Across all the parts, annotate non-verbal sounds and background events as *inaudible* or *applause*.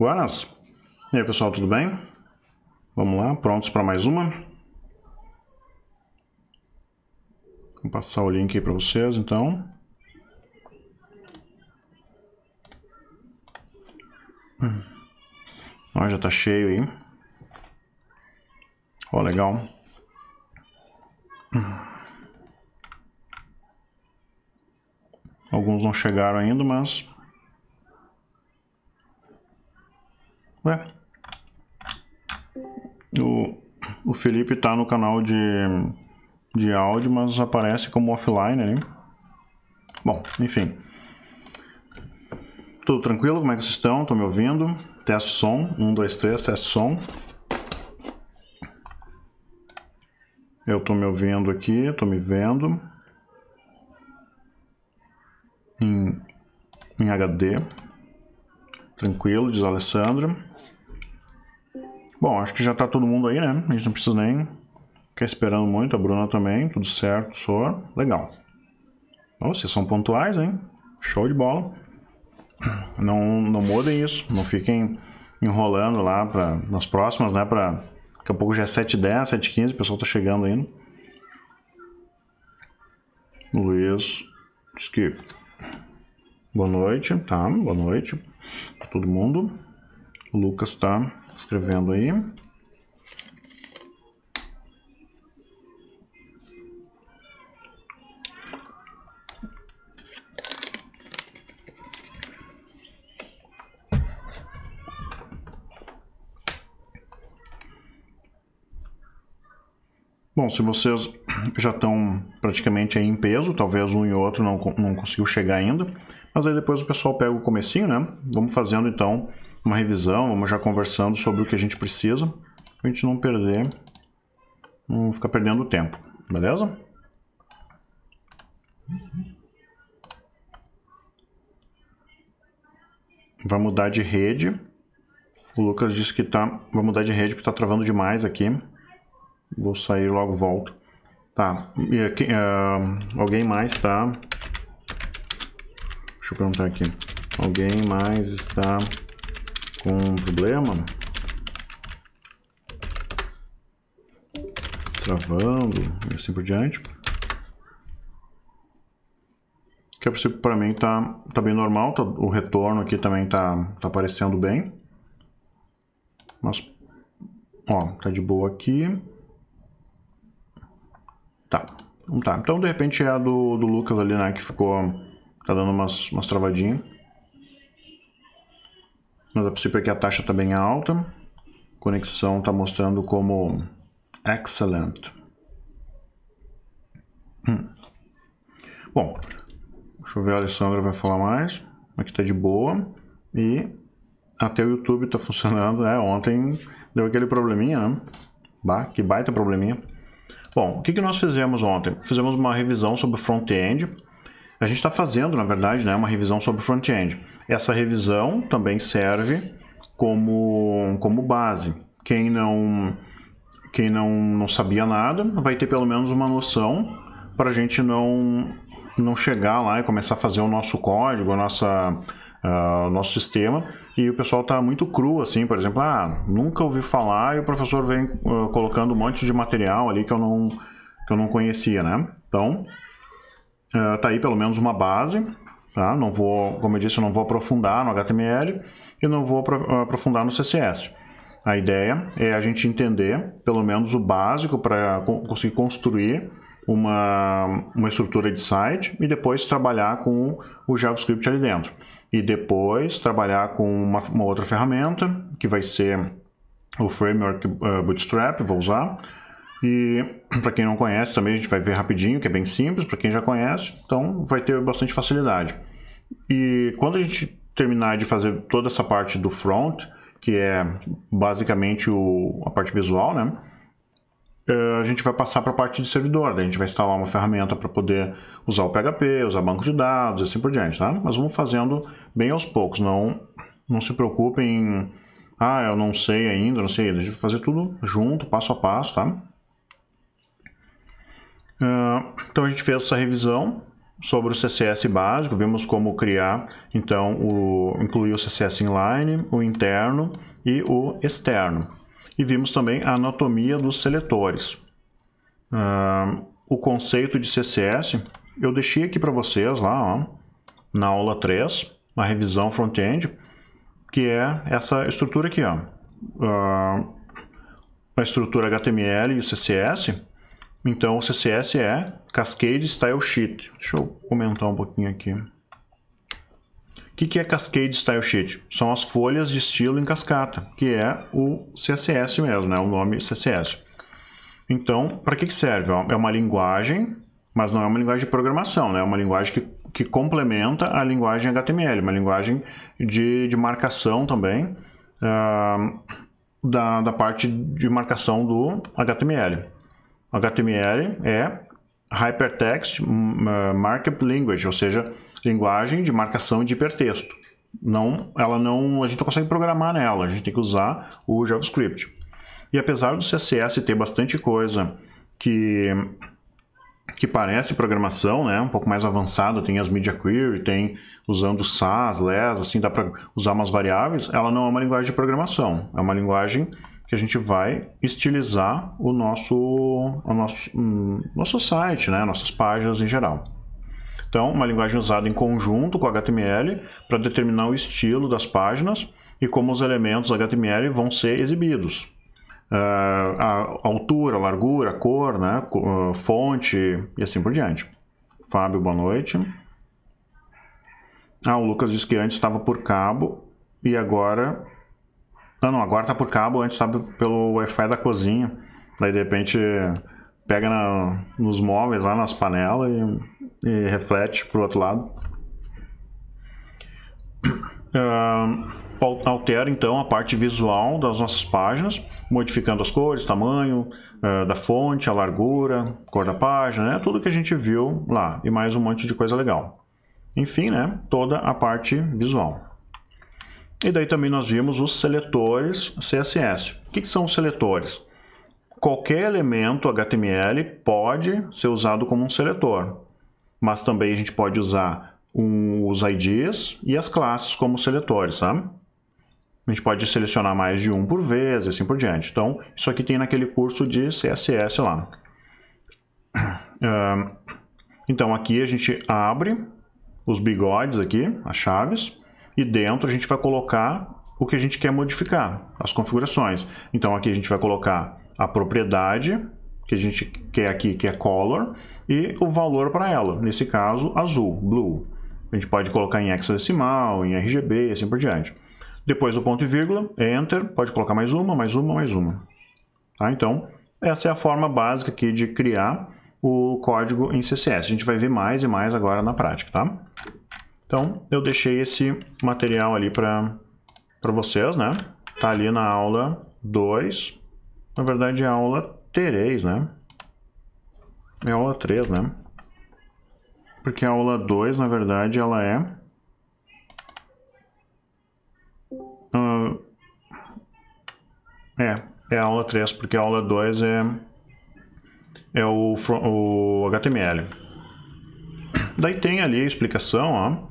Buenas! E aí pessoal, tudo bem? Vamos lá, prontos para mais uma? Vou passar o link aí para vocês então. Hum. Ó, já está cheio aí. Ó, legal. Hum. Alguns não chegaram ainda, mas Ué? O, o Felipe tá no canal de, de áudio, mas aparece como offline ali. Bom, enfim. Tudo tranquilo? Como é que vocês estão? Estão me ouvindo? Teste som. 1, 2, 3, teste som. Eu estou me ouvindo aqui, estou me vendo. Em, em HD. Tranquilo, diz Alessandro. Bom, acho que já tá todo mundo aí, né? A gente não precisa nem ficar esperando muito. A Bruna também, tudo certo, Sor. Legal. vocês são pontuais, hein? Show de bola. Não, não mudem isso. Não fiquem enrolando lá para nas próximas, né? Pra, daqui a pouco já é 7h10, 7h15, o pessoal tá chegando ainda. Né? Luiz diz que Boa noite, tá? Boa noite a todo mundo. O Lucas tá escrevendo aí. Bom, se vocês já estão praticamente aí em peso, talvez um e outro não, não conseguiu chegar ainda, mas aí depois o pessoal pega o comecinho, né? Vamos fazendo então uma revisão, vamos já conversando sobre o que a gente precisa, a gente não perder, não ficar perdendo tempo, beleza? Vai mudar de rede. O Lucas disse que tá, vai mudar de rede porque tá travando demais aqui. Vou sair logo volto. Tá, e aqui, uh, alguém mais tá Deixa eu perguntar aqui. Alguém mais está com um problema? Travando e assim por diante. Que é para mim tá, tá bem normal, tá, o retorno aqui também tá, tá aparecendo bem. Mas, ó, tá de boa aqui. Tá, tá. Então, de repente, é a do, do Lucas ali, né, que ficou Tá dando umas, umas travadinhas. Mas é que a taxa tá bem alta. Conexão tá mostrando como excellent. Hum. Bom, deixa eu ver, a Alessandra vai falar mais. Aqui tá de boa. E até o YouTube tá funcionando. É, ontem deu aquele probleminha, né? Bah, que baita probleminha. Bom, o que, que nós fizemos ontem? Fizemos uma revisão sobre front-end a gente está fazendo, na verdade, né, uma revisão sobre front-end. Essa revisão também serve como, como base. Quem não quem não, não sabia nada vai ter pelo menos uma noção para a gente não, não chegar lá e começar a fazer o nosso código, a nossa, uh, o nosso sistema e o pessoal está muito cru, assim, por exemplo, ah, nunca ouvi falar e o professor vem uh, colocando um monte de material ali que eu não, que eu não conhecia, né? Então, Uh, tá aí pelo menos uma base, tá? Não vou, como eu disse, eu não vou aprofundar no HTML e não vou aprofundar no CSS. A ideia é a gente entender pelo menos o básico para conseguir construir uma, uma estrutura de site e depois trabalhar com o JavaScript ali dentro. E depois trabalhar com uma, uma outra ferramenta, que vai ser o framework eh, Bootstrap, vou usar, e *clears throat* para quem não conhece também a gente vai ver rapidinho, que é bem simples, para quem já conhece, então vai ter bastante facilidade. E quando a gente terminar de fazer toda essa parte do front, que é basicamente o, a parte visual, né? Eh, a gente vai passar para a parte de servidor, a gente vai instalar uma ferramenta para poder usar o PHP, usar banco de dados e assim por diante, tá? Mas vamos fazendo bem aos poucos, não, não se preocupem em, ah, eu não sei ainda, não sei, a gente vai fazer tudo junto, passo a passo, tá? então a gente fez essa revisão sobre o CSS básico, vimos como criar, então, o, incluir o CSS inline, o interno e o externo. E vimos também a anatomia dos seletores. Uh, o conceito de CSS, eu deixei aqui para vocês lá, ó, na aula 3, uma revisão front-end, que é essa estrutura aqui, ó. Uh, a estrutura HTML e o CSS, então, o CSS é Cascade Style Sheet. Deixa eu comentar um pouquinho aqui. O que, que é Cascade Style Sheet? São as folhas de estilo em cascata, que é o CSS mesmo, né? o nome CSS. Então, para que, que serve? É uma linguagem, mas não é uma linguagem de programação, né? é uma linguagem que, que complementa a linguagem HTML, uma linguagem de, de marcação também, uh, da, da parte de marcação do HTML. HTML é Hypertext hum, é, Markup Language, ou seja, linguagem de marcação de hipertexto. Não, ela não, a gente não consegue programar nela, a gente tem que usar o JavaScript. E apesar do CSS ter bastante coisa que que parece programação, né, um pouco mais avançada, tem as media query, tem usando SAS, LES, assim dá para usar umas variáveis, ela não é uma linguagem de programação, é uma linguagem que a gente vai estilizar o nosso, o nosso, hum, nosso site, né? nossas páginas em geral. Então, uma linguagem usada em conjunto com HTML para determinar o estilo das páginas e como os elementos HTML vão ser exibidos. Uh, a altura, a largura, a cor, né? Uh, fonte e assim por diante. Fábio, boa noite. Ah, o Lucas disse que antes estava por cabo e agora não, não, agora tá por cabo, antes tava pelo Wi-Fi da cozinha. Daí de repente pega na, nos móveis lá, nas panelas e, e reflete pro outro lado. Uh, altera então a parte visual das nossas páginas, modificando as cores, tamanho uh, da fonte, a largura, cor da página, né? tudo que a gente viu lá e mais um monte de coisa legal. Enfim, né? toda a parte visual. E daí também nós vimos os seletores CSS. O que, que são os seletores? Qualquer elemento HTML pode ser usado como um seletor, mas também a gente pode usar um, os IDs e as classes como seletores, sabe? A gente pode selecionar mais de um por vez, assim por diante. Então, isso aqui tem naquele curso de CSS lá. *clears throat* Então, aqui a gente abre os bigodes aqui, as chaves, e dentro a gente vai colocar o que a gente quer modificar, as configurações. Então aqui a gente vai colocar a propriedade que a gente quer aqui, que é color, e o valor para ela, nesse caso azul, blue. A gente pode colocar em hexadecimal, em RGB e assim por diante. Depois o ponto e vírgula, enter, pode colocar mais uma, mais uma, mais uma. Tá? Então, essa é a forma básica aqui de criar o código em CSS. A gente vai ver mais e mais agora na prática, tá? Então, eu deixei esse material ali para vocês, né? Tá ali na aula 2. Na verdade, é a aula 3, né? É a aula 3, né? Porque a aula 2, na verdade, ela é... Uh, é, é a aula 3, porque a aula 2 é, é o, o HTML. Daí tem ali a explicação, ó.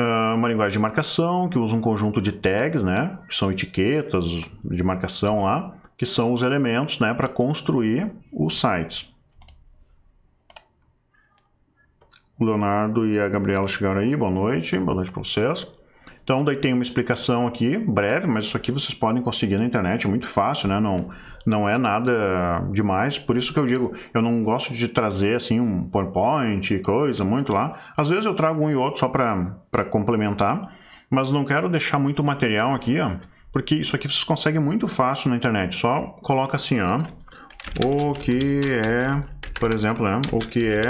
Ah, uma linguagem de marcação que usa um conjunto de tags, né, que são etiquetas de marcação lá, que são os elementos né, para construir os sites. O Leonardo e a Gabriela chegaram aí, boa noite, boa noite para vocês. Então, daí tem uma explicação aqui, breve, mas isso aqui vocês podem conseguir na internet, é muito fácil, né? Não, não é nada demais, por isso que eu digo, eu não gosto de trazer, assim, um PowerPoint, coisa, muito lá. Às vezes eu trago um e outro só para complementar, mas não quero deixar muito material aqui, ó, porque isso aqui vocês conseguem muito fácil na internet, só coloca assim, ó, o que é, por exemplo, né? o que é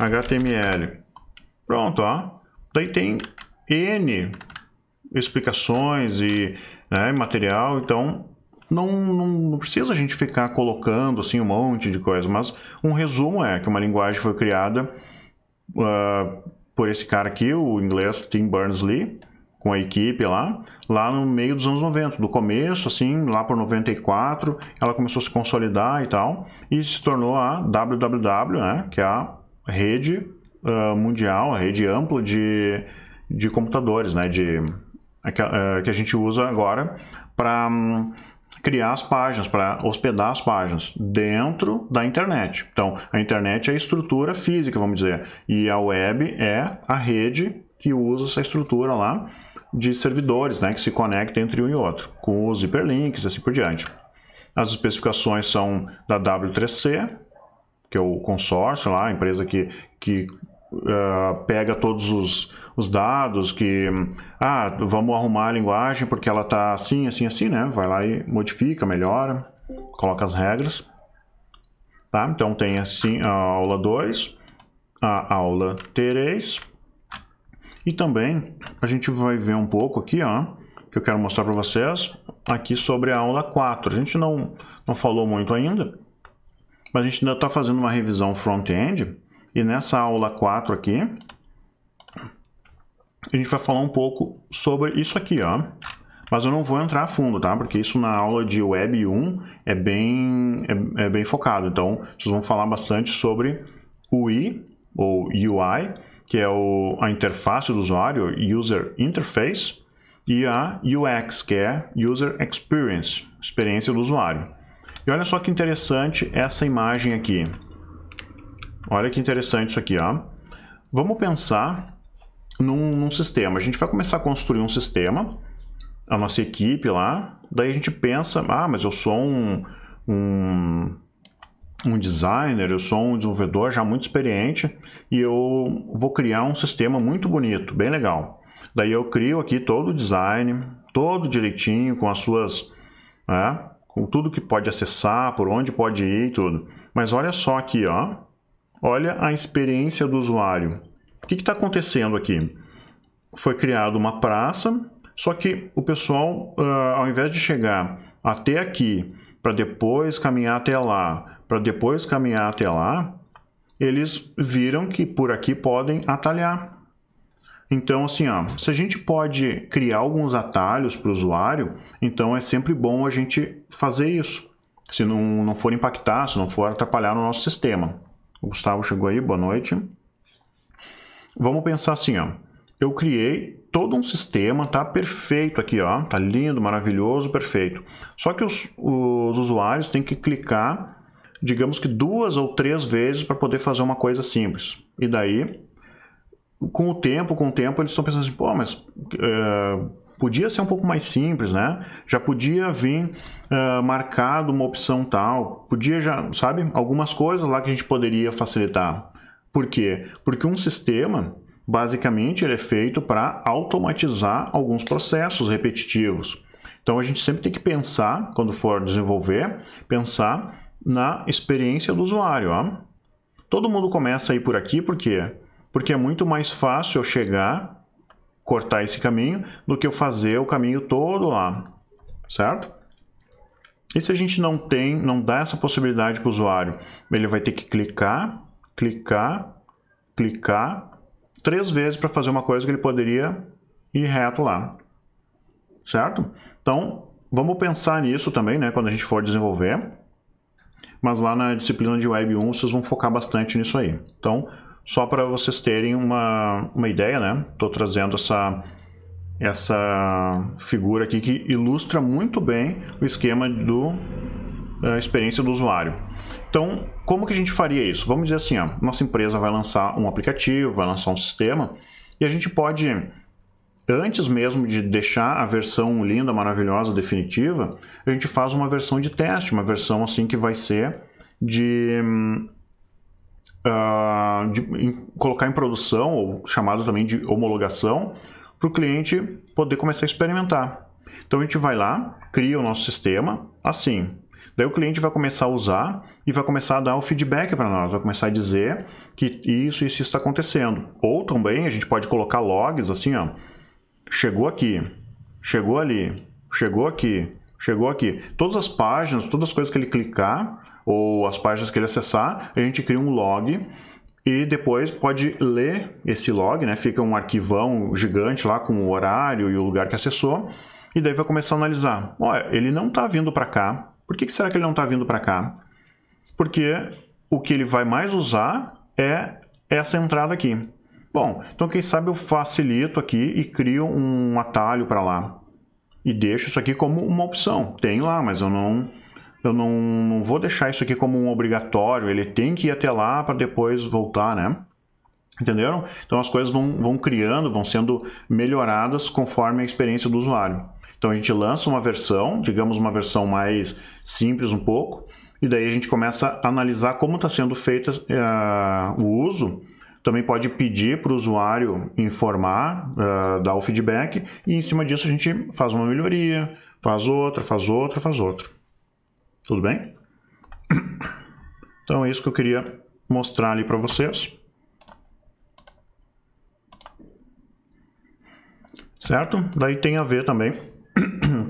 HTML. Pronto, ó. Daí tem N explicações e né, material, então não, não, não, precisa a gente ficar colocando assim um monte de coisa, mas um resumo é que uma linguagem foi criada uh, por esse cara aqui, o inglês Tim Berners-Lee, com a equipe lá, lá no meio dos anos 90, do começo, assim, lá por 94, ela começou a se consolidar e tal, e se tornou a WWW, né, que é a rede uh, mundial, a rede ampla de, de computadores, né, de é, que a gente usa agora para hum, criar as páginas, para hospedar as páginas dentro da internet. Então, a internet é a estrutura física, vamos dizer, e a web é a rede que usa essa estrutura lá de servidores, né, que se conecta entre um e outro, com os hiperlinks e assim por diante. As especificações são da W3C, que é o consórcio lá, a empresa que, que uh, pega todos os os dados, que ah, vamos arrumar a linguagem porque ela tá assim, assim, assim, né? Vai lá e modifica, melhora, coloca as regras. Tá? Então tem assim a aula 2, a aula 3. E também a gente vai ver um pouco aqui, ó, que eu quero mostrar para vocês aqui sobre a aula 4. A gente não, não falou muito ainda, mas a gente ainda está fazendo uma revisão front-end. E nessa aula 4 aqui, a gente vai falar um pouco sobre isso aqui, ó. Mas eu não vou entrar a fundo, tá? Porque isso na aula de Web 1 é bem, é, é bem focado. Então, vocês vão falar bastante sobre UI, ou UI, que é o, a interface do usuário, User Interface, e a UX, que é User Experience, experiência do usuário. E olha só que interessante essa imagem aqui. Olha que interessante isso aqui, ó. Vamos pensar num, num sistema. A gente vai começar a construir um sistema, a nossa equipe lá, daí a gente pensa, ah, mas eu sou um, um, um designer, eu sou um desenvolvedor já muito experiente e eu vou criar um sistema muito bonito, bem legal. Daí eu crio aqui todo o design, todo direitinho, com as suas... Né, com tudo que pode acessar, por onde pode ir e tudo. Mas olha só aqui, ó. olha a experiência do usuário que está acontecendo aqui? Foi criada uma praça, só que o pessoal, uh, ao invés de chegar até aqui, para depois caminhar até lá, para depois caminhar até lá, eles viram que por aqui podem atalhar. Então, assim, ó, se a gente pode criar alguns atalhos para o usuário, então é sempre bom a gente fazer isso. Se não, não for impactar, se não for atrapalhar no nosso sistema. O Gustavo chegou aí, boa noite vamos pensar assim, ó. Eu criei todo um sistema, tá perfeito aqui, ó. Tá lindo, maravilhoso, perfeito. Só que os, os usuários têm que clicar, digamos que duas ou três vezes para poder fazer uma coisa simples. E daí, com o tempo, com o tempo, eles estão pensando assim, pô, mas... É podia ser um pouco mais simples, né? Já podia vir uh, marcado uma opção tal, podia já, sabe, algumas coisas lá que a gente poderia facilitar. Por quê? Porque um sistema, basicamente, ele é feito para automatizar alguns processos repetitivos. Então a gente sempre tem que pensar, quando for desenvolver, pensar na experiência do usuário. Ó. Todo mundo começa a ir por aqui, por quê? Porque é muito mais fácil eu chegar, cortar esse caminho, do que eu fazer o caminho todo lá, certo? E se a gente não tem, não dá essa possibilidade para o usuário? Ele vai ter que clicar clicar, clicar, três vezes para fazer uma coisa que ele poderia ir reto lá, certo? Então, vamos pensar nisso também, né, quando a gente for desenvolver, mas lá na disciplina de Web 1 vocês vão focar bastante nisso aí. Então, só para vocês terem uma, uma ideia, né, estou trazendo essa, essa figura aqui que ilustra muito bem o esquema do a eh, experiência do usuário. Então, como que a gente faria isso? Vamos dizer assim, ó, nossa empresa vai lançar um aplicativo, vai lançar um sistema, e a gente pode, antes mesmo de deixar a versão linda, maravilhosa, definitiva, a gente faz uma versão de teste, uma versão assim que vai ser de, uh, de em, colocar em produção, ou chamado também de homologação, para o cliente poder começar a experimentar. Então a gente vai lá, cria o nosso sistema, assim, Daí o cliente vai começar a usar e vai começar a dar o feedback para nós, vai começar a dizer que isso, e isso está acontecendo. Ou também a gente pode colocar logs assim, ó, chegou aqui, chegou ali, chegou aqui, chegou aqui. Todas as páginas, todas as coisas que ele clicar ou as páginas que ele acessar, a gente cria um log e depois pode ler esse log, né? Fica um arquivão gigante lá com o horário e o lugar que acessou. E daí vai começar a analisar. Olha, ele não está vindo para cá, por que, que será que ele não está vindo para cá? Porque o que ele vai mais usar é essa entrada aqui. Bom, então quem sabe eu facilito aqui e crio um atalho para lá. E deixo isso aqui como uma opção. Tem lá, mas eu não, eu não, não vou deixar isso aqui como um obrigatório. Ele tem que ir até lá para depois voltar, né? Entenderam? Então as coisas vão, vão criando, vão sendo melhoradas conforme a experiência do usuário. Então a gente lança uma versão, digamos uma versão mais simples um pouco, e daí a gente começa a analisar como está sendo feito uh, eh, o uso. Também pode pedir para o usuário informar, uh, dar o feedback, e em cima disso a gente faz uma melhoria, faz outra, faz outra, faz outra. Tudo bem? Então é isso que eu queria mostrar ali para vocês. Certo? Daí tem a ver também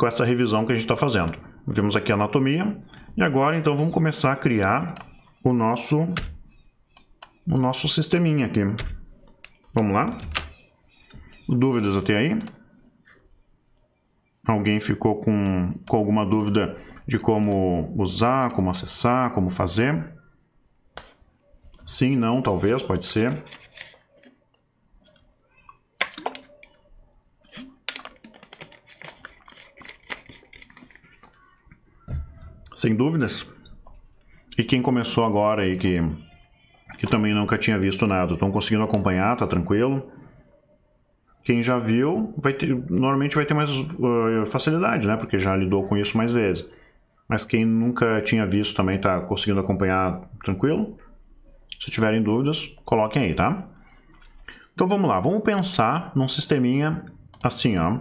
com essa revisão que a gente está fazendo. Vimos aqui a anatomia e agora então vamos começar a criar o nosso, o nosso sisteminha aqui. Vamos lá? Dúvidas até aí? Alguém ficou com, com alguma dúvida de como usar, como acessar, como fazer? Sim, não, talvez, pode ser. sem dúvidas. E quem começou agora aí que, que também nunca tinha visto nada, estão conseguindo acompanhar, tá tranquilo. Quem já viu, vai ter, normalmente vai ter mais uh, facilidade, né? Porque já lidou com isso mais vezes. Mas quem nunca tinha visto também tá conseguindo acompanhar tranquilo. Se tiverem dúvidas, coloquem aí, tá? Então vamos lá, vamos pensar num sisteminha assim, ó.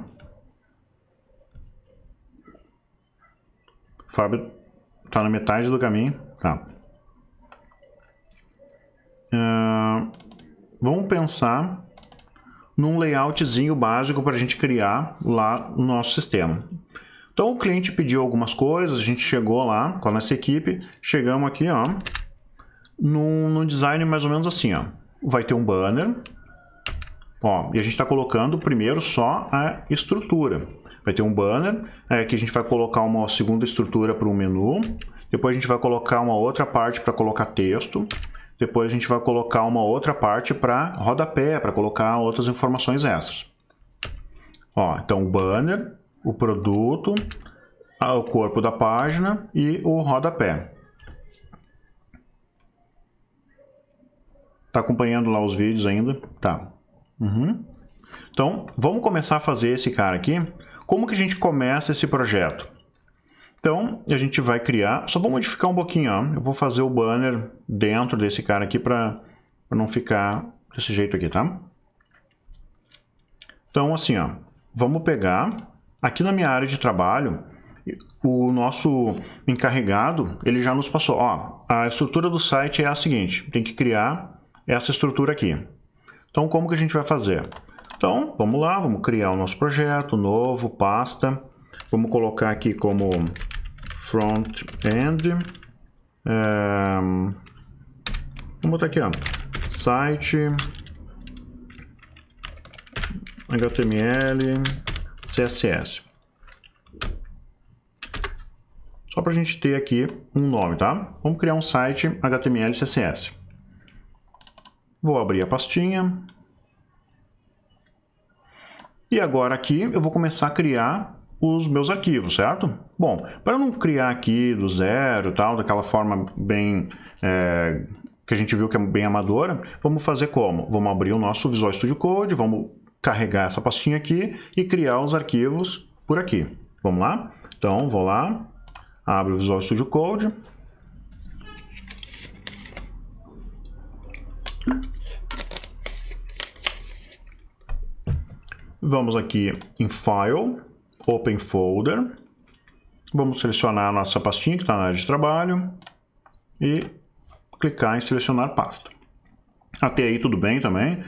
Fábio Tá na metade do caminho. Tá. Uh, vamos pensar num layoutzinho básico para a gente criar lá o nosso sistema. Então o cliente pediu algumas coisas, a gente chegou lá com a nossa equipe, chegamos aqui ó, num, num design mais ou menos assim. Ó. Vai ter um banner, ó, e a gente está colocando primeiro só a estrutura vai ter um banner, é, que a gente vai colocar uma segunda estrutura para o menu, depois a gente vai colocar uma outra parte para colocar texto, depois a gente vai colocar uma outra parte para rodapé, para colocar outras informações extras. Ó, então o banner, o produto, o corpo da página e o rodapé. Está acompanhando lá os vídeos ainda? Tá. Uhum. Então, vamos começar a fazer esse cara aqui. Como que a gente começa esse projeto? Então, a gente vai criar, só vou modificar um pouquinho, ó. eu vou fazer o banner dentro desse cara aqui para não ficar desse jeito aqui, tá? Então, assim, ó, vamos pegar, aqui na minha área de trabalho, o nosso encarregado, ele já nos passou, ó, a estrutura do site é a seguinte, tem que criar essa estrutura aqui. Então, como que a gente vai fazer? Então, vamos lá, vamos criar o nosso projeto, novo, pasta. Vamos colocar aqui como front-end. É... Eh, vamos botar aqui, ó, site HTML, CSS. Só para a gente ter aqui um nome, tá? Vamos criar um site HTML, CSS. Vou abrir a pastinha, e agora aqui eu vou começar a criar os meus arquivos, certo? Bom, para não criar aqui do zero, tal, daquela forma bem é, que a gente viu que é bem amadora, vamos fazer como? Vamos abrir o nosso Visual Studio Code, vamos carregar essa pastinha aqui e criar os arquivos por aqui. Vamos lá? Então, vou lá, abro o Visual Studio Code. Vamos aqui em File, Open Folder. Vamos selecionar a nossa pastinha que está na área de trabalho e clicar em selecionar pasta. Até aí tudo bem também.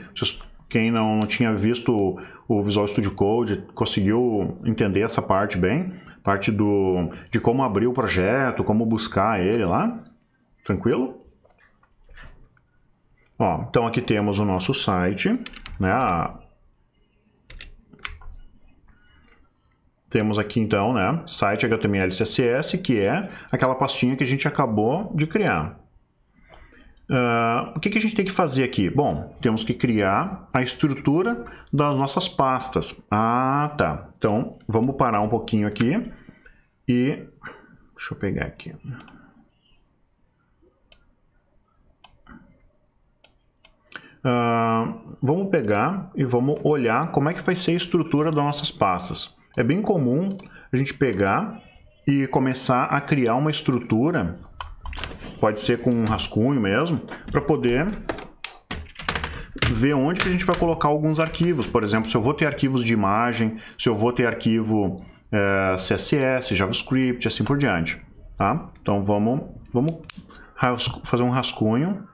Quem não tinha visto o Visual Studio Code conseguiu entender essa parte bem. Parte do, de como abrir o projeto, como buscar ele lá. Tranquilo? Ó, então aqui temos o nosso site, né, temos aqui então, né, site HTML CSS, que é aquela pastinha que a gente acabou de criar. Uh, o que, que, a gente tem que fazer aqui? Bom, temos que criar a estrutura das nossas pastas. Ah, tá. Então, vamos parar um pouquinho aqui e... Deixa eu pegar aqui. Uh, vamos pegar e vamos olhar como é que vai ser a estrutura das nossas pastas. É bem comum a gente pegar e começar a criar uma estrutura, pode ser com um rascunho mesmo, para poder ver onde que a gente vai colocar alguns arquivos. Por exemplo, se eu vou ter arquivos de imagem, se eu vou ter arquivo é, eh, CSS, JavaScript, assim por diante. Tá? Então vamos, vamos fazer um rascunho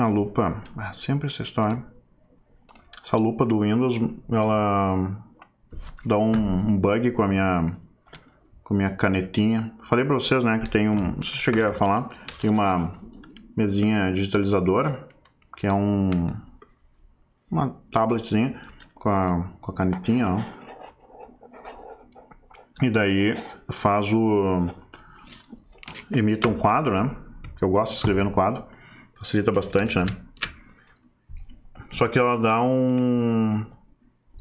a lupa, é, sempre essa história. Essa lupa do Windows, ela dá um, um bug com a minha com a minha canetinha. Falei para vocês, né, que tem um, não sei se cheguei a falar, tem uma mesinha digitalizadora, que é um uma tabletzinha com a, com a canetinha, ó. E daí faz o emita um quadro, né? que Eu gosto de escrever no quadro. Facilita bastante, né? Só que ela dá um...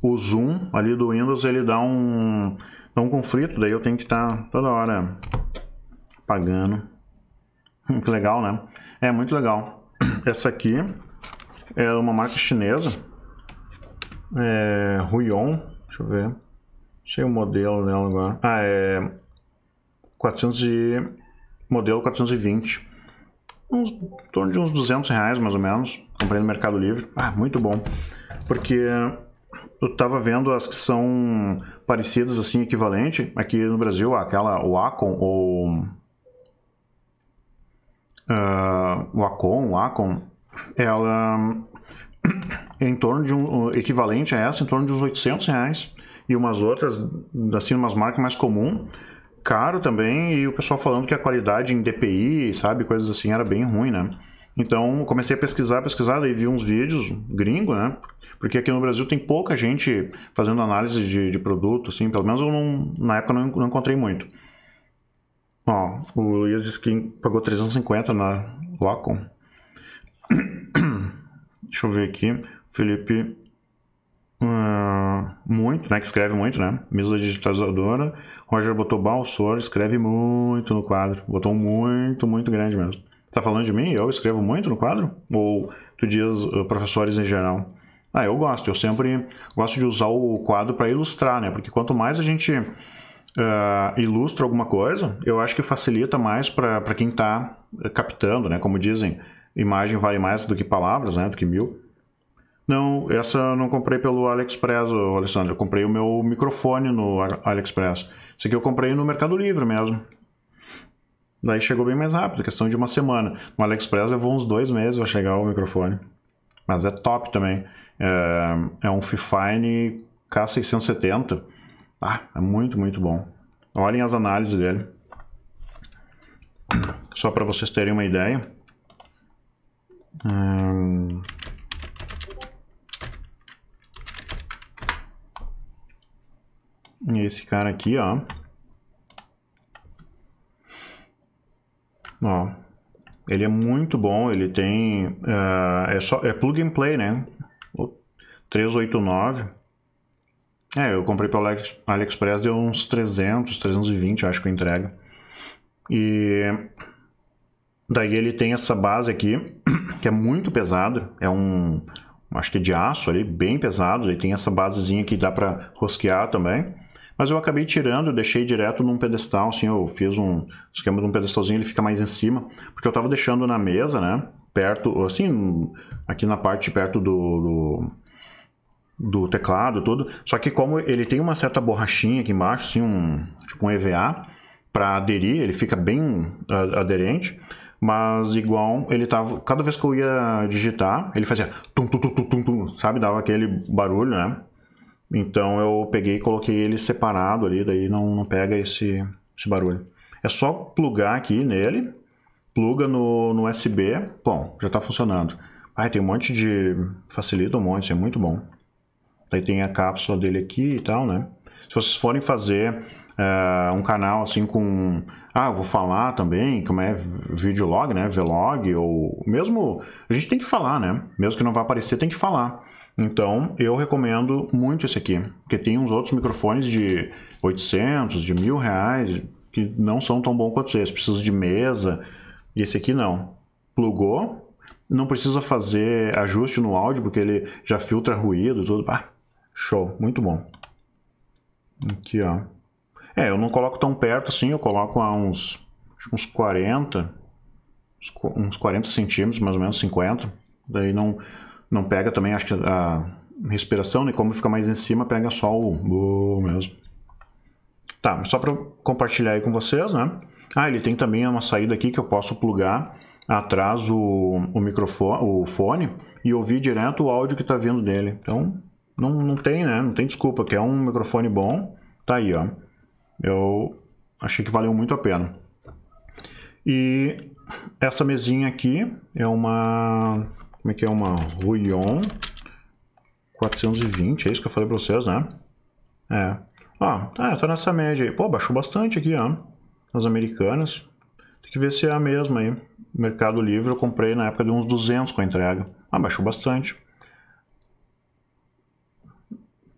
O zoom ali do Windows, ele dá um... Dá um conflito, daí eu tenho que estar tá toda hora apagando. que *laughs* legal, né? É muito legal. Essa aqui é uma marca chinesa. É... Huion. Deixa eu ver. Achei o modelo dela agora. Ah, é... 400 e... Modelo 420 uns, em torno de uns 200 reais mais ou menos. Comprei no Mercado Livre. Ah, muito bom. Porque eu tava vendo as que são parecidas, assim, equivalente. Aqui no Brasil, aquela Wacom ou. Uh, ah, Wacom, Wacom, ela é em torno de um. equivalente a essa, em torno de uns 800 reais. E umas outras, assim, umas marcas mais comuns caro também e o pessoal falando que a qualidade em DPI, sabe, coisas assim, era bem ruim, né? Então comecei a pesquisar, pesquisar, daí vi uns vídeos gringo, né? Porque aqui no Brasil tem pouca gente fazendo análise de, de produto, assim, pelo menos eu não, na época não, não encontrei muito. Ó, o Luiz disse que pagou 350 na Wacom. *coughs* Deixa eu ver aqui. Felipe ah, muito, né? Que escreve muito, né? Mesa digitalizadora. Roger botou Balsor, escreve muito no quadro. Botou muito, muito grande mesmo. Tá falando de mim? Eu escrevo muito no quadro? Ou tu diz uh, professores em geral? Ah, eu gosto. Eu sempre gosto de usar o quadro para ilustrar, né? Porque quanto mais a gente uh, ilustra alguma coisa, eu acho que facilita mais para quem está captando, né? Como dizem, imagem vale mais do que palavras, né? Do que mil. Não, essa eu não comprei pelo AliExpress, Alessandro. Eu comprei o meu microfone no AliExpress. Esse aqui eu comprei no Mercado Livre mesmo. Daí chegou bem mais rápido, questão de uma semana. No AliExpress levou uns dois meses para chegar o microfone. Mas é top também. É, é um Fifine K670. Ah, é muito, muito bom. Olhem as análises dele. Só para vocês terem uma ideia. Hum... esse cara aqui, ó. Ó, ele é muito bom, ele tem... Uh, é, só, é plug and play, né? 389. É, eu comprei pelo Alex, AliExpress, deu uns 300, 320, acho que eu entrega. E daí ele tem essa base aqui, *clears throat* que é muito pesada, é um... Acho que é de aço ali, bem pesado. Ele tem essa basezinha que dá para rosquear também. Mas eu acabei tirando, deixei direto num pedestal, assim, eu fiz um esquema de um pedestalzinho, ele fica mais em cima, porque eu estava deixando na mesa, né? Perto, assim, aqui na parte perto do, do, do, teclado, tudo. Só que como ele tem uma certa borrachinha aqui embaixo, assim, um, tipo um EVA, para aderir, ele fica bem aderente mas igual ele tava. Cada vez que eu ia digitar, ele fazia tum, tum, tum, tum, tum, tum sabe? Dava aquele barulho, né? Então eu peguei e coloquei ele separado ali, daí não, não pega esse, esse barulho. É só plugar aqui nele, pluga no, no USB, bom, já está funcionando. Ai, tem um monte de... facilita um monte, é muito bom. Daí tem a cápsula dele aqui e tal, né? Se vocês forem fazer uh, um canal assim com... Ah, eu vou falar também, como é videolog, né? Vlog ou... Mesmo... A gente tem que falar, né? Mesmo que não vá aparecer, tem que falar. Então, eu recomendo muito esse aqui, porque tem uns outros microfones de 800, de mil reais, que não são tão bons quanto esse. Precisa de mesa, e esse aqui não. Plugou, não precisa fazer ajuste no áudio, porque ele já filtra ruído e tudo. Ah, show, muito bom. Aqui, ó. É, eu não coloco tão perto assim, eu coloco a uns, uns 40, uns 40 centímetros, mais ou menos, 50. Daí não, não pega também, acho que a respiração, nem né, como fica mais em cima, pega só o, mesmo. Tá, só para compartilhar aí com vocês, né? Ah, ele tem também uma saída aqui que eu posso plugar atrás o, o microfone, o fone e ouvir direto o áudio que está vindo dele. Então, não, não tem, né? Não tem desculpa, que é um microfone bom, tá aí, ó. Eu achei que valeu muito a pena. E essa mesinha aqui é uma como é que é uma Ruion 420, é isso que eu falei pra vocês, né? É. Ah, é, tá nessa média aí. Pô, baixou bastante aqui, ó. Nas americanas. Tem que ver se é a mesma aí. Mercado Livre eu comprei na época de uns 200 com a entrega. Ah, baixou bastante.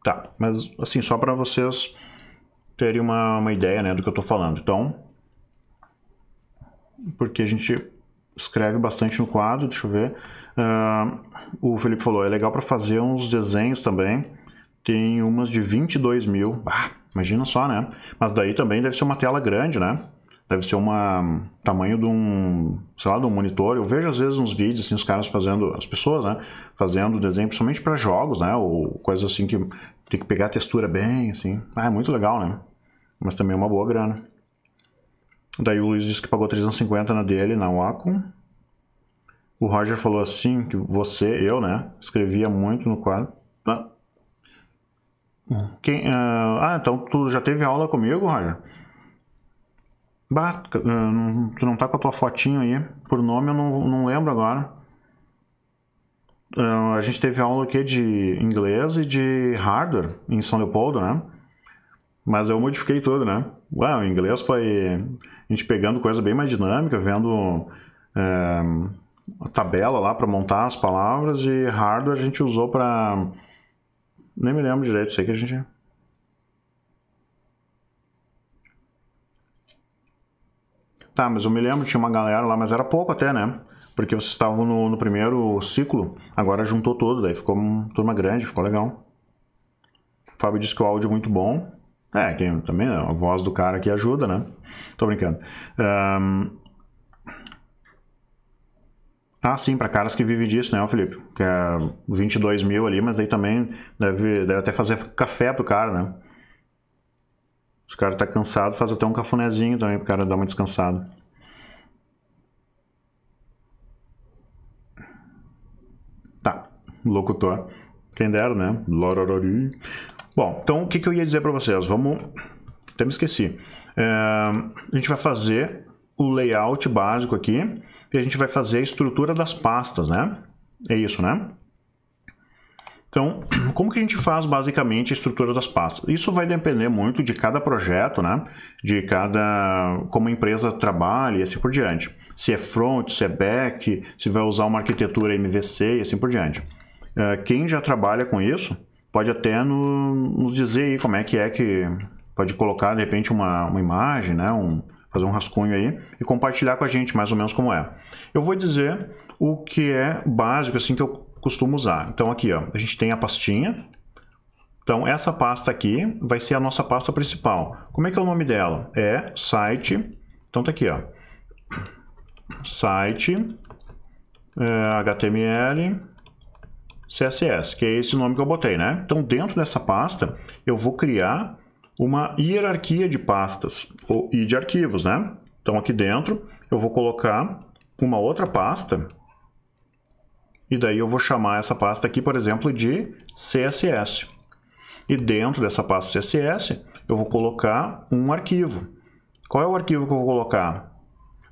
Tá, mas assim, só para vocês terem uma, uma ideia né, do que eu tô falando. Então, porque a gente escreve bastante no quadro, deixa eu ver. Uh, o Felipe falou, é legal para fazer uns desenhos também. Tem umas de 22 mil. Ah, imagina só, né? Mas daí também deve ser uma tela grande, né? Deve ser uma tamanho de um, sei lá, de um monitor. Eu vejo às vezes uns vídeos assim, os caras fazendo, as pessoas, né, fazendo desenho principalmente para jogos, né, ou coisas assim que tem que pegar a textura bem, assim. Ah, é muito legal, né? Mas também é uma boa grana. Daí o Luiz disse que pagou 350 na dele, na Wacom. O Roger falou assim, que você, eu, né, escrevia muito no quadro. Ah, quem, ah, ah então tu já teve aula comigo, Roger? Bah, ah, tu não tá com a tua fotinho aí. Por nome eu não, não lembro agora. Ah, a gente teve aula aqui de inglês e de hardware em São Leopoldo, né? Mas eu modifiquei tudo, né? Ué, o inglês foi a gente pegando coisa bem mais dinâmica, vendo é, a tabela lá para montar as palavras e hardware a gente usou para... Nem me lembro direito, sei que a gente... Tá, mas eu me lembro, tinha uma galera lá, mas era pouco até, né? Porque vocês estavam no, no primeiro ciclo, agora juntou tudo, daí ficou uma turma grande, ficou legal. O Fábio disse que o áudio é muito bom. É, quem, também é a voz do cara que ajuda, né? Tô brincando. Um... Ah, tá, sim, para caras que vivem disso, né, Felipe? Que é 22 mil ali, mas daí também deve, deve até fazer café pro cara, né? Se o cara tá cansado, faz até um cafunézinho também pro cara dar uma descansada. Tá, locutor. Quem dera, né? Lororori. Bom, então o que, que eu ia dizer para vocês? Vamos... Até me esqueci. É, a gente vai fazer o layout básico aqui e a gente vai fazer a estrutura das pastas, né? É isso, né? Então, *clears throat* como que a gente faz basicamente a estrutura das pastas? Isso vai depender muito de cada projeto, né? De cada... como a empresa trabalha e assim por diante. Se é front, se é back, se vai usar uma arquitetura MVC e assim por diante. É, quem já trabalha com isso pode até no, nos dizer aí como é que é que pode colocar de repente uma, uma imagem, né? Um, fazer um rascunho aí e compartilhar com a gente mais ou menos como é. Eu vou dizer o que é básico, assim que eu costumo usar. Então aqui, ó, a gente tem a pastinha. Então essa pasta aqui vai ser a nossa pasta principal. Como é que é o nome dela? É site. Então tá aqui, ó. Site é, HTML CSS, que é esse nome que eu botei, né? Então, dentro dessa pasta, eu vou criar uma hierarquia de pastas e de arquivos, né? Então, aqui dentro, eu vou colocar uma outra pasta e daí eu vou chamar essa pasta aqui, por exemplo, de CSS. E dentro dessa pasta CSS, eu vou colocar um arquivo. Qual é o arquivo que eu vou colocar?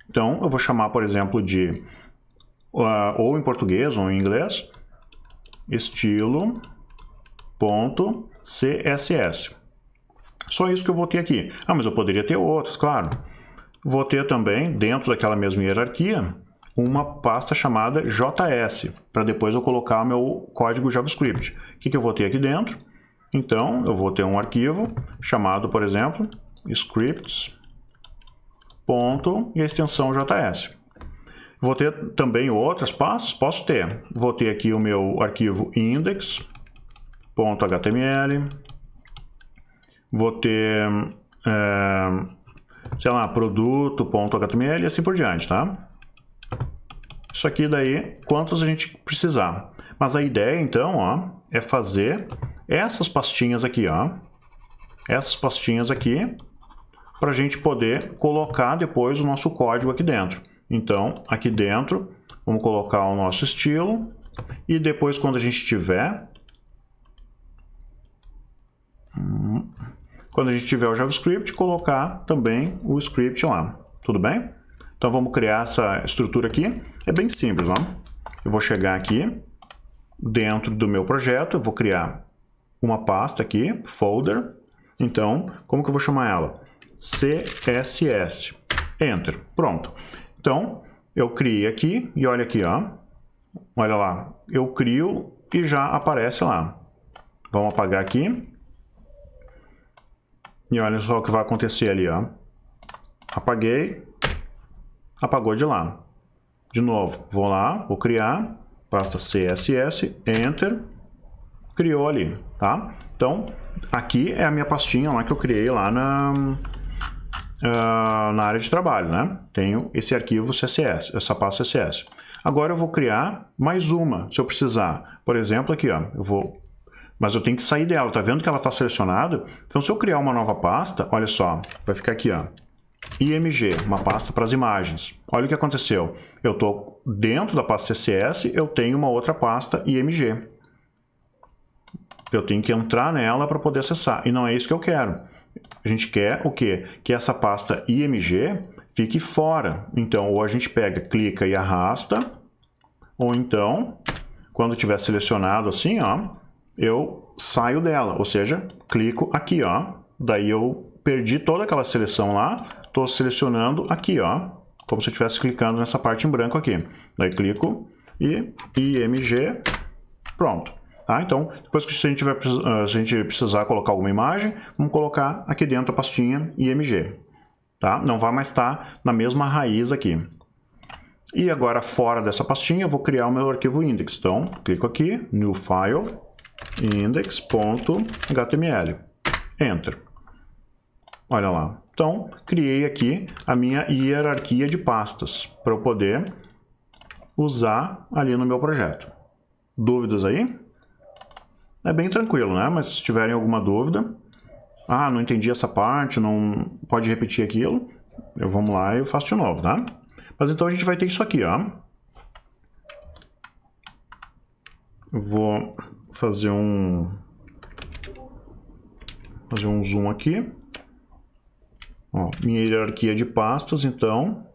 Então, eu vou chamar, por exemplo, de... Uh, ou em português ou em inglês, estilo.css. Só isso que eu vou ter aqui. Ah, mas eu poderia ter outros, claro. Vou ter também, dentro daquela mesma hierarquia, uma pasta chamada JS, para depois eu colocar meu código JavaScript. O que, que eu vou ter aqui dentro? Então, eu vou ter um arquivo chamado, por exemplo, scripts. Ponto, e a extensão JS. Vou ter também outras pastas? Posso ter. Vou ter aqui o meu arquivo index.html. Vou ter, é, sei lá, produto.html e assim por diante, tá? Isso aqui daí, quantos a gente precisar. Mas a ideia, então, ó, é fazer essas pastinhas aqui, ó. Essas pastinhas aqui, para a gente poder colocar depois o nosso código aqui dentro. Então, aqui dentro, vamos colocar o nosso estilo e depois quando a gente tiver hum, quando a gente tiver o JavaScript, colocar também o script lá, tudo bem? Então vamos criar essa estrutura aqui, é bem simples, ó. Eu vou chegar aqui, dentro do meu projeto, eu vou criar uma pasta aqui, folder, então como que eu vou chamar ela? CSS, Enter, pronto. Então, eu criei aqui e olha aqui, ó. Olha lá, eu crio e já aparece lá. Vamos apagar aqui. E olha só o que vai acontecer ali, ó. Apaguei. Apagou de lá. De novo, vou lá, vou criar, pasta CSS, Enter, criou ali, tá? Então, aqui é a minha pastinha lá que eu criei lá na, uh, na área de trabalho, né? Tenho esse arquivo CSS, essa pasta CSS. Agora eu vou criar mais uma, se eu precisar. Por exemplo, aqui, ó, eu vou... Mas eu tenho que sair dela, tá vendo que ela está selecionada? Então, se eu criar uma nova pasta, olha só, vai ficar aqui, ó, IMG, uma pasta para as imagens. Olha o que aconteceu. Eu tô dentro da pasta CSS, eu tenho uma outra pasta IMG. Eu tenho que entrar nela para poder acessar, e não é isso que eu quero a gente quer o quê? Que essa pasta IMG fique fora. Então, ou a gente pega, clica e arrasta, ou então, quando tiver selecionado assim, ó, eu saio dela, ou seja, clico aqui, ó, daí eu perdi toda aquela seleção lá, estou selecionando aqui, ó, como se eu estivesse clicando nessa parte em branco aqui. Daí clico e IMG, pronto. Tá? Então, depois que se a, gente eh, se a gente precisar colocar alguma imagem, vamos colocar aqui dentro a pastinha IMG. Tá? Não vai mais estar tá na mesma raiz aqui. E agora, fora dessa pastinha, eu vou criar o meu arquivo index. Então, clico aqui, New File, index.html. Enter. Olha lá. Então, criei aqui a minha hierarquia de pastas para eu poder usar ali no meu projeto. Dúvidas aí? É bem tranquilo, né? Mas se tiverem alguma dúvida, ah, não entendi essa parte, não pode repetir aquilo, eu vou lá e eu faço de novo, tá? Mas então a gente vai ter isso aqui, ó. Vou fazer um fazer um zoom aqui. Ó, minha hierarquia de pastas, então.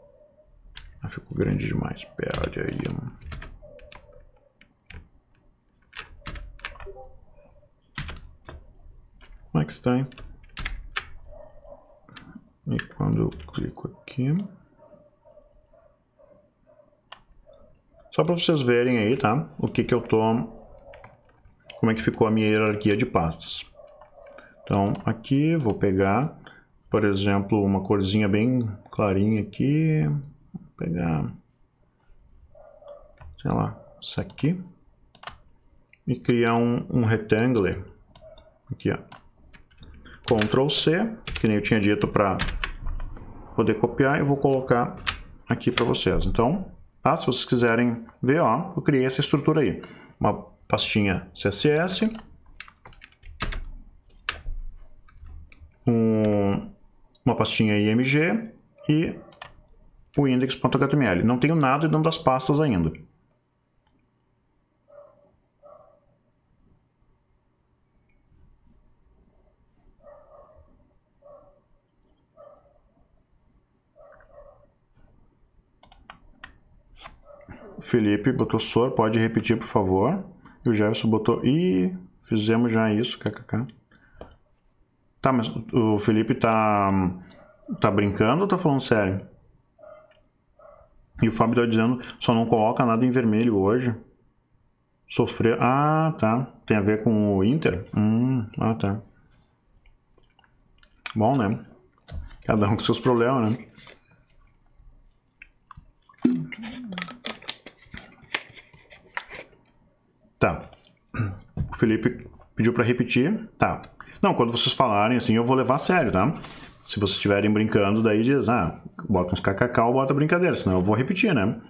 Ah, ficou grande demais. Pera aí. max time. É e quando eu clico aqui... Só para vocês verem aí, tá? O que que eu tô... Como é que ficou a minha hierarquia de pastas. Então, aqui vou pegar, por exemplo, uma corzinha bem clarinha aqui. Vou pegar... Sei lá, isso aqui. E criar um, um retângulo aqui, ó. Ctrl C, que nem eu tinha dito para poder copiar, eu vou colocar aqui para vocês. Então, tá? se vocês quiserem ver, ó, eu criei essa estrutura aí. Uma pastinha CSS, um, uma pastinha IMG e o index.html. Não tenho nada dentro das pastas ainda. Felipe botou sor, pode repetir, por favor. E o Jefferson botou e fizemos já isso, kkk. Tá, mas o Felipe tá tá brincando ou tá falando sério? E o Fábio tá dizendo, só não coloca nada em vermelho hoje. Sofrer. Ah, tá. Tem a ver com o Inter? Hum, ah, tá. Bom, né? Cada um com seus problemas, né? Tá. O Felipe pediu para repetir. Tá. Não, quando vocês falarem assim, eu vou levar a sério, tá? Se vocês estiverem brincando, daí diz, ah, bota uns kkk ou bota brincadeira, senão eu vou repetir, né?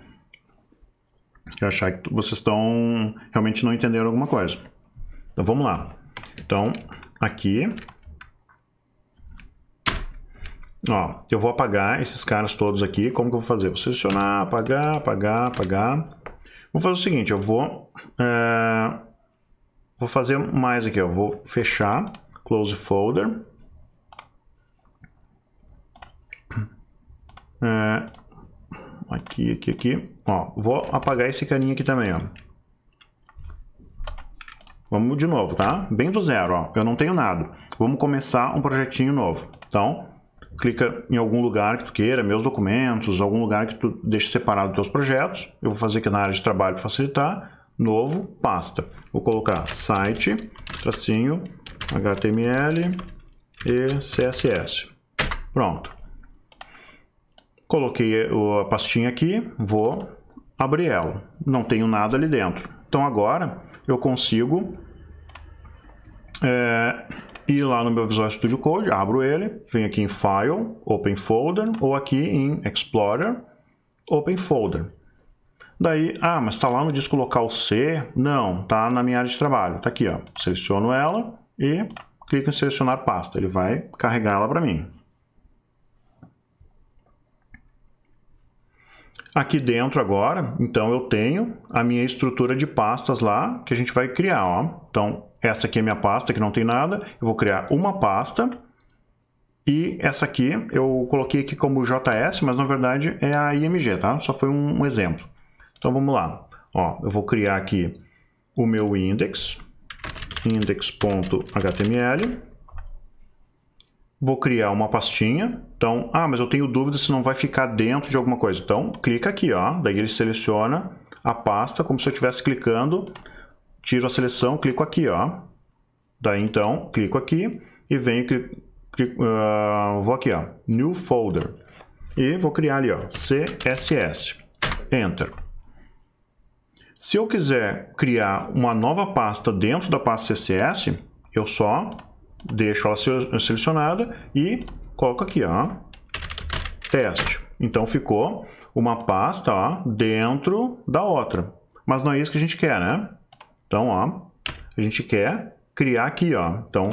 Eu achar que vocês estão realmente não entenderam alguma coisa. Então vamos lá. Então, aqui. Ó, eu vou apagar esses caras todos aqui. Como que eu vou fazer? Vou selecionar, apagar, apagar, apagar. Vou fazer o seguinte, eu vou... É, vou fazer mais aqui, eu vou fechar, close folder. É, aqui, aqui, aqui. Ó, vou apagar esse caninho aqui também, ó. Vamos de novo, tá? Bem do zero, ó. Eu não tenho nada. Vamos começar um projetinho novo. Então, clica em algum lugar que tu queira, meus documentos, algum lugar que tu deixe separado dos teus projetos. Eu vou fazer aqui na área de trabalho para facilitar. Novo, pasta. Vou colocar site, tracinho, HTML e CSS. Pronto. Coloquei a pastinha aqui, vou abrir ela. Não tenho nada ali dentro. Então agora eu consigo é, e lá no meu Visual Studio Code, abro ele, venho aqui em File, Open Folder, ou aqui em Explorer, Open Folder. Daí, ah, mas está lá no disco local C? Não, está na minha área de trabalho. Está aqui, ó. seleciono ela e clico em selecionar pasta. Ele vai carregar ela para mim. Aqui dentro agora, então eu tenho a minha estrutura de pastas lá que a gente vai criar. Ó. Então essa aqui é minha pasta que não tem nada, eu vou criar uma pasta e essa aqui eu coloquei aqui como JS, mas na verdade é a IMG, tá? Só foi um, um exemplo. Então vamos lá. Ó, eu vou criar aqui o meu index, index.html vou criar uma pastinha. Então, ah, mas eu tenho dúvida se não vai ficar dentro de alguma coisa. Então, clica aqui, ó. Daí ele seleciona a pasta, como se eu estivesse clicando. Tiro a seleção, clico aqui, ó. Daí, então, clico aqui e venho, clico, clico, uh, ah, vou aqui, ó, New Folder. E vou criar ali, ó, CSS. Enter. Se eu quiser criar uma nova pasta dentro da pasta CSS, eu só deixo ela selecionada e coloco aqui, ó, teste. Então ficou uma pasta ó, dentro da outra. Mas não é isso que a gente quer, né? Então, ó, a gente quer criar aqui, ó. Então,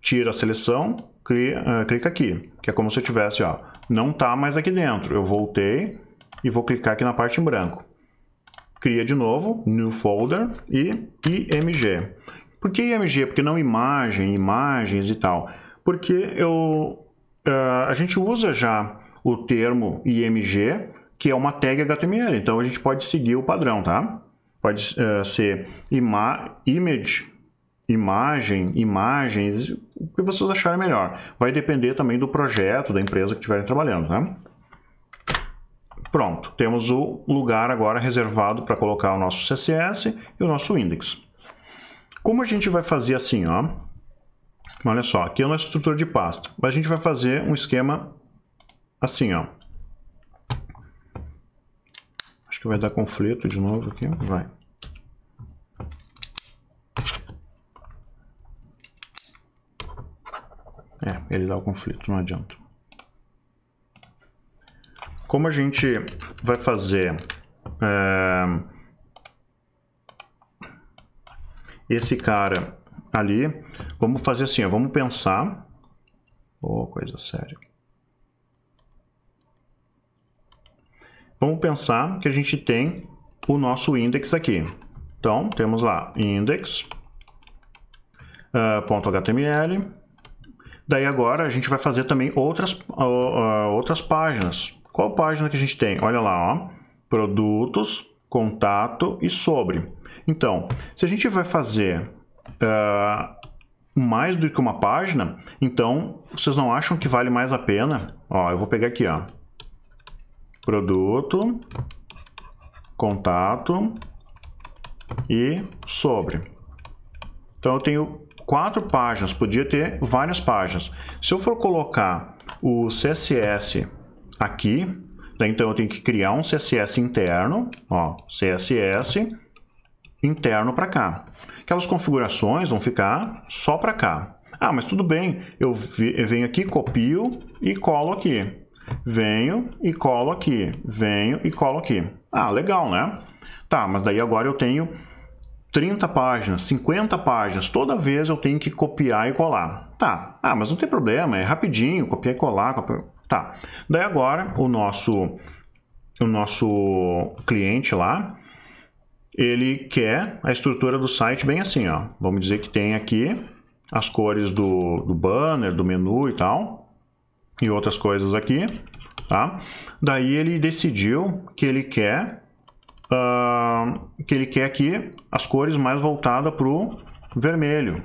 tira a seleção, cria, uh, eh, clica aqui, que é como se eu tivesse, ó, não tá mais aqui dentro. Eu voltei e vou clicar aqui na parte em branco. Cria de novo, New Folder e IMG. Por que IMG? Porque não imagem, imagens e tal. Porque eu, uh, a gente usa já o termo IMG, que é uma tag HTML. Então a gente pode seguir o padrão, tá? Pode uh, ser ima image, imagem, imagens, o que vocês acharem melhor. Vai depender também do projeto, da empresa que estiverem trabalhando, tá? Pronto, temos o lugar agora reservado para colocar o nosso CSS e o nosso index. Como a gente vai fazer assim, ó? Olha só, aqui é o nosso de pasta. A gente vai fazer um esquema assim, ó. Acho que vai dar conflito de novo aqui. Vai. É, ele dá o conflito, não adianta. Como a gente vai fazer... É esse cara ali. Vamos fazer assim, ó, vamos pensar. Ô, oh, coisa séria. Vamos pensar que a gente tem o nosso index aqui. Então, temos lá index.html. Ah, uh, Daí agora a gente vai fazer também outras, uh, uh, outras páginas. Qual página que a gente tem? Olha lá, ó. Produtos, contato e sobre. Então, se a gente vai fazer uh, mais do que uma página, então vocês não acham que vale mais a pena? Ó, eu vou pegar aqui, ó, produto, contato e sobre. Então eu tenho quatro páginas, podia ter várias páginas. Se eu for colocar o CSS aqui, então eu tenho que criar um CSS interno, ó, CSS interno para cá. Aquelas configurações vão ficar só para cá. Ah, mas tudo bem, eu, vi, eu venho aqui, copio e colo aqui. Venho e colo aqui. Venho e colo aqui. Ah, legal, né? Tá, mas daí agora eu tenho 30 páginas, 50 páginas. Toda vez eu tenho que copiar e colar. Tá. Ah, mas não tem problema, é rapidinho, copiar e colar. Copiar... Tá. Daí agora o nosso, o nosso cliente lá, ele quer a estrutura do site bem assim, ó. Vamos dizer que tem aqui as cores do, do banner, do menu e tal, e outras coisas aqui, tá? Daí ele decidiu que ele quer, uh, que ele quer aqui as cores mais voltadas para o vermelho.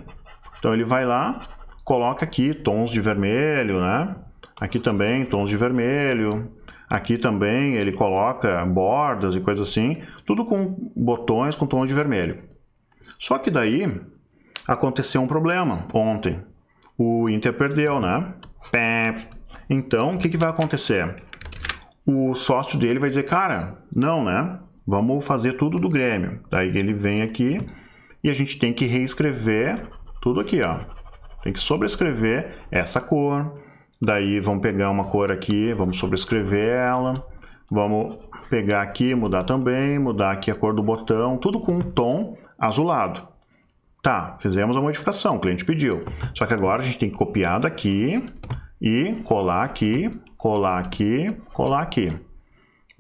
Então ele vai lá, coloca aqui tons de vermelho, né? Aqui também tons de vermelho, Aqui também ele coloca bordas e coisas assim, tudo com botões com tom de vermelho. Só que daí aconteceu um problema ontem. O Inter perdeu, né? Então, o que, que vai acontecer? O sócio dele vai dizer, cara, não, né? Vamos fazer tudo do Grêmio. Daí ele vem aqui e a gente tem que reescrever tudo aqui, ó. Tem que sobrescrever essa cor, Daí vamos pegar uma cor aqui, vamos sobrescrever ela. Vamos pegar aqui, mudar também, mudar aqui a cor do botão, tudo com um tom azulado. Tá, fizemos a modificação, o cliente pediu. Só que agora a gente tem que copiar daqui e colar aqui, colar aqui, colar aqui.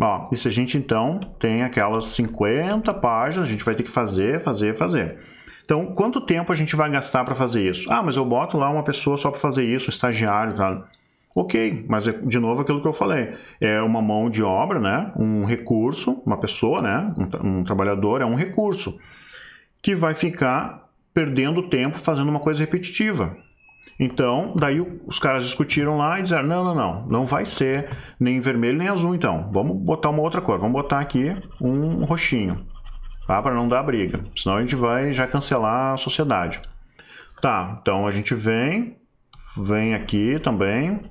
Ó, e se a gente então tem aquelas 50 páginas, a gente vai ter que fazer, fazer, fazer. Então, quanto tempo a gente vai gastar para fazer isso? Ah, mas eu boto lá uma pessoa só para fazer isso, estagiário, tá? Ok, mas é, de novo aquilo que eu falei, é uma mão de obra, né? Um recurso, uma pessoa, né? Um, um trabalhador é um recurso que vai ficar perdendo tempo fazendo uma coisa repetitiva. Então, daí os caras discutiram lá e disseram: não, não, não, não vai ser nem vermelho nem azul, então. Vamos botar uma outra cor, vamos botar aqui um roxinho tá? para não dar briga, senão a gente vai já cancelar a sociedade. Tá, então a gente vem, vem aqui também,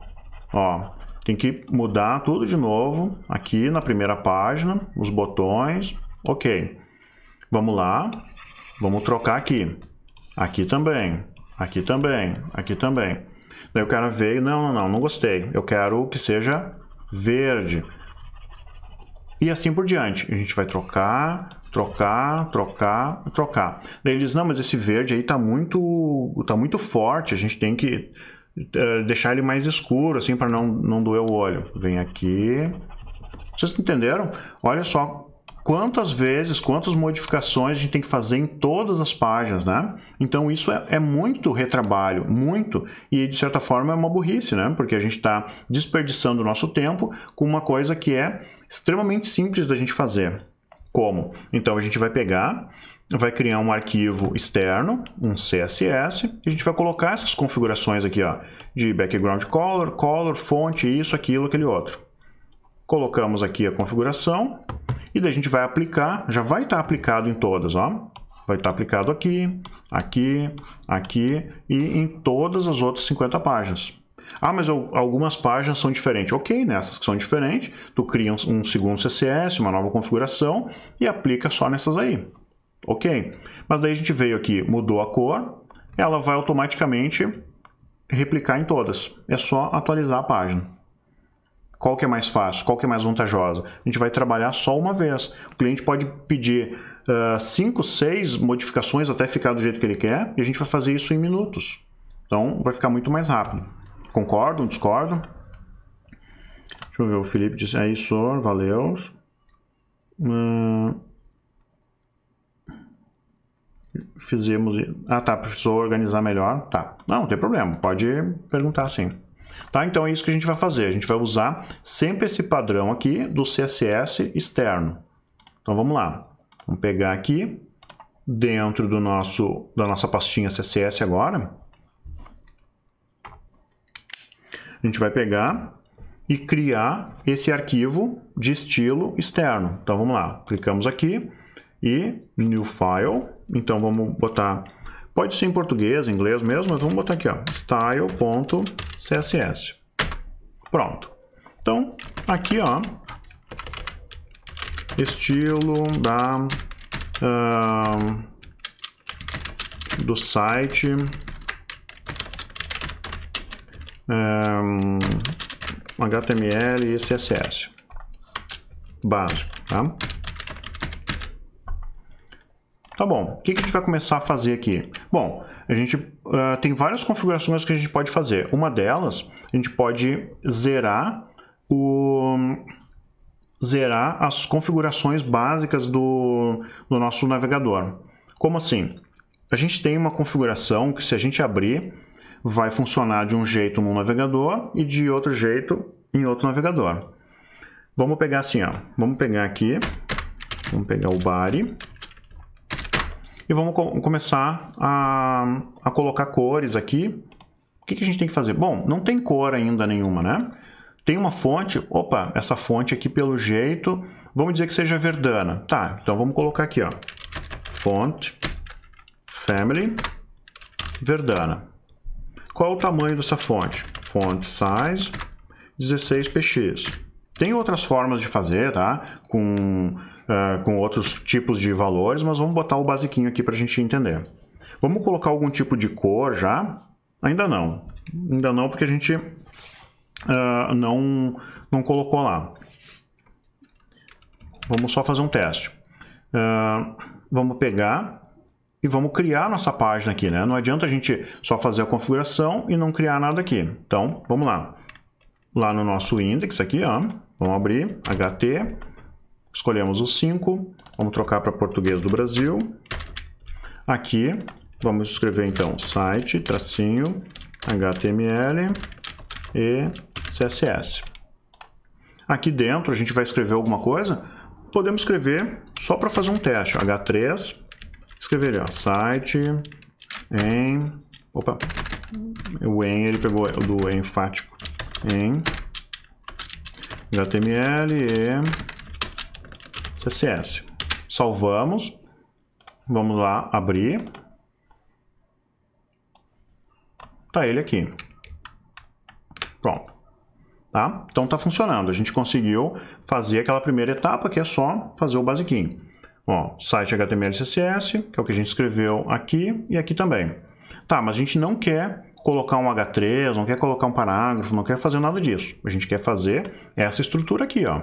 ó, tem que mudar tudo de novo aqui na primeira página, os botões, ok. Vamos lá, vamos trocar aqui, aqui também, aqui também, aqui também. Daí o cara veio, não, não, não, não gostei, eu quero que seja verde. E assim por diante, a gente vai trocar, trocar, trocar, trocar. Daí ele diz, não, mas esse verde aí tá muito, tá muito forte, a gente tem que uh, deixar ele mais escuro, assim, para não, não doer o olho. Vem aqui. Vocês entenderam? Olha só quantas vezes, quantas modificações a gente tem que fazer em todas as páginas, né? Então isso é, é muito retrabalho, muito, e de certa forma é uma burrice, né? Porque a gente está desperdiçando o nosso tempo com uma coisa que é extremamente simples da gente fazer. Como? Então a gente vai pegar, vai criar um arquivo externo, um CSS, e a gente vai colocar essas configurações aqui, ó, de background color, color, fonte, isso, aquilo, aquele outro. Colocamos aqui a configuração e daí a gente vai aplicar, já vai estar tá aplicado em todas, ó. Vai estar tá aplicado aqui, aqui, aqui e em todas as outras 50 páginas. Ah, mas algumas páginas são diferentes. Ok, nessas que são diferentes, tu cria um segundo CSS, uma nova configuração e aplica só nessas aí. Ok, mas daí a gente veio aqui, mudou a cor, ela vai automaticamente replicar em todas. É só atualizar a página. Qual que é mais fácil? Qual que é mais vantajosa? A gente vai trabalhar só uma vez. O cliente pode pedir 5, uh, 6 modificações até ficar do jeito que ele quer e a gente vai fazer isso em minutos. Então vai ficar muito mais rápido. Concordo, discordo. Deixa eu ver, o Felipe disse, aí, é isso, valeu. Uh, fizemos... Ah, tá, precisou organizar melhor. Tá, não, não tem problema, pode perguntar sim. Tá, então é isso que a gente vai fazer. A gente vai usar sempre esse padrão aqui do CSS externo. Então vamos lá. Vamos pegar aqui, dentro do nosso, da nossa pastinha CSS agora, A gente vai pegar e criar esse arquivo de estilo externo. Então vamos lá, clicamos aqui e New File. Então vamos botar, pode ser em português, inglês mesmo, mas vamos botar aqui, ó, style.css. Pronto. Então aqui, ó, estilo da uh, do site um, HTML e CSS básico, tá? Tá bom, o que, que a gente vai começar a fazer aqui? Bom, a gente uh, tem várias configurações que a gente pode fazer. Uma delas, a gente pode zerar o zerar as configurações básicas do, do nosso navegador. Como assim? A gente tem uma configuração que se a gente abrir, vai funcionar de um jeito num navegador e de outro jeito em outro navegador. Vamos pegar assim, ó. Vamos pegar aqui, vamos pegar o body e vamos co começar a, a colocar cores aqui. O que, que a gente tem que fazer? Bom, não tem cor ainda nenhuma, né? Tem uma fonte, opa, essa fonte aqui pelo jeito, vamos dizer que seja verdana. Tá, então vamos colocar aqui, ó, font, family, verdana. Qual é o tamanho dessa fonte? Font size 16 px. Tem outras formas de fazer, tá? Com, uh, com outros tipos de valores, mas vamos botar o basiquinho aqui para a gente entender. Vamos colocar algum tipo de cor já? Ainda não. Ainda não, porque a gente uh, não, não colocou lá. Vamos só fazer um teste. Uh, vamos pegar e vamos criar nossa página aqui, né? Não adianta a gente só fazer a configuração e não criar nada aqui. Então, vamos lá. Lá no nosso index aqui, ó, vamos abrir HT, escolhemos os 5, vamos trocar para português do Brasil. Aqui, vamos escrever então site, tracinho, HTML e CSS. Aqui dentro a gente vai escrever alguma coisa? Podemos escrever só para fazer um teste, H3, escrever ó, site em... Opa! O em, ele pegou do enfático. Em HTML e CSS. Salvamos. Vamos lá, abrir. Tá ele aqui. Pronto. Tá? Então tá funcionando. A gente conseguiu fazer aquela primeira etapa que é só fazer o basiquinho. Ó, site HTML CSS, que é o que a gente escreveu aqui e aqui também. Tá, mas a gente não quer colocar um H3, não quer colocar um parágrafo, não quer fazer nada disso. A gente quer fazer essa estrutura aqui, ó.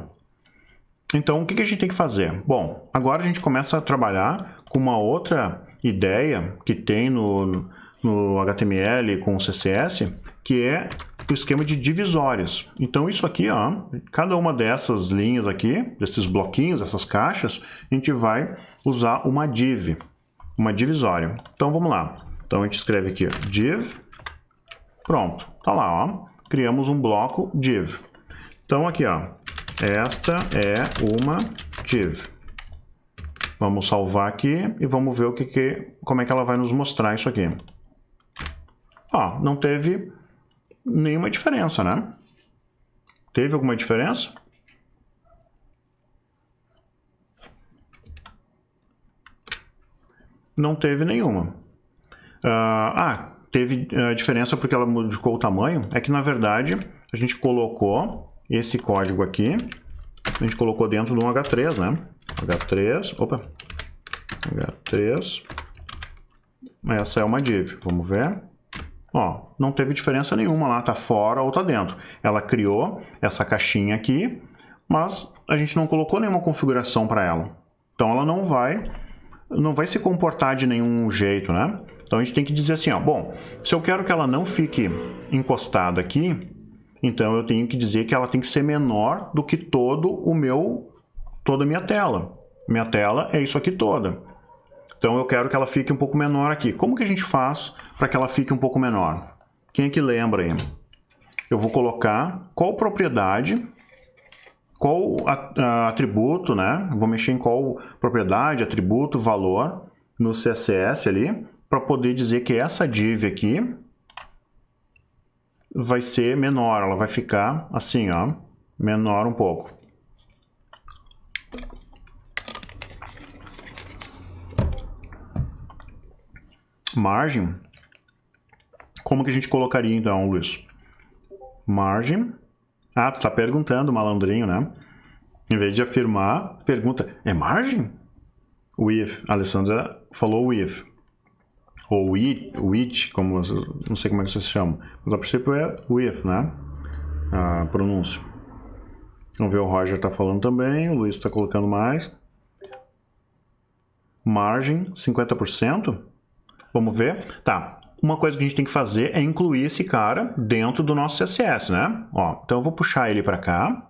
Então, o que a gente tem que fazer? Bom, agora a gente começa a trabalhar com uma outra ideia que tem no, no HTML com o CSS, que é o esquema de divisórias. Então isso aqui, ó, cada uma dessas linhas aqui, desses bloquinhos, essas caixas, a gente vai usar uma div, uma divisória. Então vamos lá. Então a gente escreve aqui, ó, div, pronto, tá lá, ó, criamos um bloco div. Então aqui, ó, esta é uma div. Vamos salvar aqui e vamos ver o que, que como é que ela vai nos mostrar isso aqui. Ó, não teve nenhuma diferença, né? Teve alguma diferença? Não teve nenhuma. ah, ah teve ah, diferença porque ela modificou o tamanho. É que, na verdade, a gente colocou esse código aqui. A gente colocou dentro do H3, né? H3, opa, H3. Essa é uma div, vamos ver. Ó, não teve diferença nenhuma lá, tá fora ou tá dentro. Ela criou essa caixinha aqui, mas a gente não colocou nenhuma configuração para ela. Então ela não vai não vai se comportar de nenhum jeito, né? Então a gente tem que dizer assim, ó, bom, se eu quero que ela não fique encostada aqui, então eu tenho que dizer que ela tem que ser menor do que todo o meu toda a minha tela. Minha tela é isso aqui toda. Então eu quero que ela fique um pouco menor aqui. Como que a gente faz para que ela fique um pouco menor. Quem é que lembra aí? Eu vou colocar qual propriedade, qual atributo, né? Vou mexer em qual propriedade, atributo, valor no CSS ali, para poder dizer que essa div aqui vai ser menor, ela vai ficar assim, ó, menor um pouco. Margem como que a gente colocaria então, Luiz? Margem. Ah, tu tá perguntando, malandrinho, né? Em vez de afirmar, pergunta, é margem? O if. A Alessandra falou o if. Ou o it como vocês, não sei como é que vocês chamam. Mas a princípio é o if, né? A pronúncia. Vamos ver, o Roger está falando também, o Luiz está colocando mais. Margem, 50%. Vamos ver. Tá, uma coisa que a gente tem que fazer é incluir esse cara dentro do nosso CSS, né? Ó, então eu vou puxar ele para cá.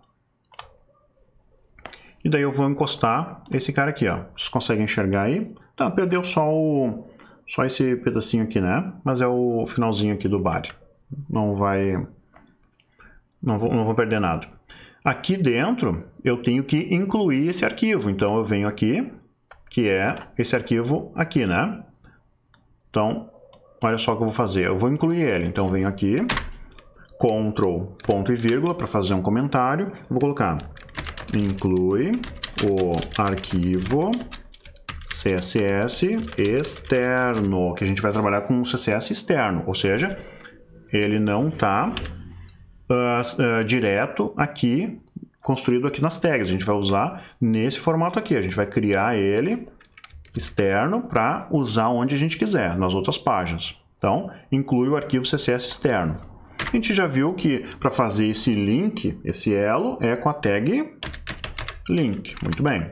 E daí eu vou encostar esse cara aqui, ó. Vocês conseguem enxergar aí? Tá, perdeu só o só esse pedacinho aqui, né? Mas é o finalzinho aqui do body. Não vai não vou, não vou perder nada. Aqui dentro eu tenho que incluir esse arquivo. Então eu venho aqui, que é esse arquivo aqui, né? Então olha só o que eu vou fazer. Eu vou incluir ele, então venho aqui, Ctrl, ponto e vírgula, para fazer um comentário. Vou colocar inclui o arquivo CSS externo, que a gente vai trabalhar com CSS externo, ou seja, ele não está uh, ah, uh, ah, direto aqui, construído aqui nas tags, a gente vai usar nesse formato aqui, a gente vai criar ele externo para usar onde a gente quiser, nas outras páginas. Então, inclui o arquivo CSS externo. A gente já viu que para fazer esse link, esse elo, é com a tag link. Muito bem.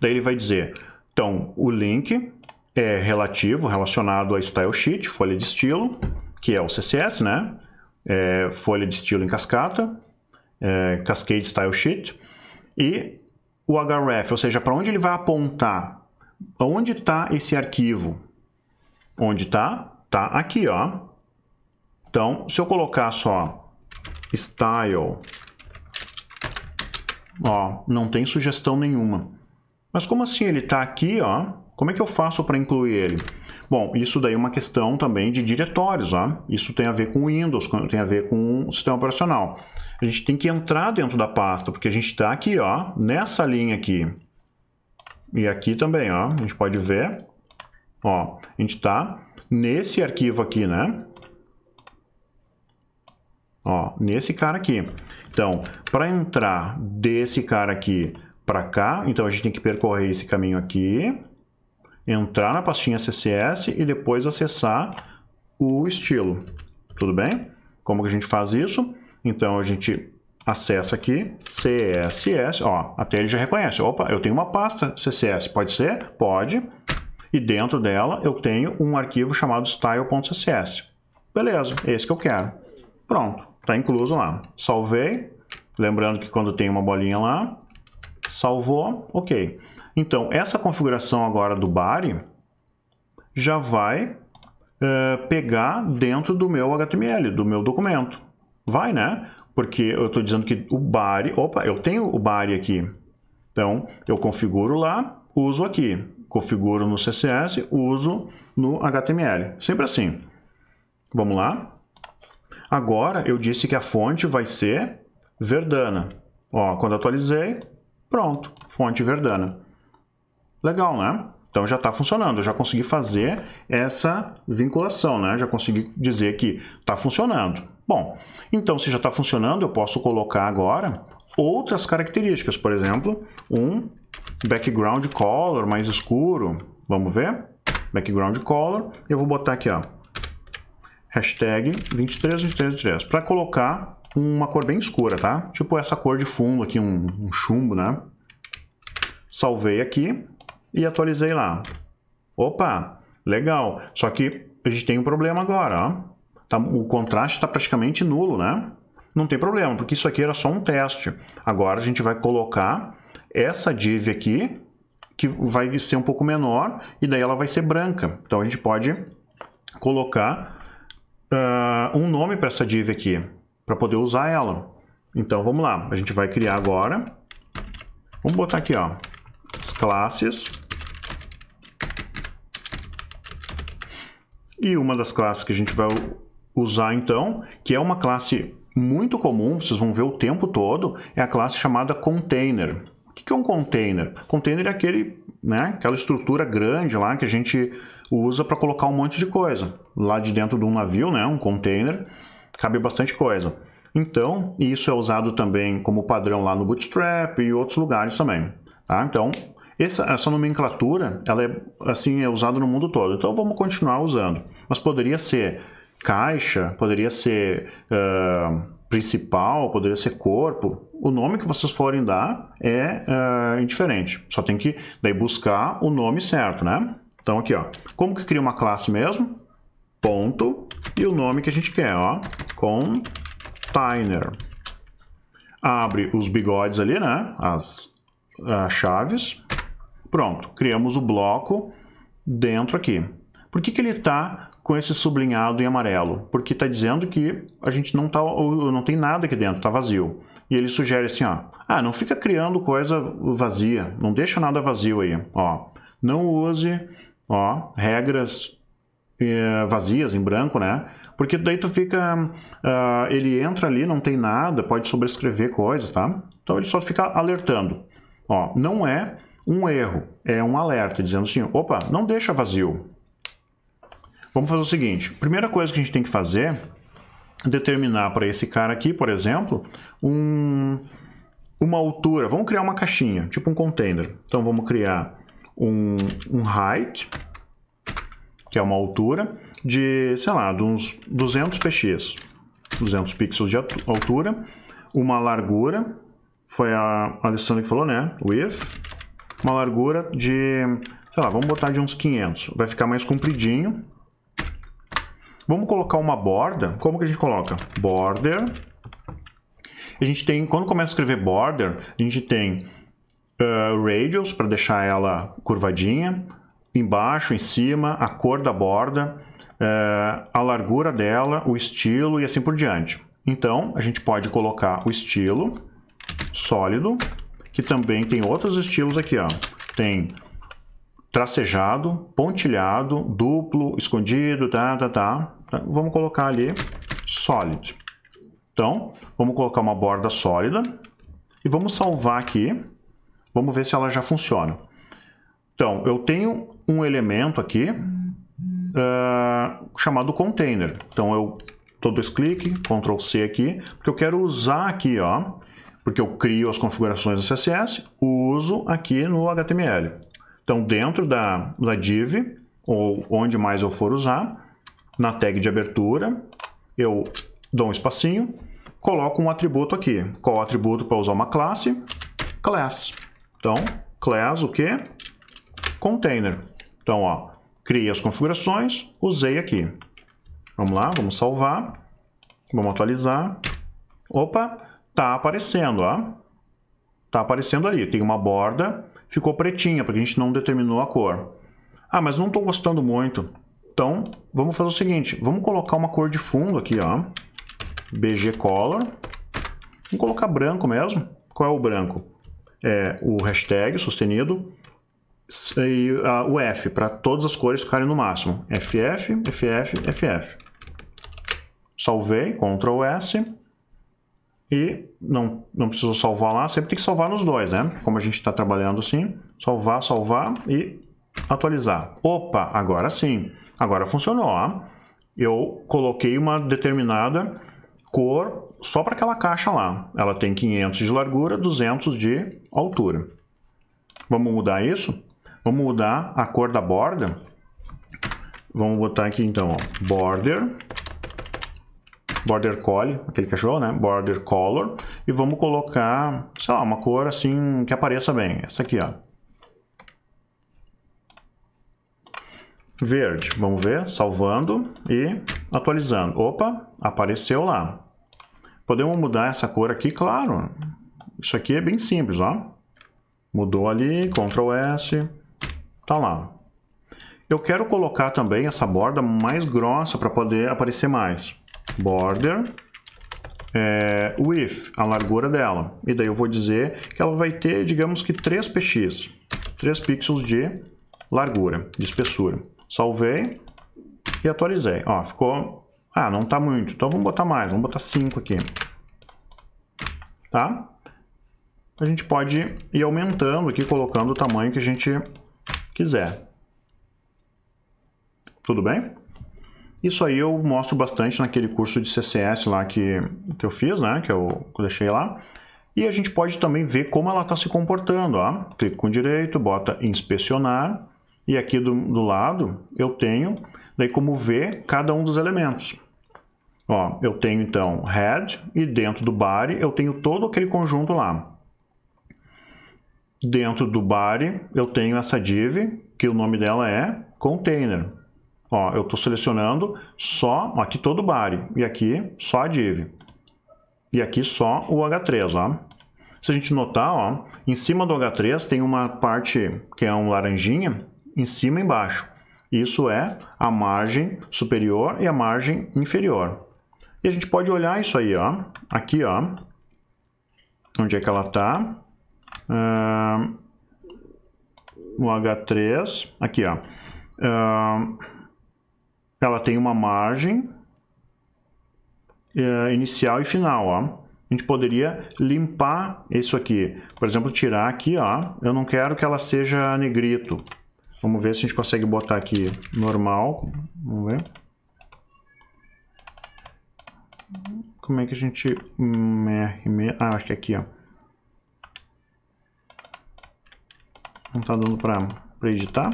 Daí ele vai dizer, então, o link é relativo, relacionado a style sheet, folha de estilo, que é o CSS, né? É, folha de estilo em cascata, é, cascade style sheet, e o href, ou seja, para onde ele vai apontar. Onde está esse arquivo? Onde está? Está aqui, ó. Então, se eu colocar só style, ó, não tem sugestão nenhuma. Mas como assim ele está aqui, ó? Como é que eu faço para incluir ele? Bom, isso daí é uma questão também de diretórios, ó. isso tem a ver com o Windows, tem a ver com o sistema operacional. A gente tem que entrar dentro da pasta, porque a gente está aqui, ó, nessa linha aqui. E aqui também, ó, a gente pode ver, ó, a gente está nesse arquivo aqui, né? Ó, nesse cara aqui. Então, para entrar desse cara aqui para cá, então a gente tem que percorrer esse caminho aqui, entrar na pastinha CSS e depois acessar o estilo. Tudo bem? Como que a gente faz isso? Então a gente acessa aqui, CSS, ó, até ele já reconhece. Opa, eu tenho uma pasta CSS, pode ser? Pode. E dentro dela eu tenho um arquivo chamado style.css. Beleza, esse que eu quero. Pronto, tá incluso lá. Salvei, lembrando que quando tem uma bolinha lá, salvou, ok. Então, essa configuração agora do bari já vai eh, pegar dentro do meu HTML, do meu documento. Vai, né? Porque eu estou dizendo que o bari, Opa, eu tenho o bari aqui. Então, eu configuro lá, uso aqui. Configuro no CSS, uso no HTML. Sempre assim. Vamos lá. Agora, eu disse que a fonte vai ser Verdana. Ó, quando atualizei, pronto, fonte Verdana. Legal, né? Então já está funcionando, eu já consegui fazer essa vinculação, né? Já consegui dizer que está funcionando. Bom, então se já está funcionando, eu posso colocar agora outras características, por exemplo, um background color mais escuro. Vamos ver? Background color, eu vou botar aqui, ó, hashtag 232323, para colocar uma cor bem escura, tá? Tipo essa cor de fundo aqui, um, um chumbo, né? Salvei aqui, e atualizei lá. Opa, legal. Só que a gente tem um problema agora, ó. Tá, o contraste está praticamente nulo, né? Não tem problema, porque isso aqui era só um teste. Agora a gente vai colocar essa div aqui, que vai ser um pouco menor, e daí ela vai ser branca. Então a gente pode colocar uh, um nome para essa div aqui, para poder usar ela. Então vamos lá, a gente vai criar agora. Vamos botar aqui, ó, as classes E uma das classes que a gente vai usar então, que é uma classe muito comum, vocês vão ver o tempo todo, é a classe chamada container. O que é um container? Container é aquele, né, aquela estrutura grande lá que a gente usa para colocar um monte de coisa. Lá de dentro de um navio, né, um container, cabe bastante coisa. Então, isso é usado também como padrão lá no Bootstrap e outros lugares também. Tá? Então, essa, essa nomenclatura, ela é, assim, é usada no mundo todo. Então, vamos continuar usando. Mas poderia ser caixa, poderia ser uh, principal, poderia ser corpo. O nome que vocês forem dar é uh, indiferente. Só tem que daí buscar o nome certo, né? Então aqui, ó. Como que cria uma classe mesmo? Ponto e o nome que a gente quer, ó. Container. Abre os bigodes ali, né? As, as chaves. Pronto, criamos o bloco dentro aqui. Por que, que ele está com esse sublinhado em amarelo? Porque está dizendo que a gente não, tá, não tem nada aqui dentro, está vazio. E ele sugere assim, ó, ah, não fica criando coisa vazia, não deixa nada vazio aí, ó. Não use, ó, regras eh, vazias em branco, né? Porque daí tu fica, uh, ele entra ali, não tem nada, pode sobrescrever coisas, tá? Então ele só fica alertando. Ó, não é um erro é um alerta dizendo assim: opa, não deixa vazio. Vamos fazer o seguinte: primeira coisa que a gente tem que fazer é determinar para esse cara aqui, por exemplo, um, uma altura. Vamos criar uma caixinha, tipo um container. Então vamos criar um, um height, que é uma altura de, sei lá, de uns 200 px, 200 pixels de altura, uma largura, foi a Alessandra que falou, né? With uma largura de, sei lá, vamos botar de uns 500. Vai ficar mais compridinho. Vamos colocar uma borda. Como que a gente coloca? Border. A gente tem, quando começa a escrever border, a gente tem uh, eh, radius para deixar ela curvadinha. Embaixo, em cima, a cor da borda, uh, a largura dela, o estilo e assim por diante. Então, a gente pode colocar o estilo sólido que também tem outros estilos aqui, ó. Tem tracejado, pontilhado, duplo, escondido, tá, tá, tá. Então, vamos colocar ali solid. Então, vamos colocar uma borda sólida e vamos salvar aqui. Vamos ver se ela já funciona. Então, eu tenho um elemento aqui uh, chamado container. Então, eu dou dois cliques, Ctrl C aqui, porque eu quero usar aqui, ó, porque eu crio as configurações do CSS, uso aqui no HTML. Então, dentro da, da div, ou onde mais eu for usar, na tag de abertura, eu dou um espacinho, coloco um atributo aqui. Qual atributo para usar uma classe? Class. Então, class o quê? Container. Então, ó, criei as configurações, usei aqui. Vamos lá, vamos salvar, vamos atualizar. Opa, tá aparecendo, ó. Tá aparecendo ali, tem uma borda, ficou pretinha, porque a gente não determinou a cor. Ah, mas não estou gostando muito. Então, vamos fazer o seguinte, vamos colocar uma cor de fundo aqui, ó. BG Color. Vamos colocar branco mesmo. Qual é o branco? É o hashtag sustenido e o F, para todas as cores ficarem no máximo. FF, FF, FF. Salvei, Ctrl S e não, não precisou salvar lá, sempre tem que salvar nos dois, né? Como a gente está trabalhando assim, salvar, salvar e atualizar. Opa, agora sim, agora funcionou, ó. Eu coloquei uma determinada cor só para aquela caixa lá. Ela tem 500 de largura, 200 de altura. Vamos mudar isso? Vamos mudar a cor da borda? Vamos botar aqui então, ó, border Border Collie, aquele cachorro, né? Border Color. E vamos colocar, sei lá, uma cor assim que apareça bem. Essa aqui, ó. Verde. Vamos ver, salvando e atualizando. Opa, apareceu lá. Podemos mudar essa cor aqui, claro. Isso aqui é bem simples, ó. Mudou ali, Ctrl S, tá lá. Eu quero colocar também essa borda mais grossa para poder aparecer mais border é, width, a largura dela. E daí eu vou dizer que ela vai ter, digamos que 3 px, 3 pixels de largura, de espessura. Salvei e atualizei. Ó, ficou... Ah, não está muito. Então vamos botar mais, vamos botar 5 aqui. Tá? A gente pode ir aumentando aqui, colocando o tamanho que a gente quiser. Tudo bem? Isso aí eu mostro bastante naquele curso de CCS lá que, que eu fiz, né? Que eu, que eu deixei lá. E a gente pode também ver como ela está se comportando. Ó. Clico com o direito, bota inspecionar. E aqui do, do lado eu tenho daí como ver cada um dos elementos. Ó, eu tenho então head e dentro do body eu tenho todo aquele conjunto lá. Dentro do body eu tenho essa div que o nome dela é container. Ó, eu estou selecionando só aqui todo o body e aqui só a div. E aqui só o H3, ó. Se a gente notar, ó, em cima do H3 tem uma parte que é um laranjinha, em cima e embaixo. Isso é a margem superior e a margem inferior. E a gente pode olhar isso aí, ó. Aqui, ó. Onde é que ela tá? Uh, o H3. Aqui, ó. Uh, ela tem uma margem eh, inicial e final, ó. A gente poderia limpar isso aqui. Por exemplo, tirar aqui, ó. Eu não quero que ela seja negrito. Vamos ver se a gente consegue botar aqui normal. Vamos ver. Como é que a gente... Ah, acho que é aqui, ó. Não tá dando para editar.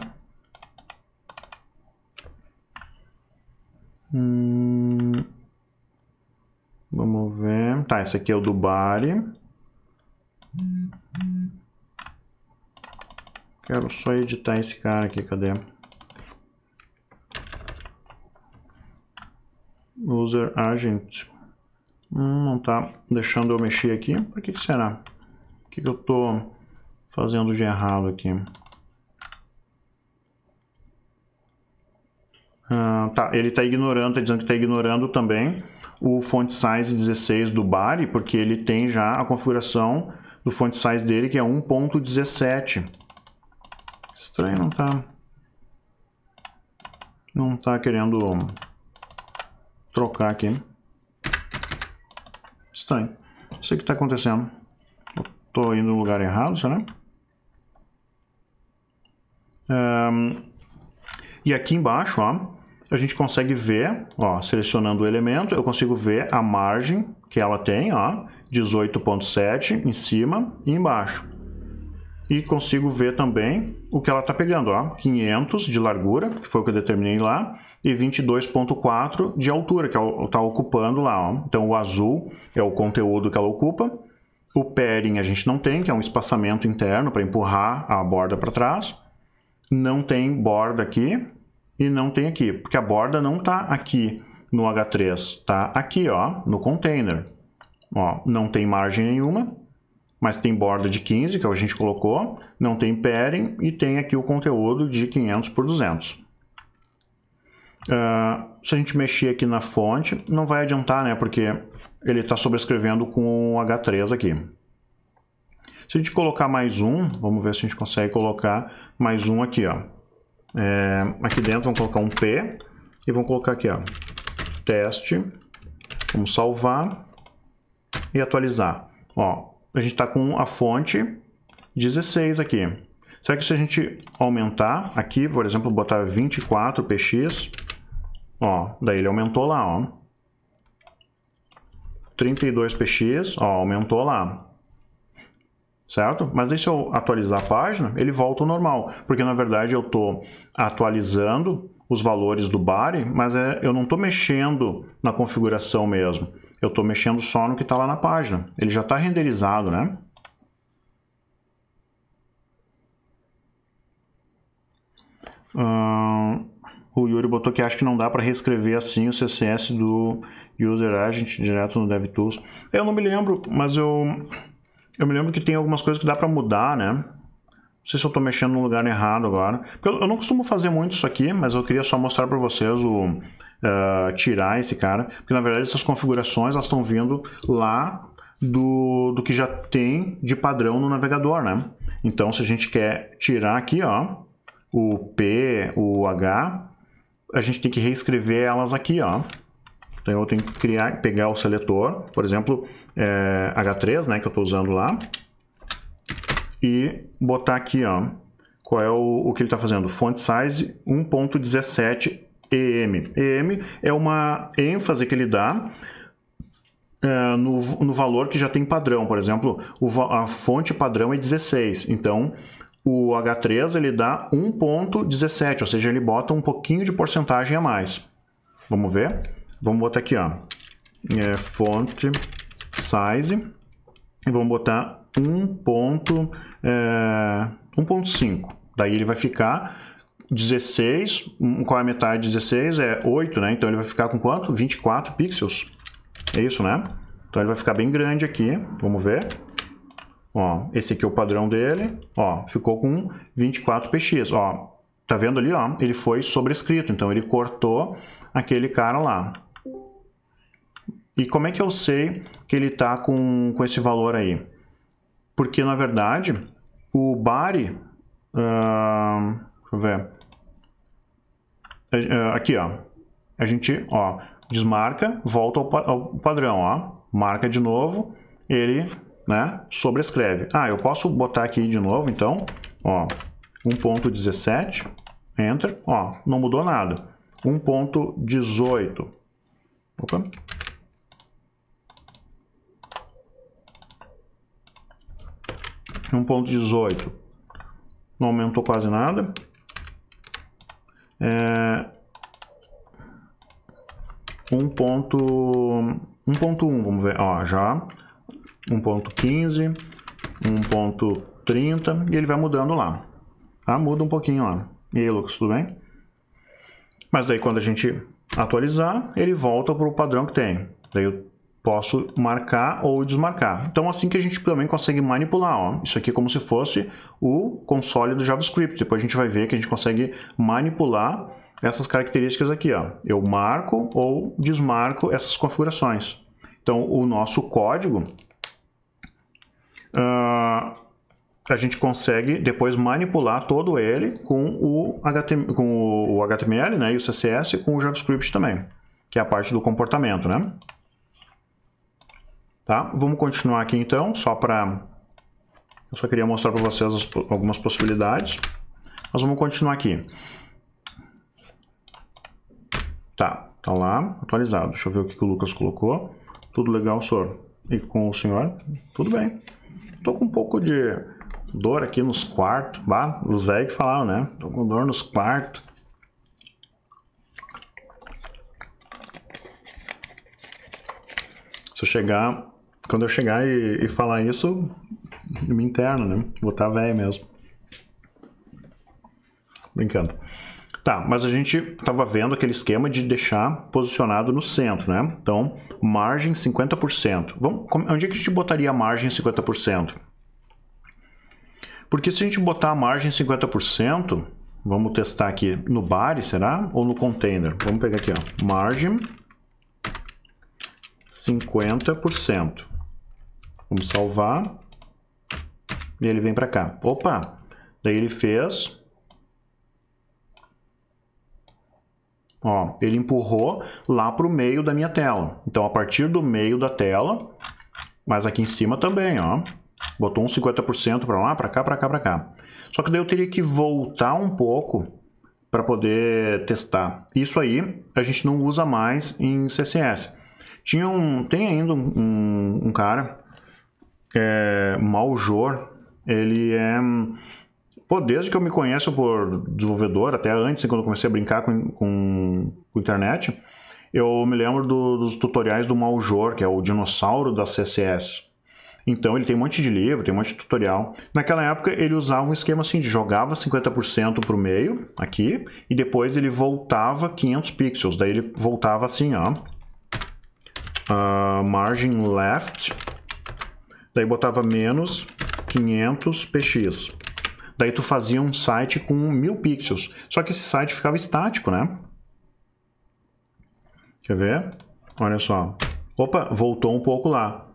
Hum, vamos ver. Tá, esse aqui é o do Bari. Quero só editar esse cara aqui, cadê? User agent. Hum, não tá deixando eu mexer aqui. Por que, que será? O que, que eu tô fazendo de errado aqui? Ah, tá, ele está ignorando, está dizendo que está ignorando também o font size 16 do Bari, porque ele tem já a configuração do font size dele que é 1.17. Estranho, não tá não tá querendo trocar aqui. Estranho. Não sei o que está acontecendo. Estou indo no lugar errado, será? Um, e aqui embaixo, ó, a gente consegue ver, ó, selecionando o elemento, eu consigo ver a margem que ela tem, ó, 18.7 em cima e embaixo. E consigo ver também o que ela está pegando, ó, 500 de largura, que foi o que eu determinei lá, e 22.4 de altura, que ela é está ocupando lá. Ó. Então o azul é o conteúdo que ela ocupa, o padding a gente não tem, que é um espaçamento interno para empurrar a borda para trás. Não tem borda aqui, e não tem aqui, porque a borda não está aqui no H3, está aqui ó, no container. Ó, não tem margem nenhuma, mas tem borda de 15, é que a gente colocou, não tem padding e tem aqui o conteúdo de 500 por 200. Uh, ah, se a gente mexer aqui na fonte, não vai adiantar, né? Porque ele está sobrescrevendo com o H3 aqui. Se a gente colocar mais um, vamos ver se a gente consegue colocar mais um aqui, ó. É, aqui dentro vamos colocar um P e vamos colocar aqui, ó, teste, vamos salvar e atualizar. Ó, a gente está com a fonte 16 aqui. Será que se a gente aumentar aqui, por exemplo, botar 24 px, ó, daí ele aumentou lá, ó. 32 px, ó, aumentou lá certo? Mas deixa eu atualizar a página, ele volta ao normal, porque na verdade eu estou atualizando os valores do body, mas é, eu não estou mexendo na configuração mesmo. Eu estou mexendo só no que está lá na página. Ele já está renderizado, né? o Yuri botou que acho que não dá para reescrever assim o CSS do User Agent direto no DevTools. Eu não me lembro, mas eu eu me lembro que tem algumas coisas que dá para mudar, né? Não sei se eu estou mexendo no lugar errado agora. eu, eu, não costumo fazer muito isso aqui, mas eu queria só mostrar para vocês o... Uh, tirar esse cara. Porque, na verdade, essas configurações, elas estão vindo lá do, do que já tem de padrão no navegador, né? Então, se a gente quer tirar aqui, ó, o P, o H, a gente tem que reescrever elas aqui, ó. Então, eu tenho que criar, pegar o seletor, por exemplo, é, H3, né, que eu estou usando lá, e botar aqui, ó, qual é o, o que ele está fazendo, font size 1.17 EM. EM é uma ênfase que ele dá é, no, no valor que já tem padrão, por exemplo, o, a fonte padrão é 16, então o H3 ele dá 1.17, ou seja, ele bota um pouquinho de porcentagem a mais. Vamos ver? Vamos botar aqui, ó. É, fonte size e vamos botar 1.5. Eh, Daí ele vai ficar 16, qual é a metade de 16? É 8, né? Então ele vai ficar com quanto? 24 pixels. É isso, né? Então ele vai ficar bem grande aqui, vamos ver. Ó, esse aqui é o padrão dele, ó, ficou com 24 px, ó. Tá vendo ali, ó? Ele foi sobrescrito, então ele cortou aquele cara lá. E como é que eu sei que ele está com, com esse valor aí? Porque, na verdade, o body... Uh, deixa eu ver. É, é, aqui, ó. A gente, ó, desmarca, volta ao, ao padrão, ó. Marca de novo, ele, né, sobrescreve. Ah, eu posso botar aqui de novo, então, ó, 1.17, enter, ó, não mudou nada. 1.18, opa, 1.18 não aumentou quase nada. É, 1.1, vamos ver, ó, já 1.15, 1.30 e ele vai mudando lá. Ah, muda um pouquinho lá. E aí, Lucas, tudo bem? Mas daí quando a gente atualizar, ele volta para o padrão que tem. Daí Posso marcar ou desmarcar. Então, assim que a gente também consegue manipular. Ó. Isso aqui é como se fosse o console do JavaScript. Depois a gente vai ver que a gente consegue manipular essas características aqui. Ó. Eu marco ou desmarco essas configurações. Então, o nosso código, uh, a gente consegue depois manipular todo ele com o, HTML, com o HTML né, e o CSS, com o JavaScript também, que é a parte do comportamento, né? Tá? Vamos continuar aqui então, só para... Eu só queria mostrar para vocês as, algumas possibilidades. Mas vamos continuar aqui. Tá, tá lá, atualizado. Deixa eu ver o que, que o Lucas colocou. Tudo legal, senhor? E com o senhor? Tudo bem. Tô com um pouco de dor aqui nos quartos. Bah, os velhos que falaram, né? Tô com dor nos quartos. Se eu chegar quando eu chegar e, e falar isso, me interno, né? Vou estar tá velho mesmo. Brincando. Tá, mas a gente estava vendo aquele esquema de deixar posicionado no centro, né? Então, margem 50%. Vamos, onde é que a gente botaria a margem 50%? Porque se a gente botar a margem 50%, vamos testar aqui no bar, será? Ou no container? Vamos pegar aqui, ó, margem 50%. Vamos salvar. E ele vem para cá. Opa! Daí ele fez... Ó, ele empurrou lá para o meio da minha tela. Então, a partir do meio da tela, mas aqui em cima também, ó. Botou um 50% para lá, para cá, para cá, para cá. Só que daí eu teria que voltar um pouco para poder testar. Isso aí a gente não usa mais em CSS. Tinha um, tem ainda um, um, um cara é, Maljor, ele é... Pô, desde que eu me conheço por desenvolvedor, até antes, quando eu comecei a brincar com, com, com internet, eu me lembro do, dos tutoriais do Maljor, que é o dinossauro da CSS. Então ele tem um monte de livro, tem um monte de tutorial. Naquela época ele usava um esquema assim, de jogava 50% para o meio, aqui, e depois ele voltava 500 pixels. Daí ele voltava assim, ó. Uh, ah, margin left Daí botava menos 500 px. Daí tu fazia um site com mil pixels. Só que esse site ficava estático, né? Quer ver? Olha só. Opa, voltou um pouco lá.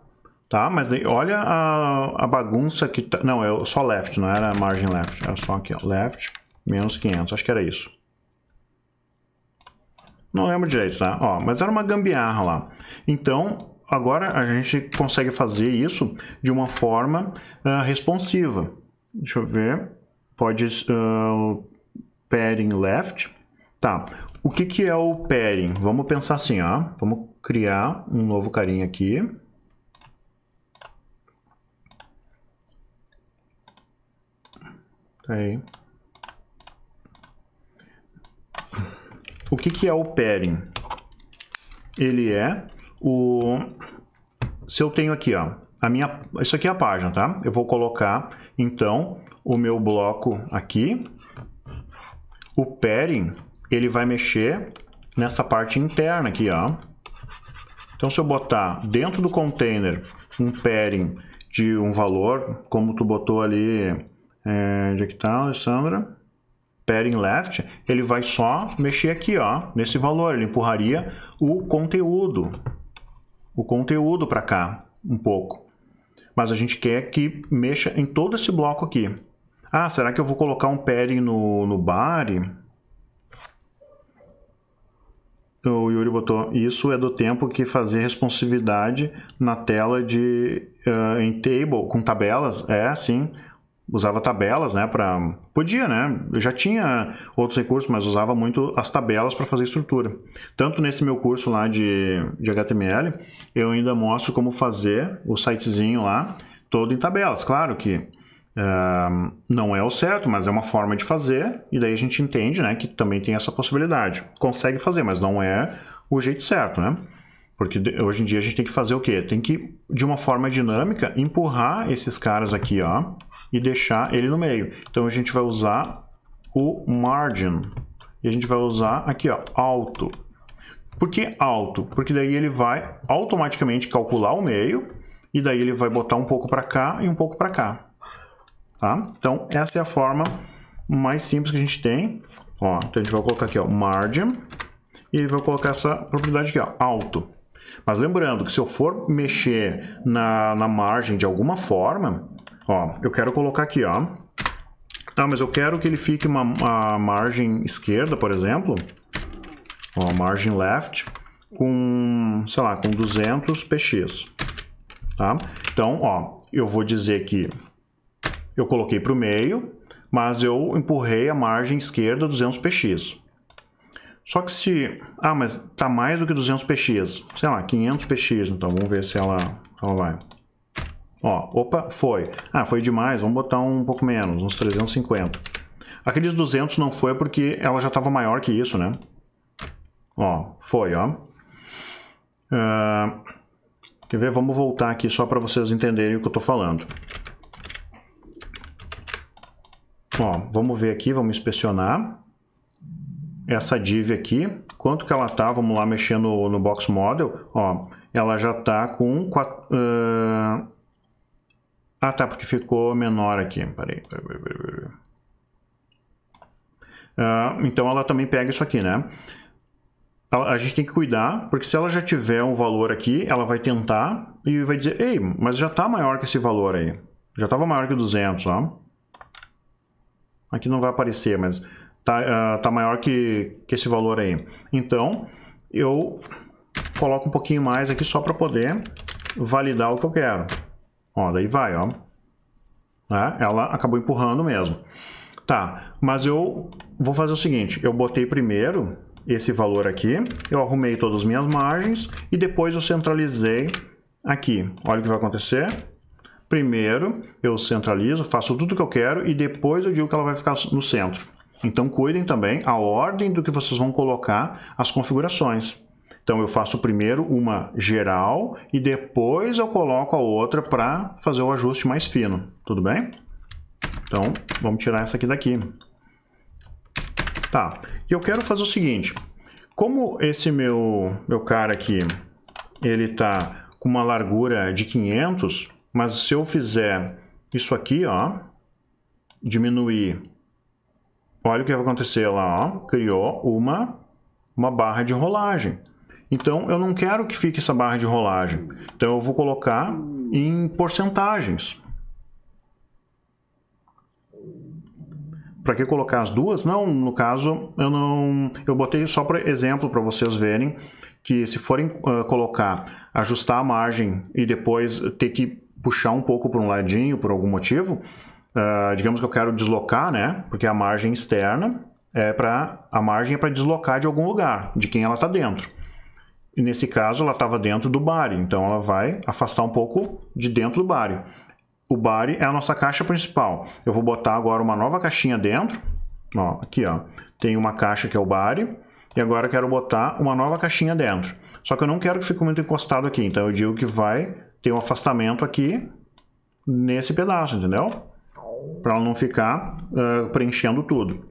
Tá, mas daí, olha a, a bagunça que tá... Não, é só left, não era margem left. Era só aqui, ó. Left, menos 500. Acho que era isso. Não lembro direito, tá? Ó, mas era uma gambiarra lá. Então, agora a gente consegue fazer isso de uma forma uh, responsiva. Deixa eu ver. Pode uh, pairing left. Tá. O que, que é o pairing? Vamos pensar assim, ó. Vamos criar um novo carinha aqui. Tá aí. O que, que é o pairing? Ele é o se eu tenho aqui, ó, a minha, isso aqui é a página, tá? Eu vou colocar, então, o meu bloco aqui. O padding, ele vai mexer nessa parte interna aqui, ó. Então, se eu botar dentro do container um padding de um valor, como tu botou ali, é, onde é que tá, Alessandra? padding left, ele vai só mexer aqui, ó, nesse valor. Ele empurraria o conteúdo o conteúdo para cá um pouco. Mas a gente quer que mexa em todo esse bloco aqui. Ah, será que eu vou colocar um padding no, no body? O Yuri botou, isso é do tempo que fazer responsividade na tela de uh, em table, com tabelas. É, assim usava tabelas, né, para podia, né? Eu já tinha outros recursos, mas usava muito as tabelas para fazer estrutura. Tanto nesse meu curso lá de, de HTML, eu ainda mostro como fazer o sitezinho lá todo em tabelas. Claro que uh, não é o certo, mas é uma forma de fazer e daí a gente entende, né, que também tem essa possibilidade. Consegue fazer, mas não é o jeito certo, né? Porque hoje em dia a gente tem que fazer o quê? Tem que, de uma forma dinâmica, empurrar esses caras aqui, ó, e deixar ele no meio. Então a gente vai usar o margin e a gente vai usar aqui, ó, alto. Por que alto? Porque daí ele vai automaticamente calcular o meio e daí ele vai botar um pouco para cá e um pouco para cá. Tá? Então essa é a forma mais simples que a gente tem. Ó, então a gente vai colocar aqui, ó, margin e vai colocar essa propriedade aqui, ó, alto. Mas lembrando que se eu for mexer na, na margem de alguma forma, Ó, eu quero colocar aqui, ó. Tá, mas eu quero que ele fique uma, uma margem esquerda, por exemplo. Ó, margem left com, sei lá, com 200 px. Tá? Então, ó, eu vou dizer que eu coloquei para o meio, mas eu empurrei a margem esquerda 200 px. Só que se... Ah, mas tá mais do que 200 px. Sei lá, 500 px. Então, vamos ver se ela, ela vai. Ó, opa, foi. Ah, foi demais, vamos botar um pouco menos, uns 350. Aqueles 200 não foi porque ela já estava maior que isso, né? Ó, foi, ó. Uh, quer ver? Vamos voltar aqui só para vocês entenderem o que eu tô falando. Ó, vamos ver aqui, vamos inspecionar essa div aqui. Quanto que ela tá? Vamos lá mexer no, no box model. Ó, ela já tá com... Uh, ah, tá, porque ficou menor aqui. Peraí. Uh, então ela também pega isso aqui, né? a gente tem que cuidar, porque se ela já tiver um valor aqui, ela vai tentar e vai dizer, ei, mas já está maior que esse valor aí. Já estava maior que 200, ó. Aqui não vai aparecer, mas tá, uh, tá maior que, que esse valor aí. Então, eu coloco um pouquinho mais aqui só para poder validar o que eu quero. Ó, daí vai, ó. Né? Ela acabou empurrando mesmo. Tá, mas eu vou fazer o seguinte, eu botei primeiro esse valor aqui, eu arrumei todas as minhas margens e depois eu centralizei aqui. Olha o que vai acontecer. Primeiro eu centralizo, faço tudo o que eu quero e depois eu digo que ela vai ficar no centro. Então cuidem também a ordem do que vocês vão colocar as configurações. Então eu faço primeiro uma geral e depois eu coloco a outra para fazer o ajuste mais fino, tudo bem? Então vamos tirar essa aqui daqui. Tá, e eu quero fazer o seguinte, como esse meu, meu cara aqui, ele tá com uma largura de 500, mas se eu fizer isso aqui, ó, diminuir, olha o que vai acontecer lá, ó, criou uma, uma barra de rolagem. Então, eu não quero que fique essa barra de rolagem. Então, eu vou colocar em porcentagens. Para que colocar as duas? Não, no caso, eu não, eu botei só para exemplo para vocês verem que se forem uh, colocar, ajustar a margem e depois ter que puxar um pouco para um ladinho por algum motivo, uh, digamos que eu quero deslocar, né? Porque a margem externa é para a margem é para deslocar de algum lugar, de quem ela está dentro. E nesse caso, ela estava dentro do body, então ela vai afastar um pouco de dentro do body. O body é a nossa caixa principal. Eu vou botar agora uma nova caixinha dentro. Ó, aqui, ó. Tem uma caixa que é o body. E agora eu quero botar uma nova caixinha dentro. Só que eu não quero que fique muito encostado aqui. Então eu digo que vai ter um afastamento aqui nesse pedaço, entendeu? Para ela não ficar uh, preenchendo tudo.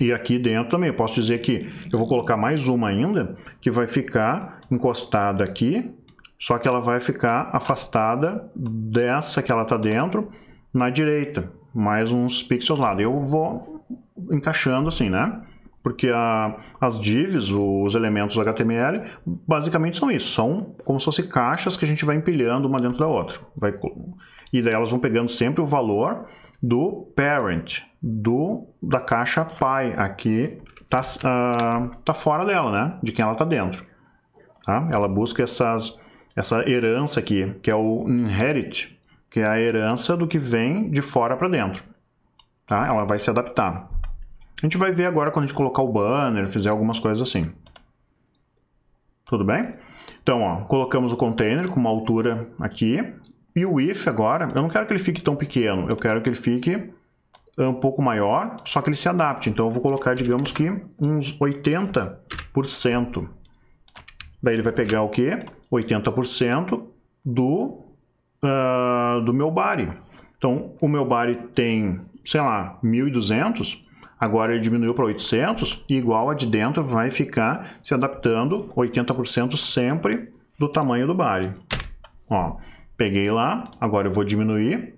E aqui dentro também, eu posso dizer que eu vou colocar mais uma ainda, que vai ficar encostada aqui, só que ela vai ficar afastada dessa que ela está dentro, na direita, mais uns pixels lá. Eu vou encaixando assim, né? Porque a, as divs, os elementos HTML, basicamente são isso. São como se fossem caixas que a gente vai empilhando uma dentro da outra. Vai, e daí elas vão pegando sempre o valor do parent, do, da caixa pai aqui, tá, uh, tá fora dela, né? De quem ela tá dentro. Tá? Ela busca essas, essa herança aqui, que é o inherit, que é a herança do que vem de fora para dentro. Tá? Ela vai se adaptar. A gente vai ver agora quando a gente colocar o banner, fizer algumas coisas assim. Tudo bem? Então, ó, colocamos o container com uma altura aqui, e o if agora, eu não quero que ele fique tão pequeno, eu quero que ele fique ah, um pouco maior, só que ele se adapte. Então eu vou colocar, digamos que, uns 80%. Daí ele vai pegar o que? 80% do, uh, do meu body. Então o meu body tem, sei lá, 1.200, agora ele diminuiu para 800, e igual a de dentro vai ficar se adaptando 80% sempre do tamanho do body. Ó. Peguei lá, agora eu vou diminuir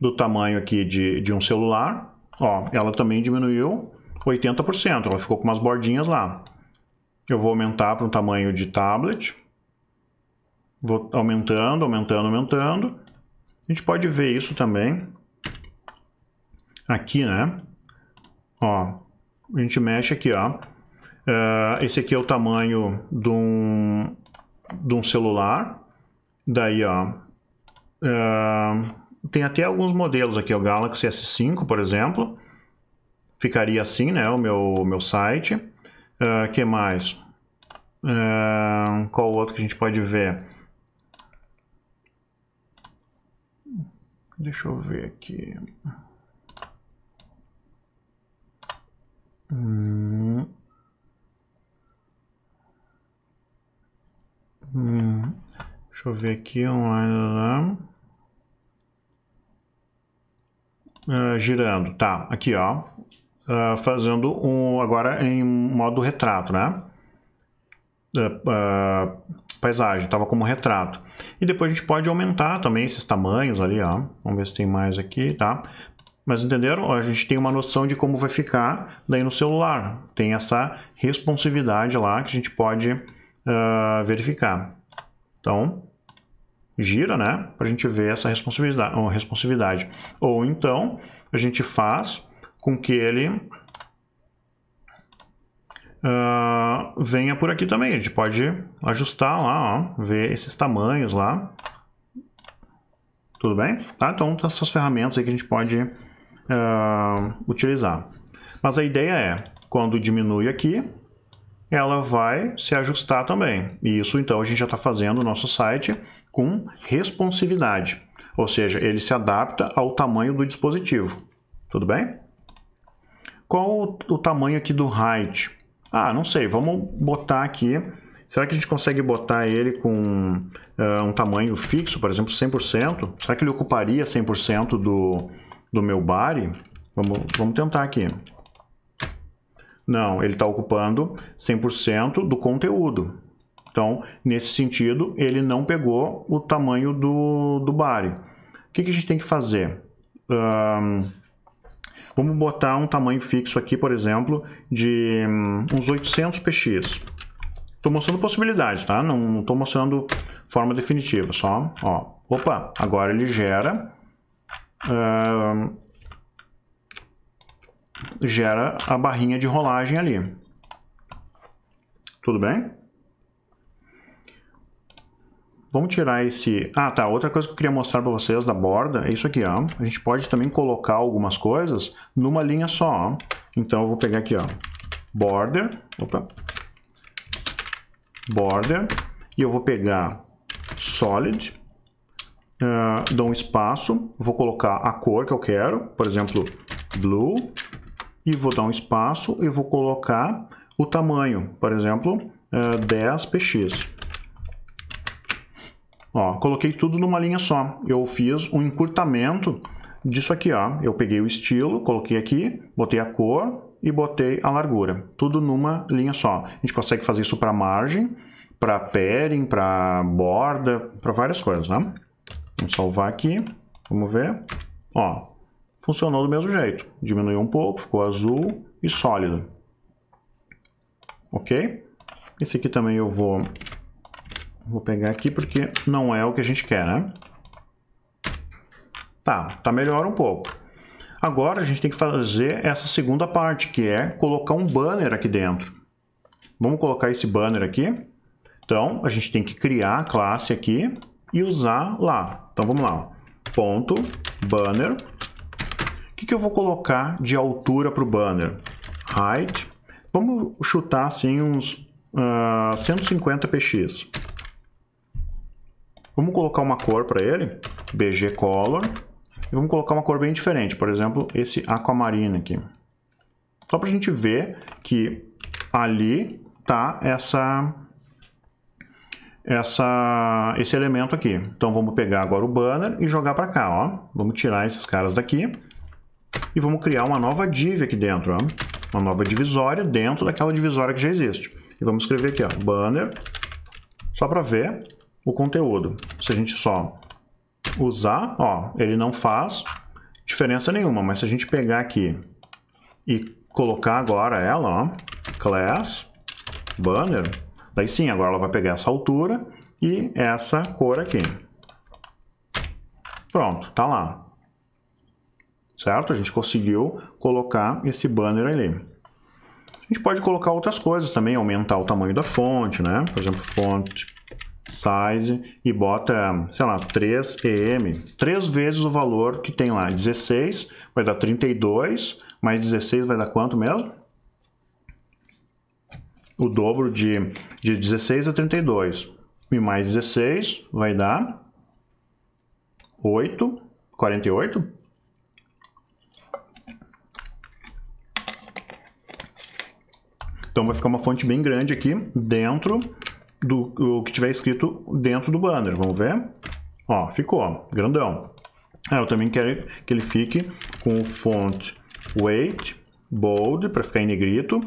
do tamanho aqui de, de um celular. Ó, ela também diminuiu 80%, ela ficou com umas bordinhas lá. Eu vou aumentar para um tamanho de tablet. Vou aumentando, aumentando, aumentando. A gente pode ver isso também aqui, né? Ó, a gente mexe aqui, ó. Uh, esse aqui é o tamanho de um, de um celular. Daí, ó, Uh, tem até alguns modelos aqui, o Galaxy S5, por exemplo. Ficaria assim, né, o meu, meu site. Uh, que mais? Uh, qual outro que a gente pode ver? Deixa eu ver aqui. Hum. Hum. Deixa eu ver aqui online. uh, girando, tá, aqui ó, uh, fazendo um, agora em modo retrato, né? Uh, paisagem, estava como retrato. E depois a gente pode aumentar também esses tamanhos ali, ó. Vamos ver se tem mais aqui, tá? Mas entenderam? a gente tem uma noção de como vai ficar daí no celular. Tem essa responsividade lá que a gente pode verificar. Então, gira, né? Para a gente ver essa responsividade, ou responsividade. Ou então, a gente faz com que ele uh, venha por aqui também. A gente pode ajustar lá, ó, ver esses tamanhos lá. Tudo bem? Tá? Então, tá essas ferramentas aí que a gente pode uh, utilizar. Mas a ideia é, quando diminui aqui, ela vai se ajustar também. E isso, então, a gente já está fazendo no nosso site com responsividade, ou seja, ele se adapta ao tamanho do dispositivo. Tudo bem? Qual o, tamanho aqui do height? Ah, não sei, vamos botar aqui. Será que a gente consegue botar ele com uh, um tamanho fixo, por exemplo, 100%? Será que ele ocuparia 100% do, do meu body? Vamos, vamos tentar aqui. Não, ele está ocupando 100% do conteúdo. Então, nesse sentido, ele não pegou o tamanho do, do body. O que, que a gente tem que fazer? Um, vamos botar um tamanho fixo aqui, por exemplo, de hum, uns 800 px. Estou mostrando possibilidades, tá? Não estou mostrando forma definitiva, só, ó. Opa, agora ele gera... Um, gera a barrinha de rolagem ali. Tudo bem? Vamos tirar esse... Ah, tá. Outra coisa que eu queria mostrar para vocês da borda é isso aqui, ó. A gente pode também colocar algumas coisas numa linha só, ó. Então, eu vou pegar aqui, ó. Border. Opa. Border. E eu vou pegar Solid. Uh, dou um espaço. Vou colocar a cor que eu quero. Por exemplo, Blue. E vou dar um espaço e vou colocar o tamanho. Por exemplo, uh, ah, 10px. Ó, coloquei tudo numa linha só. Eu fiz um encurtamento disso aqui, ó. Eu peguei o estilo, coloquei aqui, botei a cor e botei a largura. Tudo numa linha só. A gente consegue fazer isso para margem, para padding, para borda, para várias coisas, né? Vamos salvar aqui. Vamos ver. Ó, funcionou do mesmo jeito. Diminuiu um pouco, ficou azul e sólido. Ok? Esse aqui também eu vou Vou pegar aqui porque não é o que a gente quer, né? Tá, tá melhor um pouco. Agora a gente tem que fazer essa segunda parte, que é colocar um banner aqui dentro. Vamos colocar esse banner aqui. Então, a gente tem que criar a classe aqui e usar lá. Então, vamos lá. Ponto, banner. O que, que eu vou colocar de altura para o banner? Height. Vamos chutar assim uns uh, 150 px. Vamos colocar uma cor para ele, BG Color, e vamos colocar uma cor bem diferente, por exemplo, esse aquamarina aqui. Só para a gente ver que ali tá essa, essa, esse elemento aqui. Então vamos pegar agora o banner e jogar para cá, ó. Vamos tirar esses caras daqui e vamos criar uma nova div aqui dentro, ó. Uma nova divisória dentro daquela divisória que já existe. E vamos escrever aqui, ó, banner, só para ver o conteúdo. Se a gente só usar, ó, ele não faz diferença nenhuma, mas se a gente pegar aqui e colocar agora ela, ó, class banner, daí sim, agora ela vai pegar essa altura e essa cor aqui. Pronto, tá lá. Certo? A gente conseguiu colocar esse banner ali. A gente pode colocar outras coisas também, aumentar o tamanho da fonte, né? Por exemplo, fonte size e bota, sei lá, 3 EM, três vezes o valor que tem lá, 16, vai dar 32, mais 16 vai dar quanto mesmo? O dobro de, de 16 a 32, e mais 16 vai dar 8, 48, Então vai ficar uma fonte bem grande aqui dentro do o que tiver escrito dentro do banner. Vamos ver? Ó, ficou grandão. Ah, eu também quero que ele fique com o font weight bold para ficar em negrito.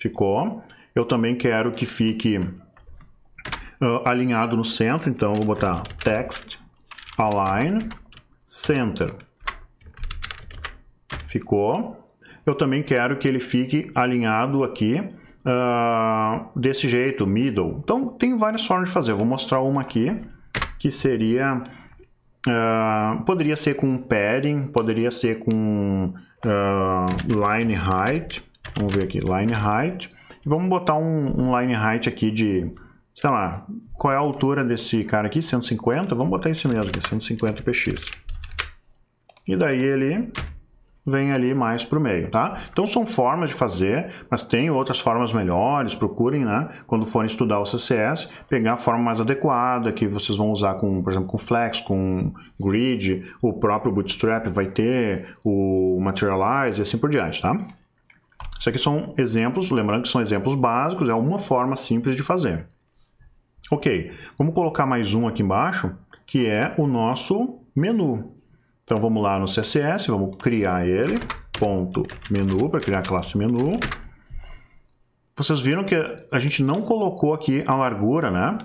Ficou. Eu também quero que fique uh, alinhado no centro, então vou botar text align center. Ficou. Eu também quero que ele fique alinhado aqui ah, desse jeito, middle. Então tem várias formas de fazer. Eu vou mostrar uma aqui que seria uh, poderia ser com padding, poderia ser com uh, line height. Vamos ver aqui, line height. E vamos botar um, um line height aqui de, sei lá, qual é a altura desse cara aqui? 150? Vamos botar esse mesmo aqui, 150 px. E daí ele vem ali mais para o meio, tá? Então são formas de fazer, mas tem outras formas melhores, procurem, né? Quando forem estudar o CSS, pegar a forma mais adequada, que vocês vão usar com, por exemplo, com Flex, com Grid, o próprio Bootstrap vai ter, o Materialize e assim por diante, tá? Isso aqui são exemplos, lembrando que são exemplos básicos, é uma forma simples de fazer. Ok, vamos colocar mais um aqui embaixo, que é o nosso menu. Então vamos lá no CSS, vamos criar ele, ponto menu, para criar a classe menu. Vocês viram que a gente não colocou aqui a largura, né?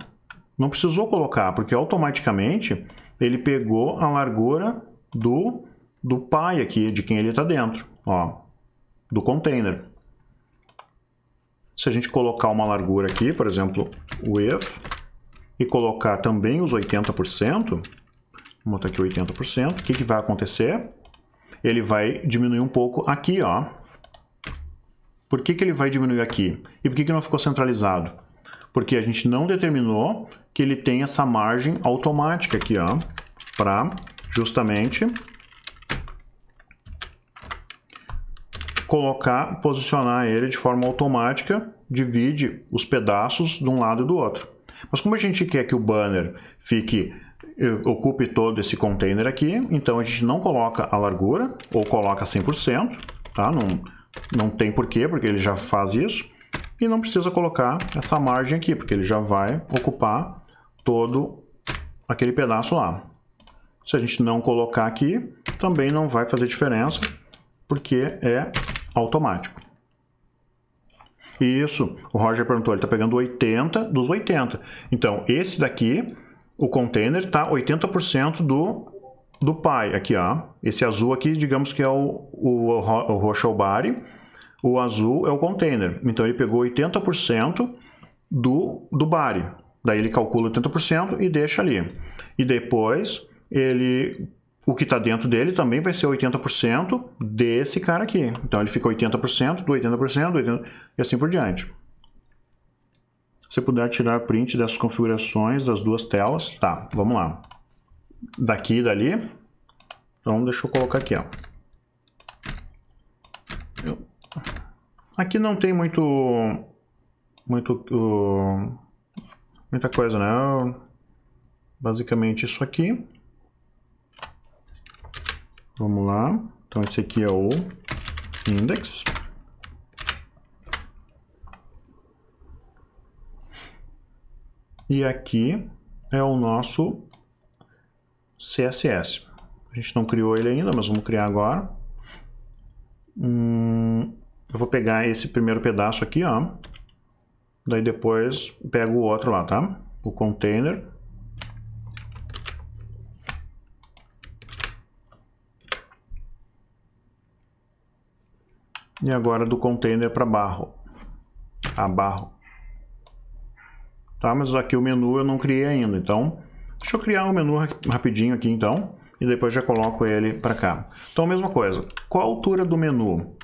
Não precisou colocar, porque automaticamente ele pegou a largura do, do pai aqui, de quem ele está dentro, ó, do container. Se a gente colocar uma largura aqui, por exemplo, width, e colocar também os 80%, Vou botar aqui 80%. O que, que vai acontecer? Ele vai diminuir um pouco aqui, ó. Por que, que ele vai diminuir aqui? E por que, que não ficou centralizado? Porque a gente não determinou que ele tem essa margem automática aqui, ó, para justamente colocar, posicionar ele de forma automática, divide os pedaços de um lado e do outro. Mas como a gente quer que o banner fique ocupe todo esse container aqui. Então a gente não coloca a largura, ou coloca 100%, tá? Não, não tem porquê, porque ele já faz isso. E não precisa colocar essa margem aqui, porque ele já vai ocupar todo aquele pedaço lá. Se a gente não colocar aqui, também não vai fazer diferença, porque é automático. Isso, o Roger perguntou, ele está pegando 80 dos 80. Então, esse daqui o container está 80% do, do pai aqui, ó. Esse azul aqui, digamos que é o, o, o roxo o azul é o container. Então ele pegou 80% do, do body. Daí ele calcula 80% e deixa ali. E depois ele o que está dentro dele também vai ser 80% desse cara aqui. Então ele fica 80% do 80%, do 80% e assim por diante. Você puder tirar print dessas configurações das duas telas. Tá, vamos lá. Daqui e dali. Então deixa eu colocar aqui, ó. Aqui não tem muito... Muito... Uh, muita coisa, né? Basicamente isso aqui. Vamos lá. Então esse aqui é o index. E aqui é o nosso CSS. A gente não criou ele ainda, mas vamos criar agora. Hum, eu vou pegar esse primeiro pedaço aqui, ó. Daí depois pego o outro lá, tá? O container. E agora do container para barro. A barro tá? Mas aqui o menu eu não criei ainda, então deixa eu criar um menu rapidinho aqui então e depois já coloco ele para cá. Então mesma coisa, qual a altura do menu?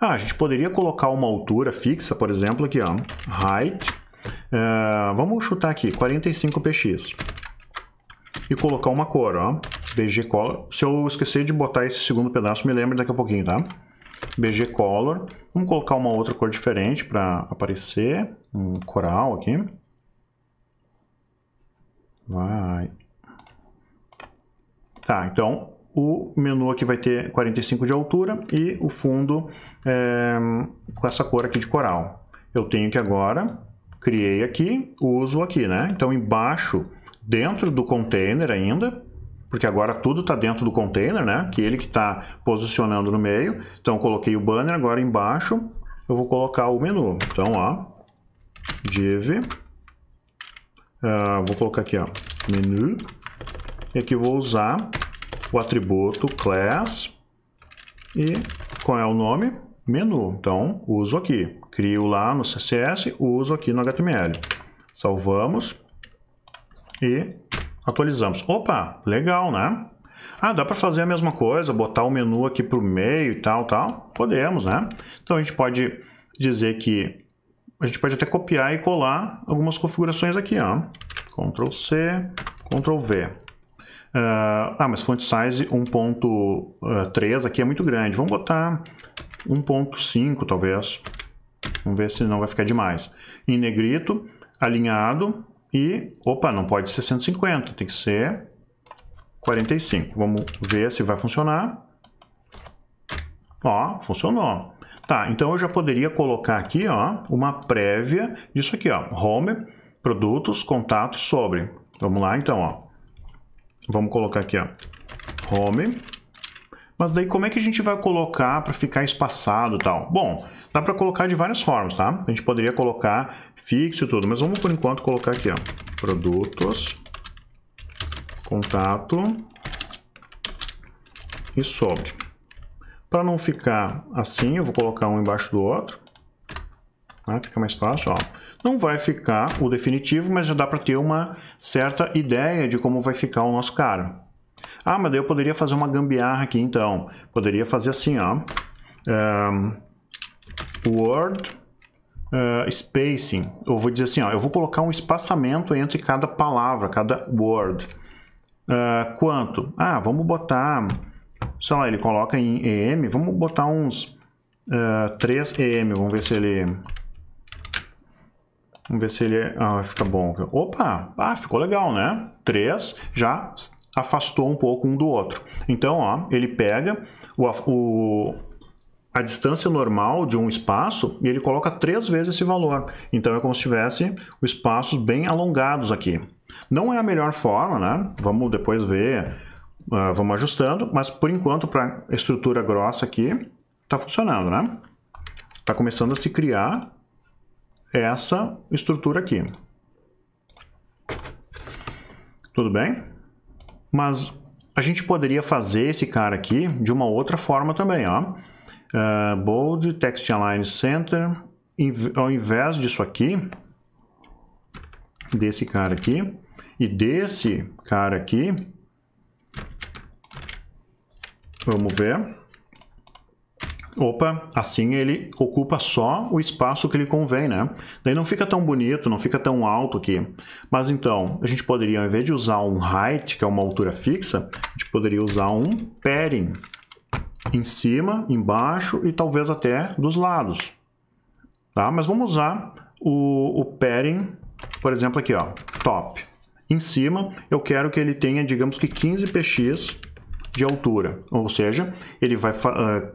Ah, a gente poderia colocar uma altura fixa, por exemplo, aqui ó, height, eh, vamos chutar aqui, 45 px e colocar uma cor, ó, BG Color. Se eu esquecer de botar esse segundo pedaço, me lembre daqui a pouquinho, tá? BG Color. Vamos colocar uma outra cor diferente para aparecer, um coral aqui. Vai. Tá, então o menu aqui vai ter 45 de altura e o fundo é, com essa cor aqui de coral. Eu tenho que agora, criei aqui, uso aqui, né? Então embaixo, dentro do container ainda, porque agora tudo está dentro do container, né? Que ele que está posicionando no meio. Então coloquei o banner, agora embaixo eu vou colocar o menu. Então, ó, div Uh, vou colocar aqui, ó, menu. E aqui vou usar o atributo class. E qual é o nome? Menu. Então, uso aqui. Crio lá no CSS, uso aqui no HTML. Salvamos. E atualizamos. Opa, legal, né? Ah, dá para fazer a mesma coisa, botar o menu aqui para o meio e tal, tal? Podemos, né? Então, a gente pode dizer que a gente pode até copiar e colar algumas configurações aqui, ó. Ctrl C, Ctrl V. Uh, ah, mas font size 1.3 ah, aqui é muito grande. Vamos botar 1.5 talvez. Vamos ver se não vai ficar demais. Em negrito, alinhado e... Opa, não pode ser 150, tem que ser 45. Vamos ver se vai funcionar. Ó, funcionou. Tá, então eu já poderia colocar aqui ó, uma prévia disso aqui, ó, home, produtos, contatos, sobre. Vamos lá então, ó. Vamos colocar aqui, ó, home. Mas daí como é que a gente vai colocar para ficar espaçado e tal? Bom, dá para colocar de várias formas, tá? A gente poderia colocar fixo e tudo, mas vamos por enquanto colocar aqui, ó, produtos, contato e sobre. Para não ficar assim, eu vou colocar um embaixo do outro. Né? Fica mais fácil, ó. Não vai ficar o definitivo, mas já dá para ter uma certa ideia de como vai ficar o nosso cara. Ah, mas daí eu poderia fazer uma gambiarra aqui, então. Poderia fazer assim, ó. Um, word uh, spacing. Eu vou dizer assim, ó. Eu vou colocar um espaçamento entre cada palavra, cada word. Uh, quanto? Ah, vamos botar sei lá, ele coloca em EM, vamos botar uns uh, 3 EM, vamos ver se ele... Vamos ver se ele... Ah, fica bom. Opa! Ah, ficou legal, né? 3 já afastou um pouco um do outro. Então, ó, ele pega o, o a distância normal de um espaço e ele coloca três vezes esse valor. Então, é como se tivesse os espaços bem alongados aqui. Não é a melhor forma, né? Vamos depois ver ah, vamos ajustando, mas por enquanto, para a estrutura grossa aqui, está funcionando, né? Está começando a se criar essa estrutura aqui. Tudo bem? Mas a gente poderia fazer esse cara aqui de uma outra forma também, ó. Uh, bold, text align center, ao invés disso aqui, desse cara aqui e desse cara aqui, Vamos ver. Opa, assim ele ocupa só o espaço que lhe convém, né? Daí não fica tão bonito, não fica tão alto aqui. Mas então, a gente poderia, ao invés de usar um height, que é uma altura fixa, a gente poderia usar um padding. Em cima, embaixo e talvez até dos lados. Tá? Mas vamos usar o, o padding, por exemplo, aqui, ó, top. Em cima, eu quero que ele tenha, digamos que 15 px de altura. Ou seja, ele vai uh,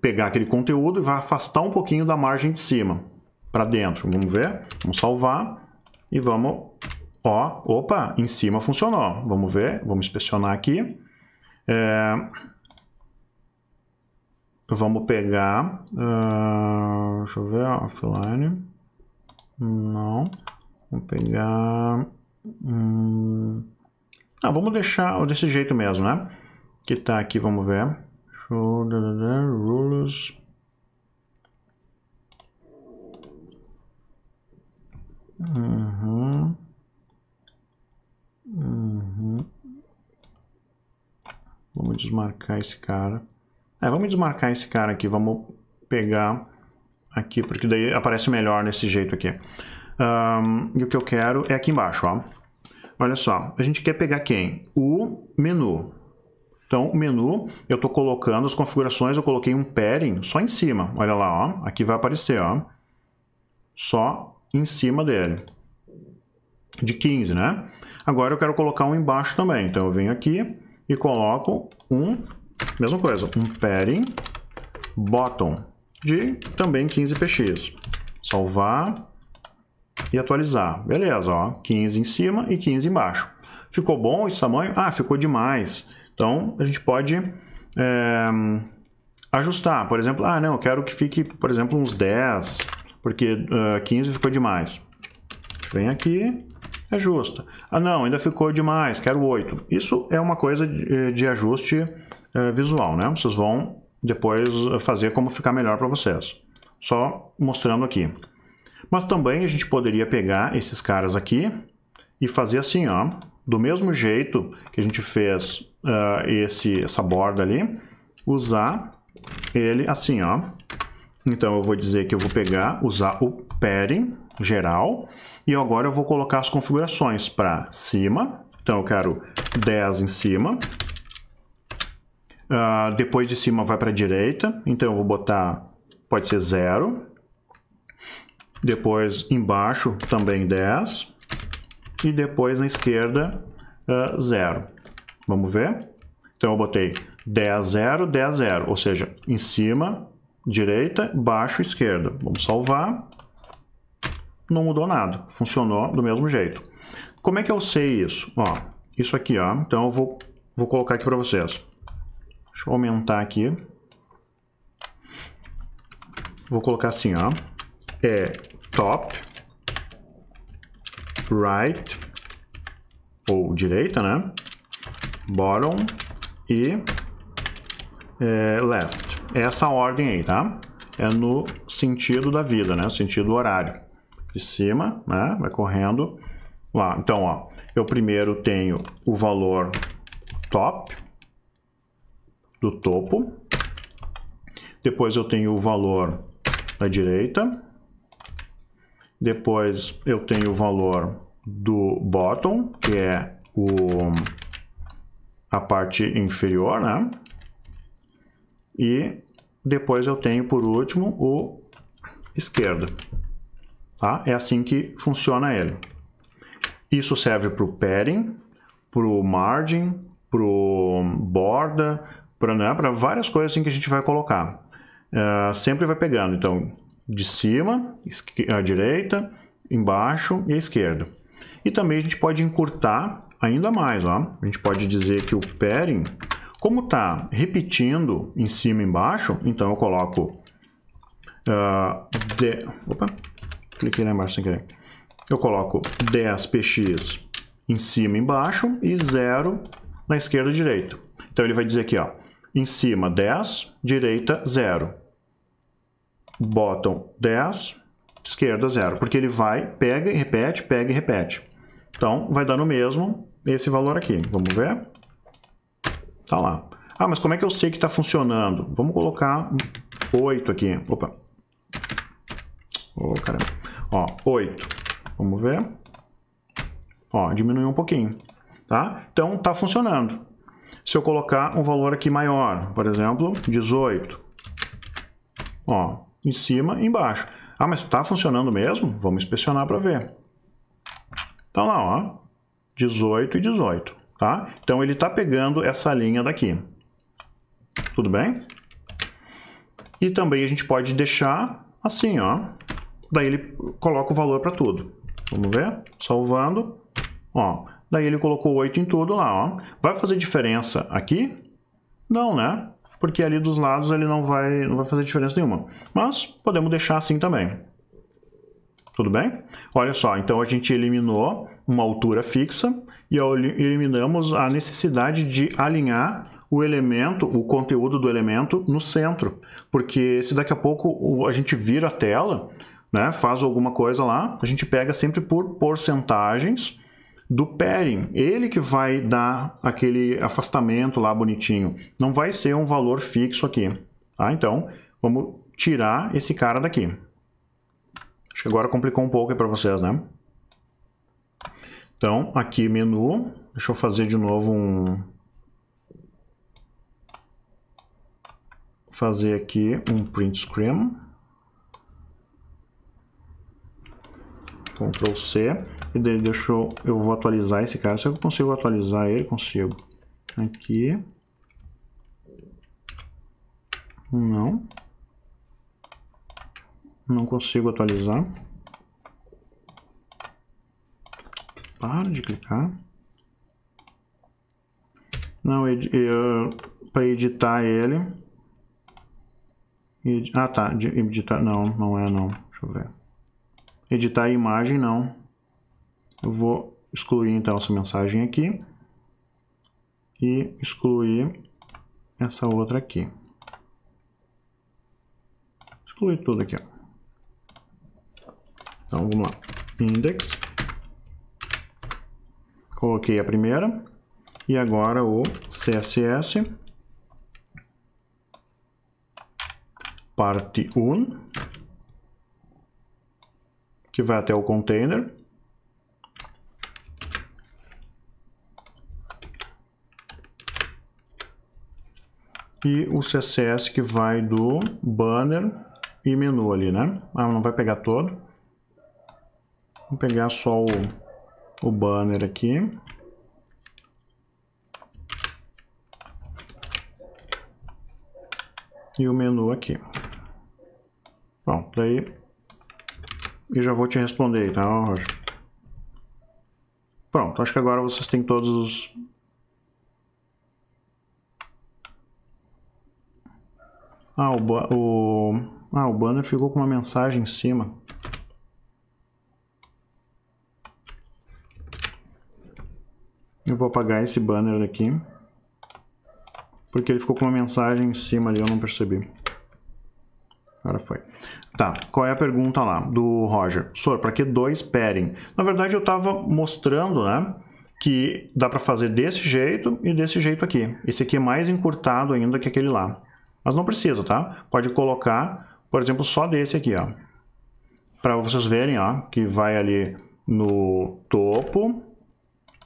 pegar aquele conteúdo e vai afastar um pouquinho da margem de cima para dentro. Vamos ver? Vamos salvar e vamos... Ó, opa, em cima funcionou. Vamos ver, vamos inspecionar aqui. É... Vamos pegar... Uh, deixa eu ver, offline. Não. Vou pegar... Hum... Ah, vamos deixar desse jeito mesmo, né? que tá aqui, vamos ver. Show, da, da, da, rules. Uhum. Uhum. Vamos desmarcar esse cara. É, vamos desmarcar esse cara aqui, vamos pegar aqui, porque daí aparece melhor nesse jeito aqui. Um, e o que eu quero é aqui embaixo, ó. Olha só, a gente quer pegar quem? O menu. Então, o menu, eu estou colocando as configurações, eu coloquei um padding só em cima. Olha lá, ó. aqui vai aparecer, ó. só em cima dele, de 15, né? Agora eu quero colocar um embaixo também, então eu venho aqui e coloco um, mesma coisa, um padding bottom de também 15 px. Salvar e atualizar. Beleza, ó, 15 em cima e 15 embaixo. Ficou bom esse tamanho? Ah, ficou demais. Então, a gente pode é, ajustar. Por exemplo, ah, não, eu quero que fique, por exemplo, uns 10, porque é, uh, 15 ficou demais. Vem aqui, ajusta. É ah, não, ainda ficou demais, quero 8. Isso é uma coisa de, é, de ajuste uh, visual, né? Vocês vão depois fazer como ficar melhor para vocês. Só mostrando aqui. Mas também a gente poderia pegar esses caras aqui e fazer assim, ó. Do mesmo jeito que a gente fez uh, esse, essa borda ali, usar ele assim, ó. Então eu vou dizer que eu vou pegar, usar o padding geral e agora eu vou colocar as configurações para cima. Então eu quero 10 em cima. Uh, depois de cima vai para a direita, então eu vou botar, pode ser 0. Depois embaixo também 10 e depois na esquerda uh, zero. Vamos ver? Então eu botei 10, 0, 10, 0, ou seja, em cima, direita, baixo, esquerda. Vamos salvar. Não mudou nada, funcionou do mesmo jeito. Como é que eu sei isso? Ó, isso aqui, ó. Então eu vou, vou colocar aqui para vocês. Deixa eu aumentar aqui. Vou colocar assim, ó. É top right ou direita, né? Bottom e é, left. Essa ordem aí, tá? É no sentido da vida, né? Sentido horário. De cima, né? Vai correndo lá. Então, ó, eu primeiro tenho o valor top do topo. Depois eu tenho o valor da direita depois eu tenho o valor do bottom, que é o, a parte inferior, né? E depois eu tenho, por último, o esquerdo. Tá? É assim que funciona ele. Isso serve para o padding, para o margin, para o borda, para né, várias coisas assim que a gente vai colocar. Uh, sempre vai pegando. Então, de cima, à direita, embaixo e à esquerda. E também a gente pode encurtar ainda mais, ó. A gente pode dizer que o padding, como está repetindo em cima e embaixo, então eu coloco uh, de, opa, cliquei lá embaixo sem querer. Eu coloco 10px em cima e embaixo e 0 na esquerda e direita. Então ele vai dizer aqui, ó, em cima 10, direita 0 bottom 10, esquerda 0, porque ele vai, pega e repete, pega e repete. Então, vai dar no mesmo esse valor aqui. Vamos ver? Tá lá. Ah, mas como é que eu sei que está funcionando? Vamos colocar 8 aqui. Opa. oh, caramba. Ó, 8. Vamos ver. Ó, diminuiu um pouquinho. Tá? Então, está funcionando. Se eu colocar um valor aqui maior, por exemplo, 18. Ó, em cima e embaixo. Ah, mas está funcionando mesmo? Vamos inspecionar para ver. Então lá, ó, 18 e 18, tá? Então ele está pegando essa linha daqui. Tudo bem? E também a gente pode deixar assim, ó. Daí ele coloca o valor para tudo. Vamos ver? Salvando. Ó, daí ele colocou 8 em tudo lá, ó. Vai fazer diferença aqui? Não, né? porque ali dos lados ele não vai, não vai fazer diferença nenhuma. Mas podemos deixar assim também. Tudo bem? Olha só, então a gente eliminou uma altura fixa e eliminamos a necessidade de alinhar o elemento, o conteúdo do elemento no centro, porque se daqui a pouco a gente vira a tela, né, faz alguma coisa lá, a gente pega sempre por porcentagens do pairing. Ele que vai dar aquele afastamento lá bonitinho. Não vai ser um valor fixo aqui. Tá? Então, vamos tirar esse cara daqui. Acho que agora complicou um pouco para vocês, né? Então, aqui menu. Deixa eu fazer de novo um... Fazer aqui um print screen. Ctrl C. E daí deixa eu, eu vou atualizar esse cara. Será que eu consigo atualizar ele? Consigo. Aqui. Não. Não consigo atualizar. Para de clicar. Não, eh, para editar ele. ah, tá. Editar. Não, não é não. Deixa eu ver. Editar a imagem, não. Eu vou excluir então essa mensagem aqui e excluir essa outra aqui. Excluir tudo aqui. Ó. Então vamos lá, index, coloquei a primeira e agora o CSS, parte 1, que vai até o container, e o CSS que vai do banner e menu ali, né? Ah, não vai pegar todo. Vou pegar só o, o banner aqui. E o menu aqui. Bom, daí... E já vou te responder, tá, Roger? Pronto, acho que agora vocês têm todos os Ah, o, o, ah, o banner ficou com uma mensagem em cima. Eu vou apagar esse banner aqui. Porque ele ficou com uma mensagem em cima ali, eu não percebi. Agora foi. Tá, qual é a pergunta lá do Roger? Sor, para que dois pairing? Na verdade eu estava mostrando, né? Que dá para fazer desse jeito e desse jeito aqui. Esse aqui é mais encurtado ainda que aquele lá. Mas não precisa, tá? Pode colocar, por exemplo, só desse aqui, ó. Para vocês verem, ó, que vai ali no topo,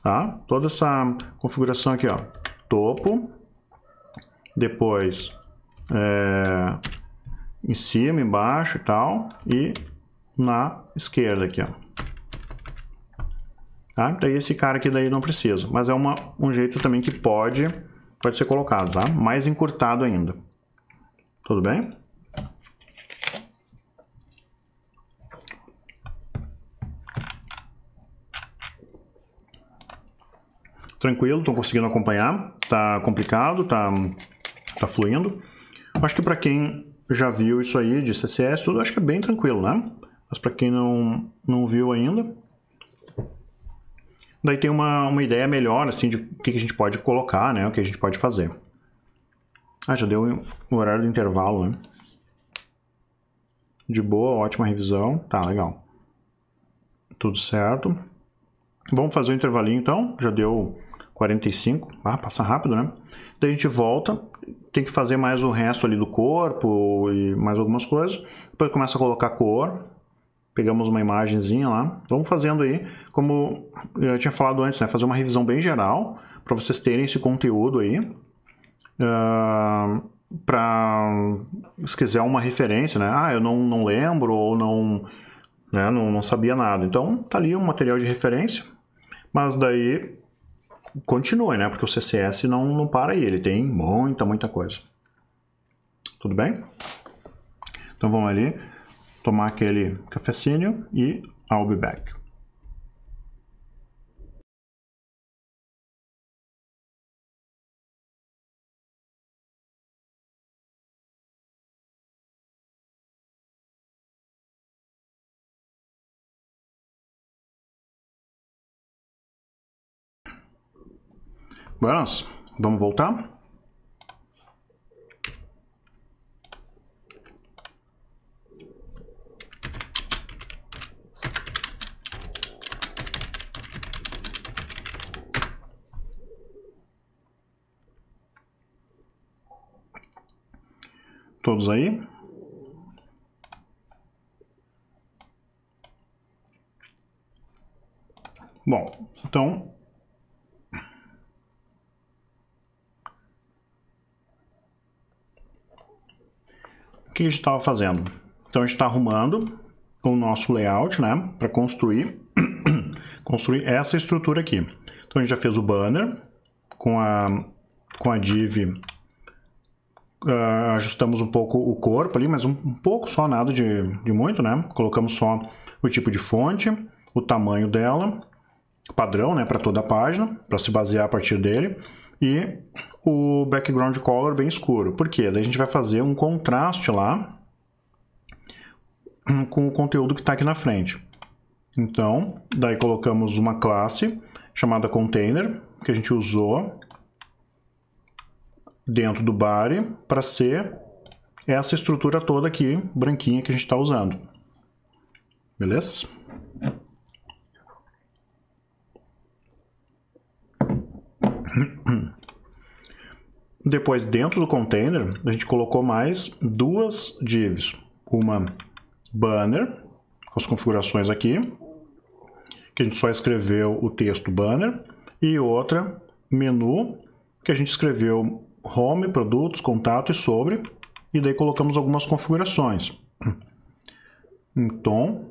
tá? Toda essa configuração aqui, ó. Topo, depois é, em cima, embaixo e tal, e na esquerda aqui, ó. Tá? Daí esse cara aqui daí não precisa, mas é uma, um jeito também que pode, pode ser colocado, tá? Mais encurtado ainda. Tudo bem? Tranquilo, estou conseguindo acompanhar. Tá complicado, tá, tá fluindo. Acho que para quem já viu isso aí de CSS, tudo acho que é bem tranquilo, né? Mas para quem não, não viu ainda, daí tem uma, uma ideia melhor assim de o que a gente pode colocar, né? O que a gente pode fazer. Ah, já deu o horário do intervalo, né? De boa, ótima revisão. Tá, legal. Tudo certo. Vamos fazer o intervalinho então. Já deu 45. Ah, passa rápido, né? Daí a gente volta. Tem que fazer mais o resto ali do corpo e mais algumas coisas. Depois começa a colocar cor. Pegamos uma imagenzinha lá. Vamos fazendo aí, como eu tinha falado antes, né? Fazer uma revisão bem geral para vocês terem esse conteúdo aí para se quiser uma referência, né? Ah, eu não, não lembro ou não, né? não, não sabia nada. Então, tá ali um material de referência, mas daí continue, né? Porque o CSS não, não para aí, ele tem muita, muita coisa. Tudo bem? Então vamos ali, tomar aquele cafecinho e I'll be back. Buenas, vamos voltar? Todos aí? Bom, então que a gente estava fazendo? Então a gente está arrumando o nosso layout, né, para construir *coughs* construir essa estrutura aqui. Então a gente já fez o banner com a com a div Uh, ajustamos um pouco o corpo ali, mas um, um pouco só, nada de, de, muito, né? Colocamos só o tipo de fonte, o tamanho dela, padrão, né, para toda a página, para se basear a partir dele e o background color bem escuro. Por quê? Daí a gente vai fazer um contraste lá com o conteúdo que está aqui na frente. Então, daí colocamos uma classe chamada container, que a gente usou dentro do body para ser essa estrutura toda aqui, branquinha, que a gente está usando. Beleza? *coughs* Depois, dentro do container, a gente colocou mais duas divs. Uma banner, com as configurações aqui, que a gente só escreveu o texto banner, e outra menu, que a gente escreveu home, produtos, contato e sobre, e daí colocamos algumas configurações. *coughs* Então,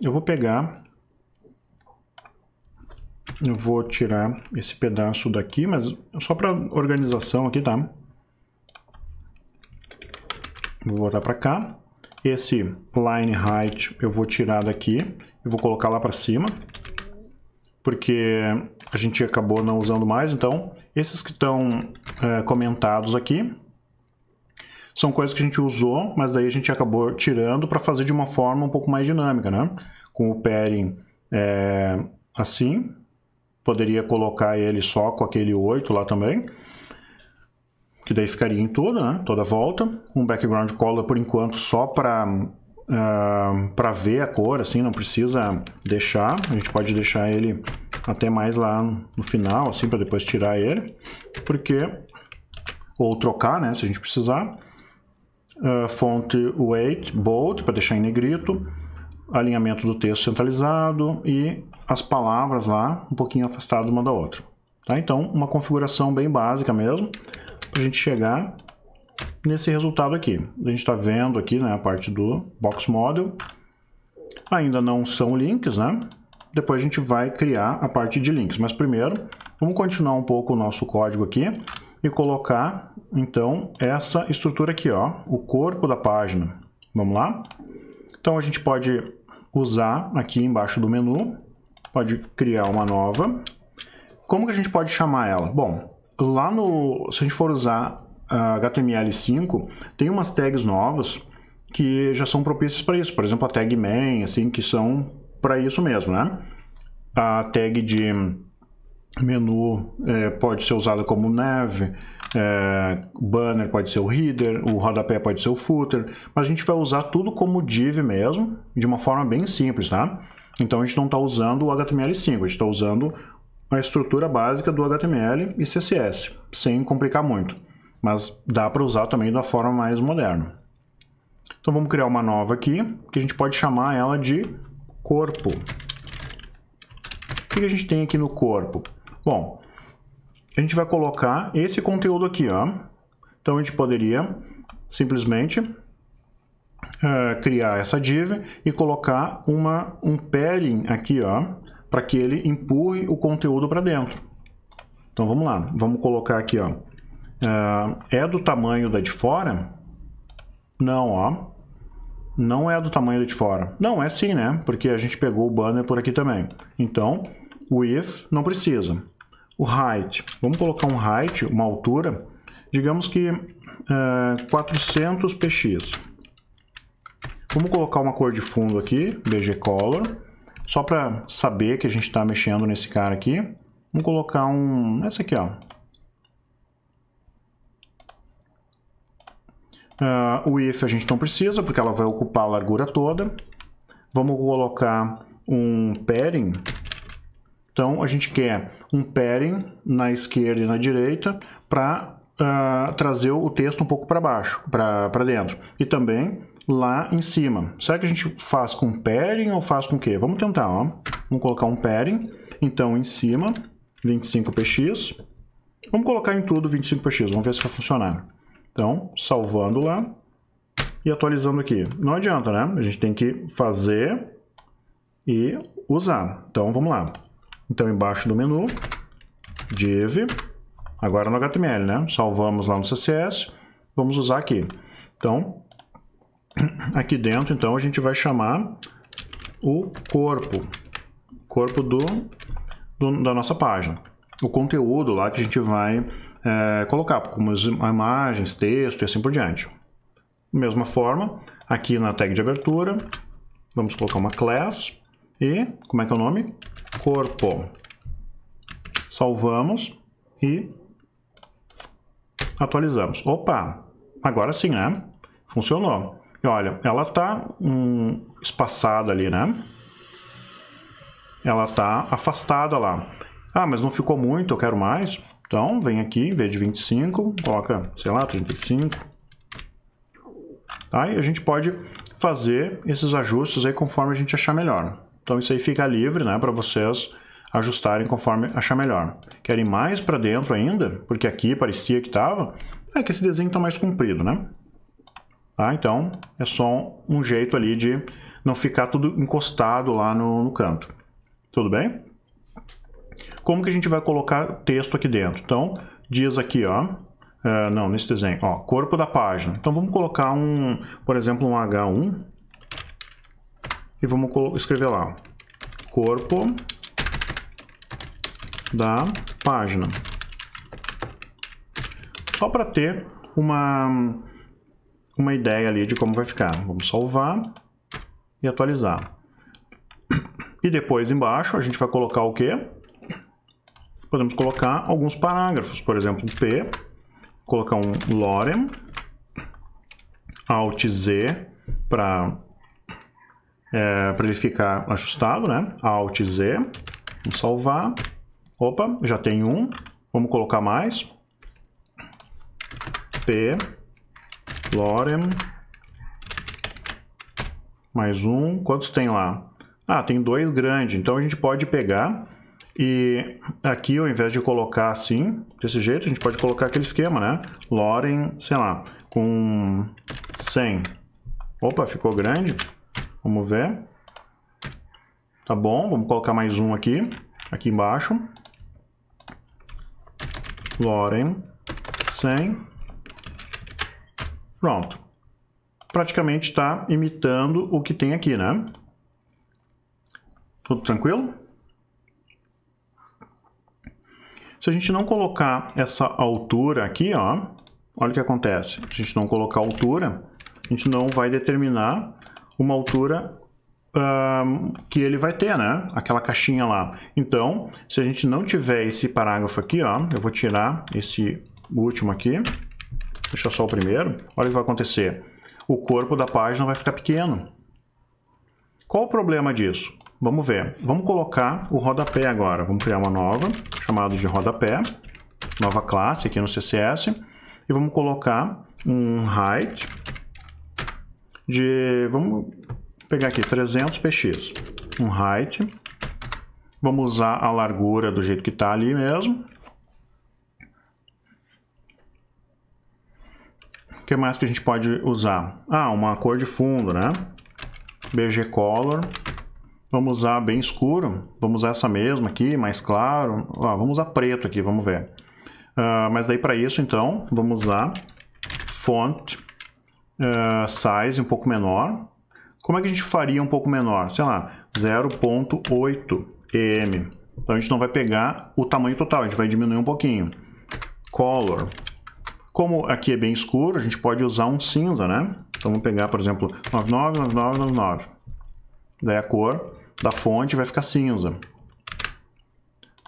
eu vou pegar eu vou tirar esse pedaço daqui, mas só para organização aqui, tá? Vou botar para cá. Esse line height eu vou tirar daqui e vou colocar lá para cima, porque a gente acabou não usando mais, então esses que estão é, comentados aqui são coisas que a gente usou, mas daí a gente acabou tirando para fazer de uma forma um pouco mais dinâmica, né? Com o padding é, assim, poderia colocar ele só com aquele 8 lá também, que daí ficaria em tudo, né? toda volta. Um background color por enquanto só para uh, ah, para ver a cor, assim, não precisa deixar. A gente pode deixar ele até mais lá no final, assim, para depois tirar ele, porque ou trocar, né, se a gente precisar. Uh, ah, fonte weight bold para deixar em negrito, alinhamento do texto centralizado e as palavras lá um pouquinho afastadas uma da outra. Tá? Então, uma configuração bem básica mesmo, para a gente chegar nesse resultado aqui. A gente está vendo aqui né, a parte do Box Model, ainda não são links, né? Depois a gente vai criar a parte de links, mas primeiro vamos continuar um pouco o nosso código aqui e colocar então essa estrutura aqui, ó, o corpo da página. Vamos lá? Então a gente pode usar aqui embaixo do menu pode criar uma nova. Como que a gente pode chamar ela? Bom, lá no... se a gente for usar uh, ah, HTML5, tem umas tags novas que já são propícias para isso. Por exemplo, a tag main, assim, que são para isso mesmo, né? A tag de menu é, pode ser usada como nav, é, banner pode ser o header, o rodapé pode ser o footer, mas a gente vai usar tudo como div mesmo, de uma forma bem simples, tá? Então a gente não está usando o HTML5, a gente está usando a estrutura básica do HTML e CSS, sem complicar muito. Mas dá para usar também da forma mais moderna. Então vamos criar uma nova aqui, que a gente pode chamar ela de corpo. O que a gente tem aqui no corpo? Bom, a gente vai colocar esse conteúdo aqui. Ó. Então a gente poderia simplesmente uh, criar essa div e colocar uma, um padding aqui, ó, para que ele empurre o conteúdo para dentro. Então vamos lá, vamos colocar aqui, ó, uh, é do tamanho da de fora? Não, ó, não é do tamanho da de fora. Não, é sim, né? Porque a gente pegou o banner por aqui também. Então, o if não precisa. O height, vamos colocar um height, uma altura, digamos que uh, 400 px. Vamos colocar uma cor de fundo aqui, BG Color, só para saber que a gente está mexendo nesse cara aqui. Vamos colocar um... essa aqui, ó. Uh, o if a gente não precisa, porque ela vai ocupar a largura toda. Vamos colocar um padding. Então, a gente quer um padding na esquerda e na direita para uh, ah, trazer o texto um pouco para baixo, para dentro. E também lá em cima. Será que a gente faz com pairing ou faz com o quê? Vamos tentar, ó. Vamos colocar um pairing. Então, em cima, 25px. Vamos colocar em tudo 25px, vamos ver se vai funcionar. Então, salvando lá e atualizando aqui. Não adianta, né? A gente tem que fazer e usar. Então, vamos lá. Então, embaixo do menu, div, agora no HTML, né? Salvamos lá no CSS, vamos usar aqui. Então, aqui dentro, então, a gente vai chamar o corpo, corpo do, do da nossa página. O conteúdo lá que a gente vai é, colocar, como imagens, texto e assim por diante. Mesma forma, aqui na tag de abertura, vamos colocar uma class e, como é que é o nome? Corpo. Salvamos e atualizamos. Opa, agora sim, né? Funcionou. E olha, ela tá hum, espaçada ali, né? Ela tá afastada lá. Ah, mas não ficou muito, eu quero mais. Então, vem aqui, vê de 25, coloca, sei lá, 35. Aí a gente pode fazer esses ajustes aí conforme a gente achar melhor. Então, isso aí fica livre, né, para vocês ajustarem conforme achar melhor. Querem mais para dentro ainda? Porque aqui parecia que estava. É que esse desenho está mais comprido, né? Ah, então, é só um jeito ali de não ficar tudo encostado lá no, no canto. Tudo bem? Como que a gente vai colocar texto aqui dentro? Então, diz aqui, ó, Uh, não, nesse desenho. Ó, corpo da página. Então vamos colocar um, por exemplo, um H1 e vamos escrever lá, corpo da página. Só para ter uma uma ideia ali de como vai ficar. Vamos salvar e atualizar. E depois embaixo a gente vai colocar o quê? Podemos colocar alguns parágrafos, por exemplo, P, colocar um lorem, alt Z para é, ele ficar ajustado, né? Alt Z, vamos salvar. Opa, já tem um, vamos colocar mais. P, lorem, mais um, quantos tem lá? Ah, tem dois grandes, então a gente pode pegar e aqui ao invés de colocar assim, desse jeito, a gente pode colocar aquele esquema, né? Lorem, sei lá, com 100. Opa, ficou grande, vamos ver. Tá bom, vamos colocar mais um aqui, aqui embaixo. Lorem, 100. Pronto. Praticamente está imitando o que tem aqui, né? Tudo tranquilo? Se a gente não colocar essa altura aqui, ó, olha o que acontece. Se a gente não colocar altura, a gente não vai determinar uma altura um, que ele vai ter, né? Aquela caixinha lá. Então, se a gente não tiver esse parágrafo aqui, ó, eu vou tirar esse último aqui, deixa só o primeiro, olha o que vai acontecer. O corpo da página vai ficar pequeno. Qual o problema disso? Vamos ver. Vamos colocar o rodapé agora. Vamos criar uma nova, chamada de rodapé, nova classe aqui no CSS, e vamos colocar um height de, vamos pegar aqui, 300 px, um height, vamos usar a largura do jeito que está ali mesmo, que mais que a gente pode usar? Ah, uma cor de fundo, né? BG Color. Vamos usar bem escuro. Vamos usar essa mesma aqui, mais claro. Ah, vamos usar preto aqui, vamos ver. Uh, mas daí para isso, então, vamos usar font uh, size um pouco menor. Como é que a gente faria um pouco menor? Sei lá, 0.8 em. Então a gente não vai pegar o tamanho total, a gente vai diminuir um pouquinho. Color como aqui é bem escuro, a gente pode usar um cinza, né? Então vamos pegar, por exemplo, 999999. Daí a cor da fonte vai ficar cinza.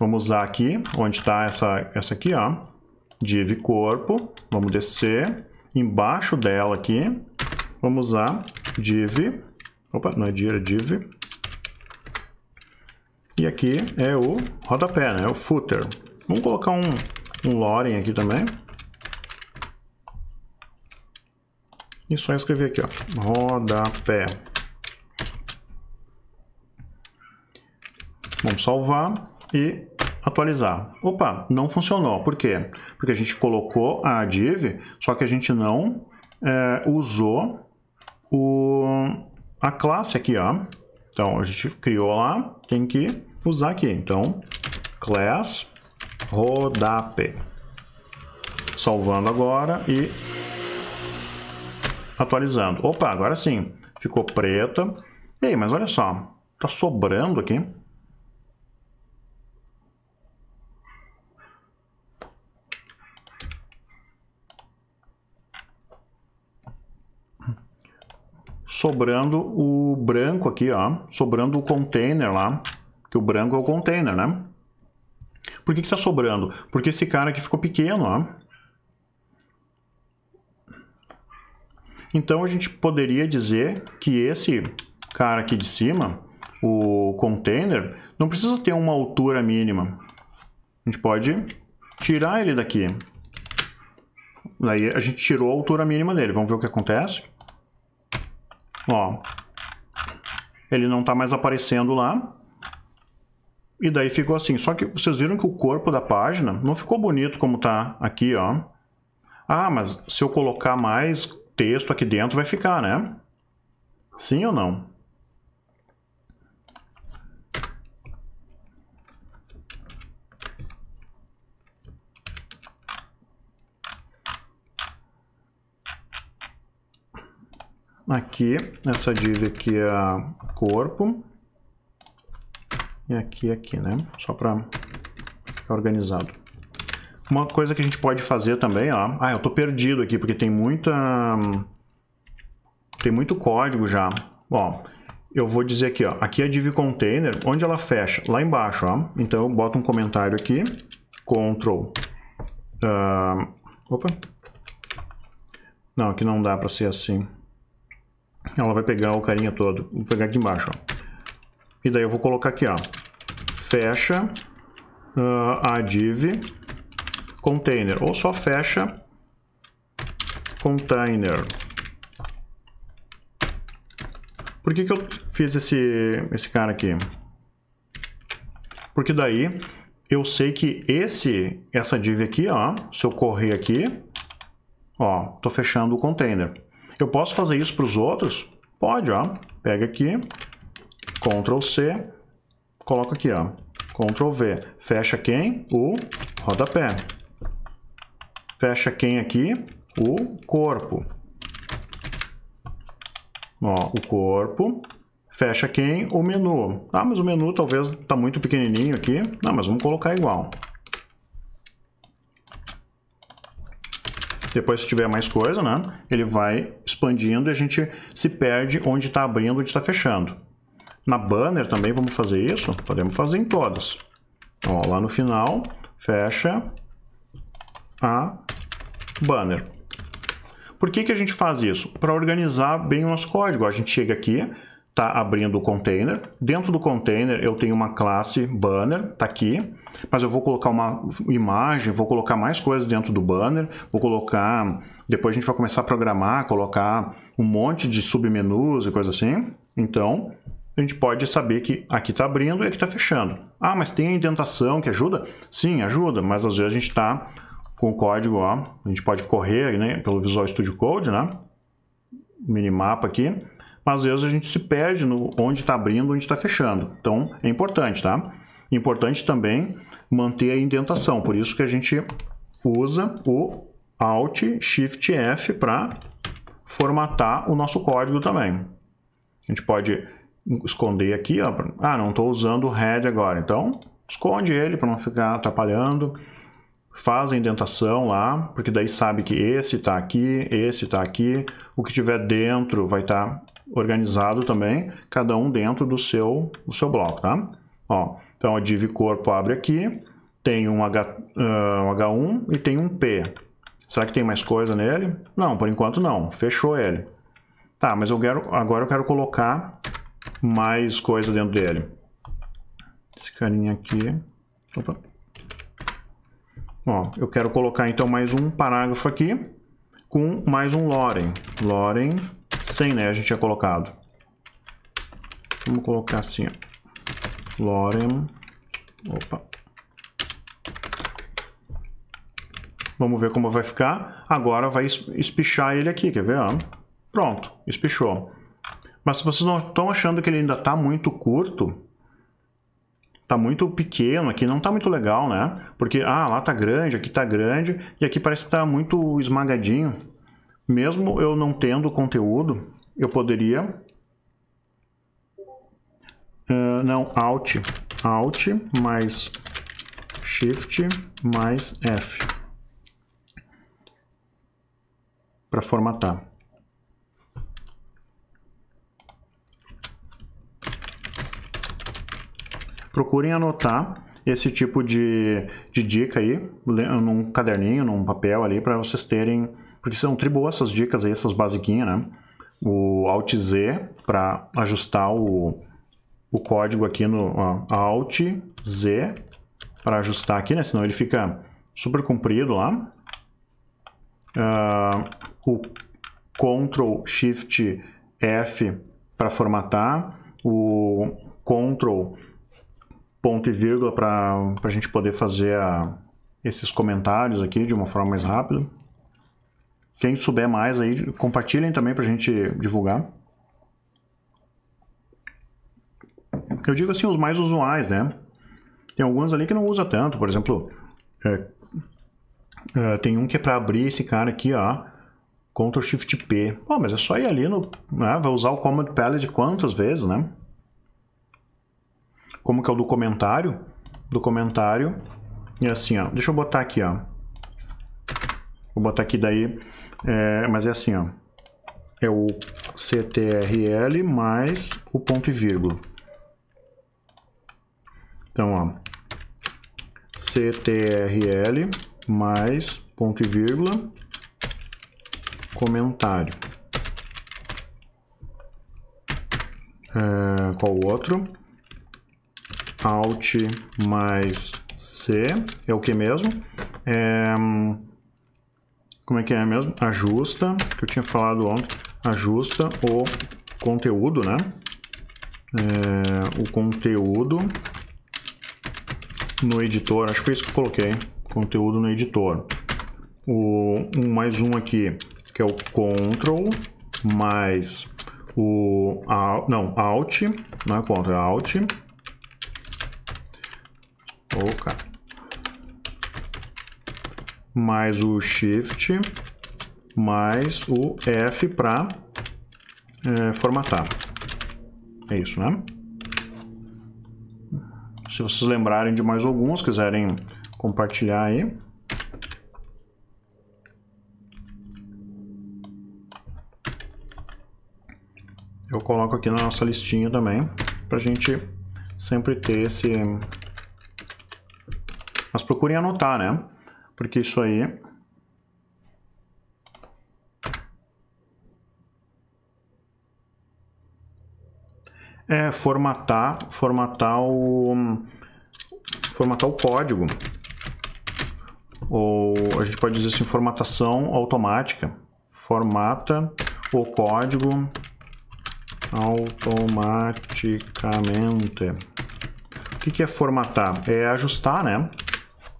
Vamos usar aqui, onde está essa, essa aqui, ó, div corpo. Vamos descer, embaixo dela aqui, vamos usar div, opa, não é div, é div. E aqui é o rodapé, né, é o footer. Vamos colocar um, um loren aqui também. E só escrever aqui, ó, rodapé. Vamos salvar e atualizar. Opa, não funcionou. Por quê? Porque a gente colocou a div, só que a gente não é, usou o, a classe aqui, ó. Então, a gente criou lá, tem que usar aqui. Então, class rodapé. Salvando agora e atualizando. Opa, agora sim, ficou preta. Ei, mas olha só, tá sobrando aqui. Sobrando o branco aqui, ó. Sobrando o container lá. Que o branco é o container, né? Por que, que tá sobrando? Porque esse cara aqui ficou pequeno, ó. Então a gente poderia dizer que esse cara aqui de cima, o container, não precisa ter uma altura mínima. A gente pode tirar ele daqui. Daí a gente tirou a altura mínima dele. Vamos ver o que acontece. Ó, ele não está mais aparecendo lá. E daí ficou assim. Só que vocês viram que o corpo da página não ficou bonito como está aqui, ó. Ah, mas se eu colocar mais texto aqui dentro vai ficar, né? Sim ou não? Aqui, essa div aqui é corpo. E aqui, aqui, né? Só para ficar organizado. Uma coisa que a gente pode fazer também, ó. Ah, eu tô perdido aqui, porque tem muita... Tem muito código já. Ó, eu vou dizer aqui, ó. Aqui é a div container, onde ela fecha? Lá embaixo, ó. Então eu boto um comentário aqui. Control. Uh, opa. Não, aqui não dá para ser assim. Ela vai pegar o carinha todo. Vou pegar aqui embaixo, ó. E daí eu vou colocar aqui, ó. Fecha uh, a div container, ou só fecha container. Por que, que eu fiz esse, esse cara aqui? Porque daí eu sei que esse, essa div aqui, ó, se eu correr aqui, ó, tô fechando o container. Eu posso fazer isso para os outros? Pode, ó. Pega aqui, Ctrl C, coloca aqui, ó, Ctrl V. Fecha quem? O rodapé fecha quem aqui? O corpo. Ó, o corpo. Fecha quem? O menu. Ah, mas o menu talvez está muito pequenininho aqui. Não, ah, mas vamos colocar igual. Depois, se tiver mais coisa, né? Ele vai expandindo e a gente se perde onde está abrindo, onde está fechando. Na banner também vamos fazer isso? Podemos fazer em todas. Ó, lá no final, fecha, a banner. Por que, que a gente faz isso? Para organizar bem o nosso código. A gente chega aqui, está abrindo o container. Dentro do container eu tenho uma classe banner, está aqui, mas eu vou colocar uma imagem, vou colocar mais coisas dentro do banner, vou colocar, depois a gente vai começar a programar, colocar um monte de submenus e coisa assim. Então, a gente pode saber que aqui está abrindo e aqui está fechando. Ah, mas tem a indentação que ajuda? Sim, ajuda, mas às vezes a gente está com o código, ó. A gente pode correr né, pelo Visual Studio Code, né? Minimapa aqui. Mas às vezes a gente se perde no onde está abrindo, onde está fechando. Então é importante, tá? Importante também manter a indentação. Por isso que a gente usa o Alt Shift F para formatar o nosso código também. A gente pode esconder aqui, ó. ah, não estou usando o head agora, então esconde ele para não ficar atrapalhando fazem indentação lá, porque daí sabe que esse está aqui, esse está aqui, o que tiver dentro vai estar tá organizado também, cada um dentro do seu, do seu bloco, tá? Ó, então a div corpo abre aqui, tem um, H, um H1 e tem um P. Será que tem mais coisa nele? Não, por enquanto não, fechou ele. Tá, mas eu quero, agora eu quero colocar mais coisa dentro dele. Esse carinha aqui... Opa, Ó, eu quero colocar então mais um parágrafo aqui com mais um Loren. Loren 100, né? A gente tinha colocado. Vamos colocar assim, ó. Opa. Vamos ver como vai ficar. Agora vai espichar ele aqui, quer ver? Ó? Pronto, espichou. Mas se vocês não estão achando que ele ainda está muito curto, tá muito pequeno, aqui não tá muito legal, né? Porque, ah, lá tá grande, aqui tá grande, e aqui parece que tá muito esmagadinho. Mesmo eu não tendo conteúdo, eu poderia... Uh, não, Alt, Alt mais Shift mais F para formatar. procurem anotar esse tipo de, de dica aí, num caderninho, num papel ali, para vocês terem, porque são triboas essas dicas aí, essas basiquinhas, né? O Alt Z para ajustar o, o código aqui no ó, Alt Z para ajustar aqui, né? Senão ele fica super comprido lá. Uh, o Ctrl Shift F para formatar, o Ctrl ponto e vírgula para a gente poder fazer a, esses comentários aqui de uma forma mais rápida. Quem souber mais aí, compartilhem também para a gente divulgar. Eu digo assim, os mais usuais, né? Tem alguns ali que não usa tanto, por exemplo, é, é, tem um que é para abrir esse cara aqui, ó. Ctrl Shift P. Pô, mas é só ir ali no. Né, vai usar o Command Palette quantas vezes, né? como que é o do comentário, do comentário, e é assim, ó, deixa eu botar aqui, ó, vou botar aqui daí, é, mas é assim, ó, é o ctrl mais o ponto e vírgula. Então, ó, ctrl mais ponto e vírgula comentário. É, qual outro? Alt mais C é o que mesmo? É, como é que é mesmo? Ajusta, que eu tinha falado ontem, ajusta o conteúdo, né? É, o conteúdo no editor, acho que foi isso que eu coloquei, conteúdo no editor. O um, mais um aqui, que é o Ctrl mais o não, Alt, não é Ctrl, é Alt Oca. Mais o Shift, mais o F para é, formatar. É isso, né? Se vocês lembrarem de mais alguns, quiserem compartilhar aí. Eu coloco aqui na nossa listinha também, para a gente sempre ter esse mas procurem anotar, né? Porque isso aí é formatar, formatar o formatar o código. Ou a gente pode dizer assim, formatação automática. Formata o código automaticamente. O que é formatar? É ajustar, né?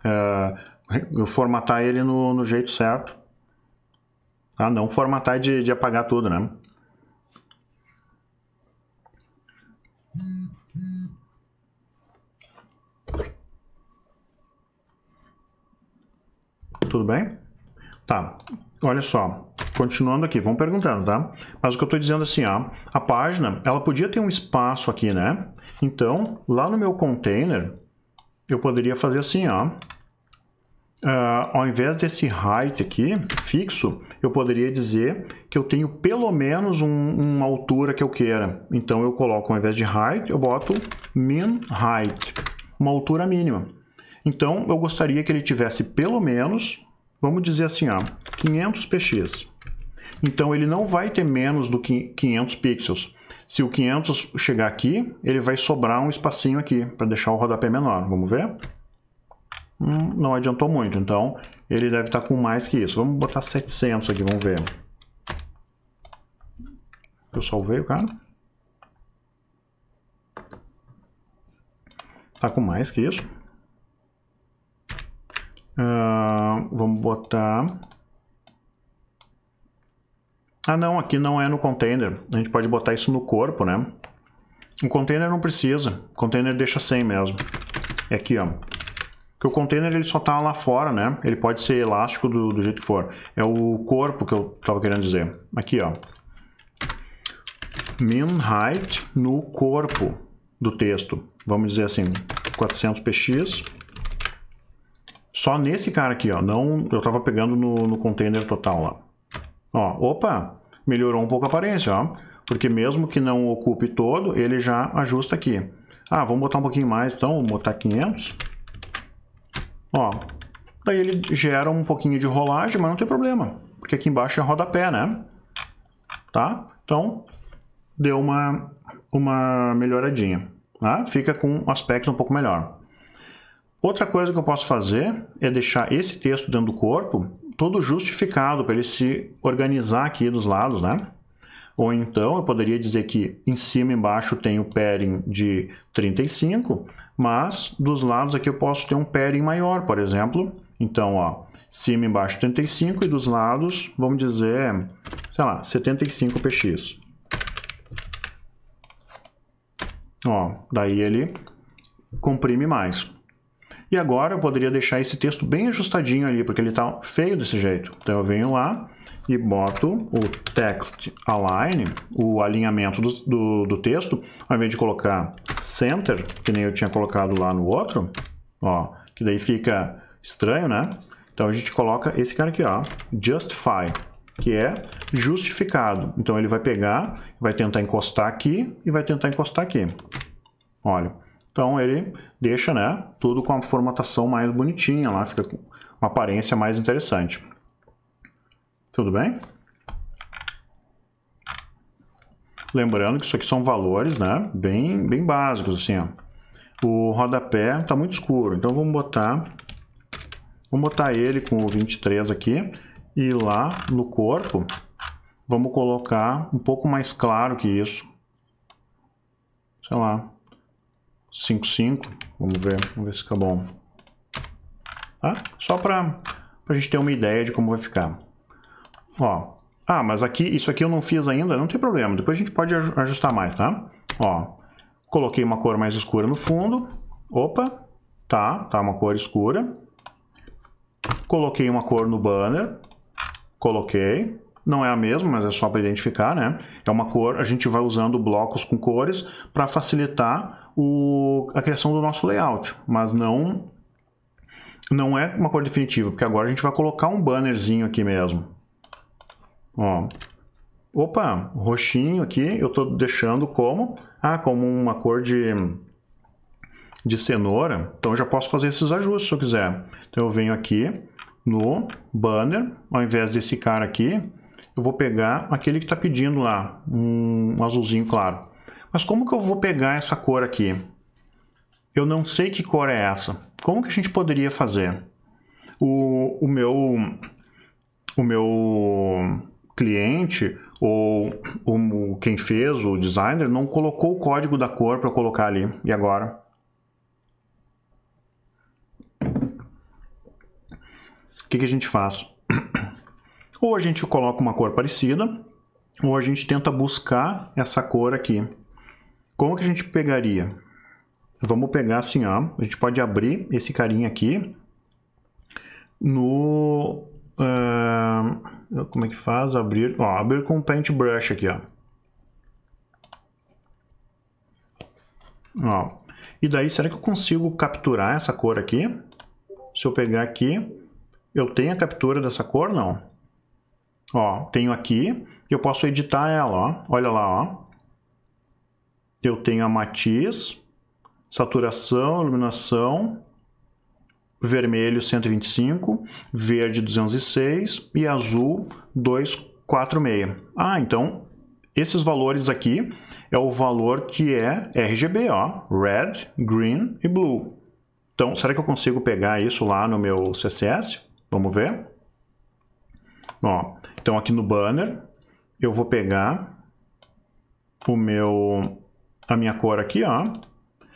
uh, formatar ele no, no, jeito certo. Ah, não formatar de, de apagar tudo, né? Tudo bem? Tá, olha só, continuando aqui, vão perguntando, tá? Mas o que eu estou dizendo assim, ó, a página, ela podia ter um espaço aqui, né? Então, lá no meu container, eu poderia fazer assim, ó, Uh, ao invés desse height aqui, fixo, eu poderia dizer que eu tenho pelo menos um, uma altura que eu queira. Então eu coloco, ao invés de height, eu boto min height, uma altura mínima. Então eu gostaria que ele tivesse pelo menos, vamos dizer assim, ó, 500 px. Então ele não vai ter menos do que 500 pixels. Se o 500 chegar aqui, ele vai sobrar um espacinho aqui para deixar o rodapé menor. Vamos ver? Hum, não adiantou muito, então ele deve estar tá com mais que isso. Vamos botar 700 aqui, vamos ver. Eu salvei o cara. Tá com mais que isso. Uh, vamos botar... Ah, não, aqui não é no container. A gente pode botar isso no corpo, né? O container não precisa. O container deixa sem mesmo. É aqui, ó. Porque o container ele só tá lá fora, né? Ele pode ser elástico do, do jeito que for. É o corpo que eu estava querendo dizer. Aqui, ó. Min height no corpo do texto. Vamos dizer assim, 400px. Só nesse cara aqui, ó. Não, eu estava pegando no, no container total lá. Ó, opa, melhorou um pouco a aparência, ó. Porque mesmo que não ocupe todo, ele já ajusta aqui. Ah, vamos botar um pouquinho mais, então. Vamos botar 500. Ó, daí ele gera um pouquinho de rolagem, mas não tem problema, porque aqui embaixo é rodapé, né? Tá? Então, deu uma, uma melhoradinha. tá? Fica com um aspecto um pouco melhor. Outra coisa que eu posso fazer é deixar esse texto dentro do corpo todo justificado para ele se organizar aqui dos lados, né? Ou então eu poderia dizer que em cima e embaixo tem o pairing de 35 mas dos lados aqui eu posso ter um padding maior, por exemplo. Então, ó, cima e embaixo 35 e dos lados, vamos dizer, sei lá, 75 px. Ó, daí ele comprime mais. E agora eu poderia deixar esse texto bem ajustadinho ali, porque ele está feio desse jeito. Então eu venho lá, e boto o text align, o alinhamento do, do, do, texto, ao invés de colocar center, que nem eu tinha colocado lá no outro, ó, que daí fica estranho, né? Então a gente coloca esse cara aqui, ó, justify, que é justificado. Então ele vai pegar, vai tentar encostar aqui e vai tentar encostar aqui. Olha, então ele deixa, né, tudo com a formatação mais bonitinha lá, fica com uma aparência mais interessante. Tudo bem? Lembrando que isso aqui são valores, né? Bem, bem básicos, assim, ó. O rodapé está muito escuro, então vamos botar... Vamos botar ele com o 23 aqui e lá no corpo vamos colocar um pouco mais claro que isso. Sei lá, 5,5. Vamos ver, vamos ver se fica bom. Tá? Só para a gente ter uma ideia de como vai ficar. Ó, ah, mas aqui, isso aqui eu não fiz ainda, não tem problema. Depois a gente pode ajustar mais, tá? Ó, coloquei uma cor mais escura no fundo. Opa, tá, tá uma cor escura. Coloquei uma cor no banner. Coloquei. Não é a mesma, mas é só para identificar, né? É uma cor, a gente vai usando blocos com cores para facilitar o, a criação do nosso layout, mas não, não é uma cor definitiva, porque agora a gente vai colocar um bannerzinho aqui mesmo, Ó. Opa, roxinho aqui, eu estou deixando como? Ah, como uma cor de, de cenoura. Então, eu já posso fazer esses ajustes se eu quiser. Então, eu venho aqui no banner, ao invés desse cara aqui, eu vou pegar aquele que está pedindo lá, um azulzinho claro. Mas como que eu vou pegar essa cor aqui? Eu não sei que cor é essa. Como que a gente poderia fazer? O, o meu... O meu cliente ou o, quem fez, o designer, não colocou o código da cor para colocar ali. E agora? O que, que a gente faz? Ou a gente coloca uma cor parecida, ou a gente tenta buscar essa cor aqui. Como que a gente pegaria? Vamos pegar assim, ó. A gente pode abrir esse carinha aqui no Uh, como é que faz? Abrir. Ó, abrir com o paintbrush aqui, ó. ó. E daí, será que eu consigo capturar essa cor aqui? Se eu pegar aqui, eu tenho a captura dessa cor? Não. Ó, tenho aqui eu posso editar ela, ó. Olha lá, ó. Eu tenho a matiz, saturação, iluminação, vermelho 125, verde 206 e azul 246. Ah, então esses valores aqui é o valor que é RGB, ó, red, green e blue. Então, será que eu consigo pegar isso lá no meu CSS? Vamos ver. Ó, então aqui no banner eu vou pegar o meu a minha cor aqui, ó.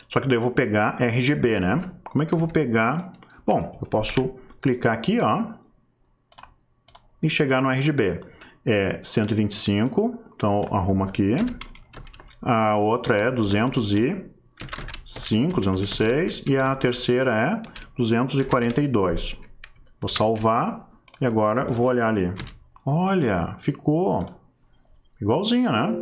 Só que daí eu vou pegar RGB, né? Como é que eu vou pegar Bom, eu posso clicar aqui ó, e chegar no RGB. É 125, então arruma aqui. A outra é 205, 206 e a terceira é 242. Vou salvar e agora vou olhar ali. Olha, ficou igualzinho, né?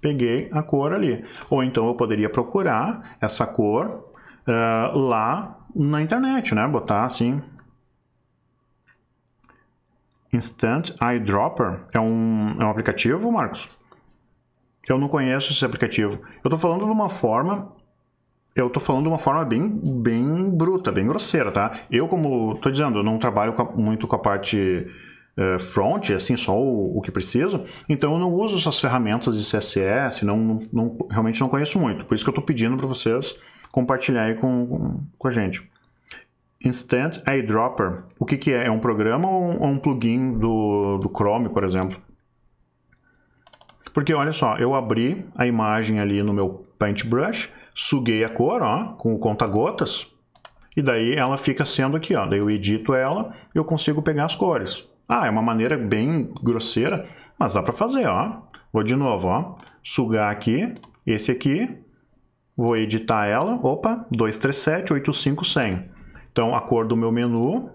Peguei a cor ali. Ou então eu poderia procurar essa cor uh, lá na internet, né? Botar assim. Instant Eyedropper é um, é um aplicativo, Marcos? Eu não conheço esse aplicativo. Eu tô falando de uma forma. Eu tô falando de uma forma bem, bem bruta, bem grosseira, tá? Eu, como tô dizendo, eu não trabalho muito com a parte eh, front, assim, só o, o, que preciso. Então eu não uso essas ferramentas de CSS, não, não, não realmente não conheço muito. Por isso que eu tô pedindo para vocês compartilhar aí com, com a gente. Instant Eyedropper, o que, que é? É um programa ou um, ou um plugin do, do Chrome, por exemplo? Porque olha só, eu abri a imagem ali no meu Paintbrush, suguei a cor ó, com o conta-gotas, e daí ela fica sendo aqui, ó, daí eu edito ela e eu consigo pegar as cores. Ah, é uma maneira bem grosseira, mas dá para fazer, ó. Vou de novo, ó, sugar aqui, esse aqui, Vou editar ela. Opa, 237, 85, 100. Então, a cor do meu menu.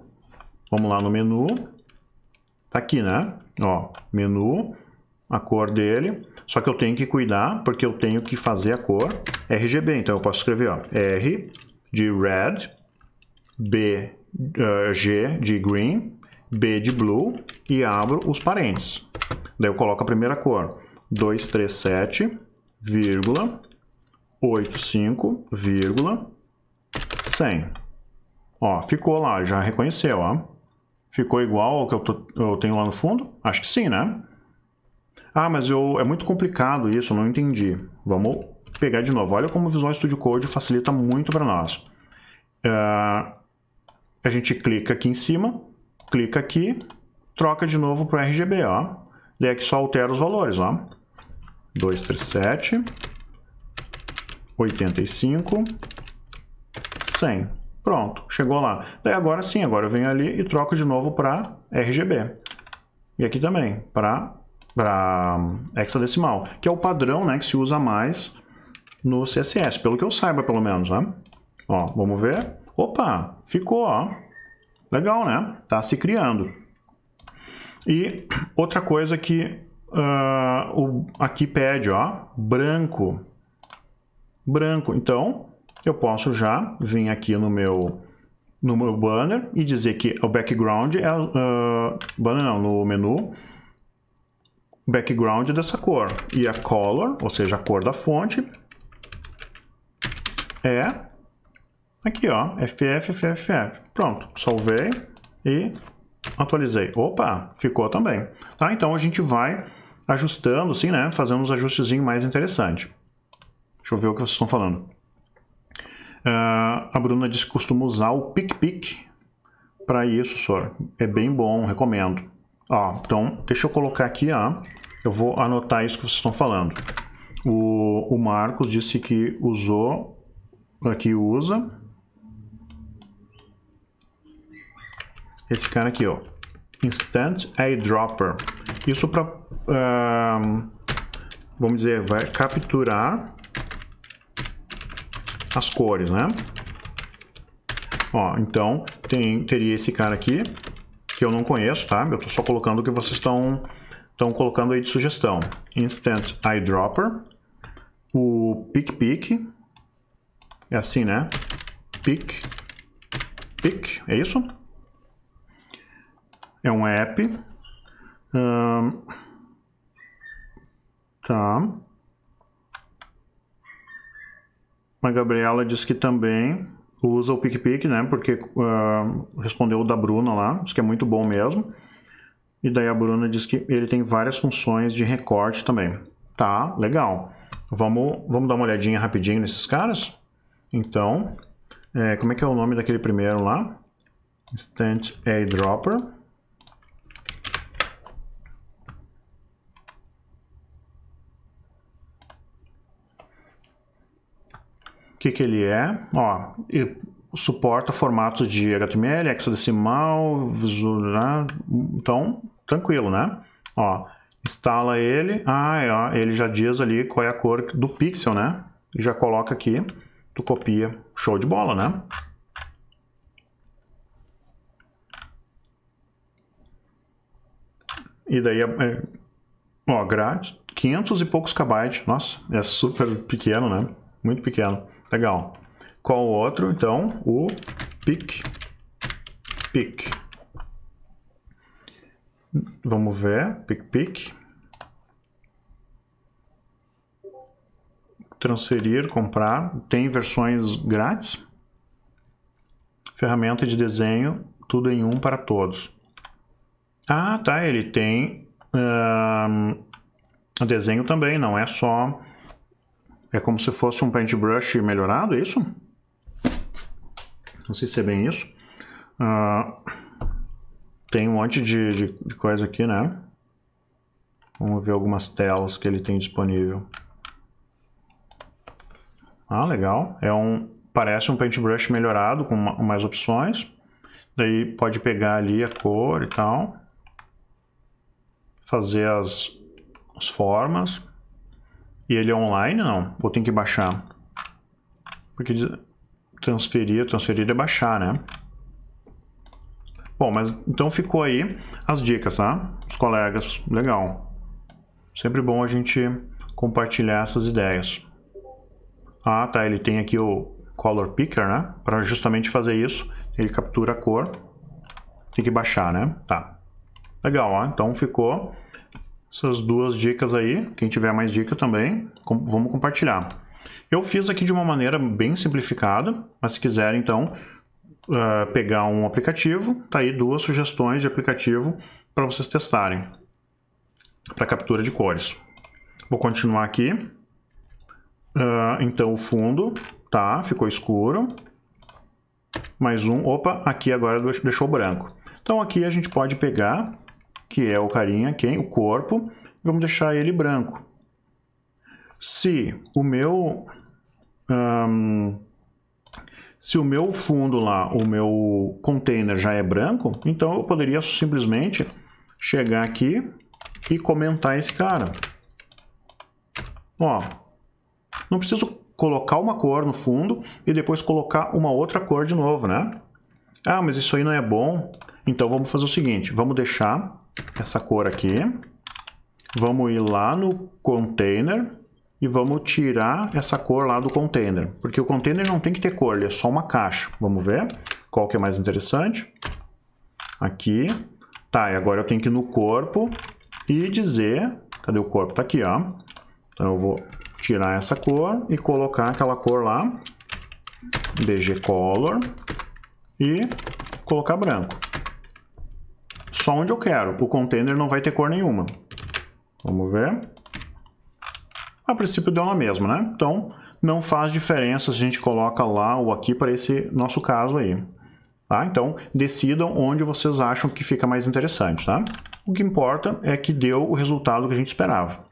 Vamos lá no menu. Tá aqui, né? Ó, menu, a cor dele. Só que eu tenho que cuidar, porque eu tenho que fazer a cor RGB. Então, eu posso escrever, ó, R de red, B, uh, G de green, B de blue e abro os parênteses. Daí eu coloco a primeira cor, 237, vírgula, 85, vírgula 100. Ó, ficou lá, já reconheceu, ó. Ficou igual ao que eu, tô, eu tenho lá no fundo? Acho que sim, né? Ah, mas eu, é muito complicado isso, eu não entendi. Vamos pegar de novo. Olha como o Visual Studio Code facilita muito para nós. Uh, a gente clica aqui em cima, clica aqui, troca de novo para RGB, ó. Daí aqui só altera os valores, ó. 237, 85, 100. Pronto, chegou lá. Daí agora sim, agora eu venho ali e troco de novo para RGB. E aqui também, para hexadecimal, que é o padrão né, que se usa mais no CSS, pelo que eu saiba, pelo menos. Né? Ó, vamos ver. Opa, ficou. Ó. Legal, né? está se criando. E outra coisa que uh, o, aqui pede, ó, branco branco. Então, eu posso já vir aqui no meu, no meu banner e dizer que o background é... Uh, banner não, no menu, background dessa cor. E a color, ou seja, a cor da fonte, é aqui, ó, FF, FF, Pronto, salvei e atualizei. Opa, ficou também. Tá, então a gente vai ajustando, assim, né, fazendo uns ajustezinhos mais interessantes. Deixa eu ver o que vocês estão falando. Uh, a Bruna disse que costuma usar o PicPic para isso, Sora. É bem bom, recomendo. Ah, então, deixa eu colocar aqui, ah, eu vou anotar isso que vocês estão falando. O, o Marcos disse que usou, aqui ah, usa. Esse cara aqui, ó. Instant Eyedropper. Isso para, uh, ah, vamos dizer, vai capturar as cores, né? Ó, então tem, teria esse cara aqui, que eu não conheço, tá? Eu estou só colocando o que vocês estão estão colocando aí de sugestão. Instant Eyedropper, o Pick Pick, é assim, né? Pick Pick, é isso? É um app. Um, tá. A Gabriela diz que também usa o PicPic, né? Porque uh, respondeu o da Bruna lá, diz que é muito bom mesmo. E daí a Bruna diz que ele tem várias funções de recorte também. Tá, legal. Vamos, vamos dar uma olhadinha rapidinho nesses caras? Então, é, como é que é o nome daquele primeiro lá? Instant Airdropper. que, que ele é? Ó, suporta formatos de HTML, hexadecimal, visual, né? então tranquilo, né? Ó, instala ele, ah, é, ó, ele já diz ali qual é a cor do pixel, né? Já coloca aqui, tu copia, show de bola, né? E daí, é, ó, grátis, 500 e poucos KB nossa, é super pequeno, né? Muito pequeno. Legal. Qual o outro? Então, o pick. Pick. Vamos ver. Pick, pick. Transferir, comprar. Tem versões grátis. Ferramenta de desenho, tudo em um para todos. Ah, tá. Ele tem uh, desenho também, não é só é como se fosse um paintbrush melhorado, é isso? Não sei se é bem isso. Uh, tem um monte de, de, de coisa aqui, né? Vamos ver algumas telas que ele tem disponível. Ah, legal. É um, parece um paintbrush melhorado, com mais opções. Daí pode pegar ali a cor e tal. Fazer as, as formas. E ele é online, não? Ou tem que baixar? Porque transferir, transferir é baixar, né? Bom, mas então ficou aí as dicas, tá? Os colegas, legal. Sempre bom a gente compartilhar essas ideias. Ah, tá, ele tem aqui o color picker, né? Para justamente fazer isso, ele captura a cor. Tem que baixar, né? Tá. Legal, ó. Então ficou essas duas dicas aí. Quem tiver mais dica também, com, vamos compartilhar. Eu fiz aqui de uma maneira bem simplificada, mas se quiser então uh, pegar um aplicativo, tá aí duas sugestões de aplicativo para vocês testarem para captura de cores. Vou continuar aqui. Uh, então o fundo, tá, ficou escuro. Mais um, opa, aqui agora deixou branco. Então aqui a gente pode pegar que é o carinha, quem? O corpo, vamos deixar ele branco. Se o meu... se o meu fundo lá, o meu container já é branco, então eu poderia simplesmente chegar aqui e comentar esse cara. Ó, não preciso colocar uma cor no fundo e depois colocar uma outra cor de novo, né? Ah, mas isso aí não é bom. Então vamos fazer o seguinte, vamos deixar essa cor aqui. Vamos ir lá no container e vamos tirar essa cor lá do container. Porque o container não tem que ter cor, ele é só uma caixa. Vamos ver qual que é mais interessante. Aqui. Tá, e agora eu tenho que ir no corpo e dizer... Cadê o corpo? Tá aqui, ó. Então eu vou tirar essa cor e colocar aquela cor lá. DG Color. E colocar branco só onde eu quero. O container não vai ter cor nenhuma. Vamos ver. A princípio deu na mesma, né? Então, não faz diferença se a gente coloca lá ou aqui para esse nosso caso aí. Tá? Então, decidam onde vocês acham que fica mais interessante, tá? O que importa é que deu o resultado que a gente esperava.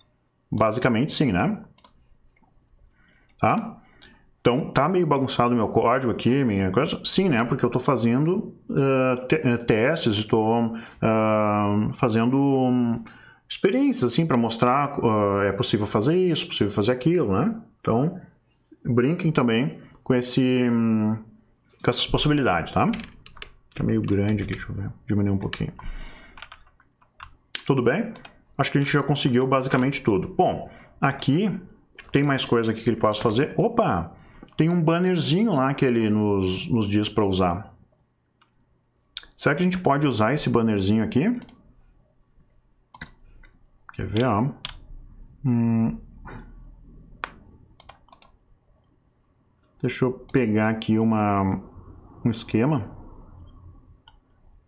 Basicamente sim, né? Tá? Então, tá meio bagunçado o meu código aqui, minha coisa? Sim, né? Porque eu estou fazendo uh, testes, estou uh, fazendo um, experiências, assim, para mostrar uh, é possível fazer isso, possível fazer aquilo, né? Então, brinquem também com, esse, um, com essas possibilidades, tá? Tá meio grande aqui, deixa eu ver, diminuir um pouquinho. Tudo bem? Acho que a gente já conseguiu basicamente tudo. Bom, aqui tem mais coisa aqui que ele possa fazer. Opa! tem um bannerzinho lá que ele nos, nos diz para usar. Será que a gente pode usar esse bannerzinho aqui? Quer ver, ó. Hum. Deixa eu pegar aqui uma, um esquema.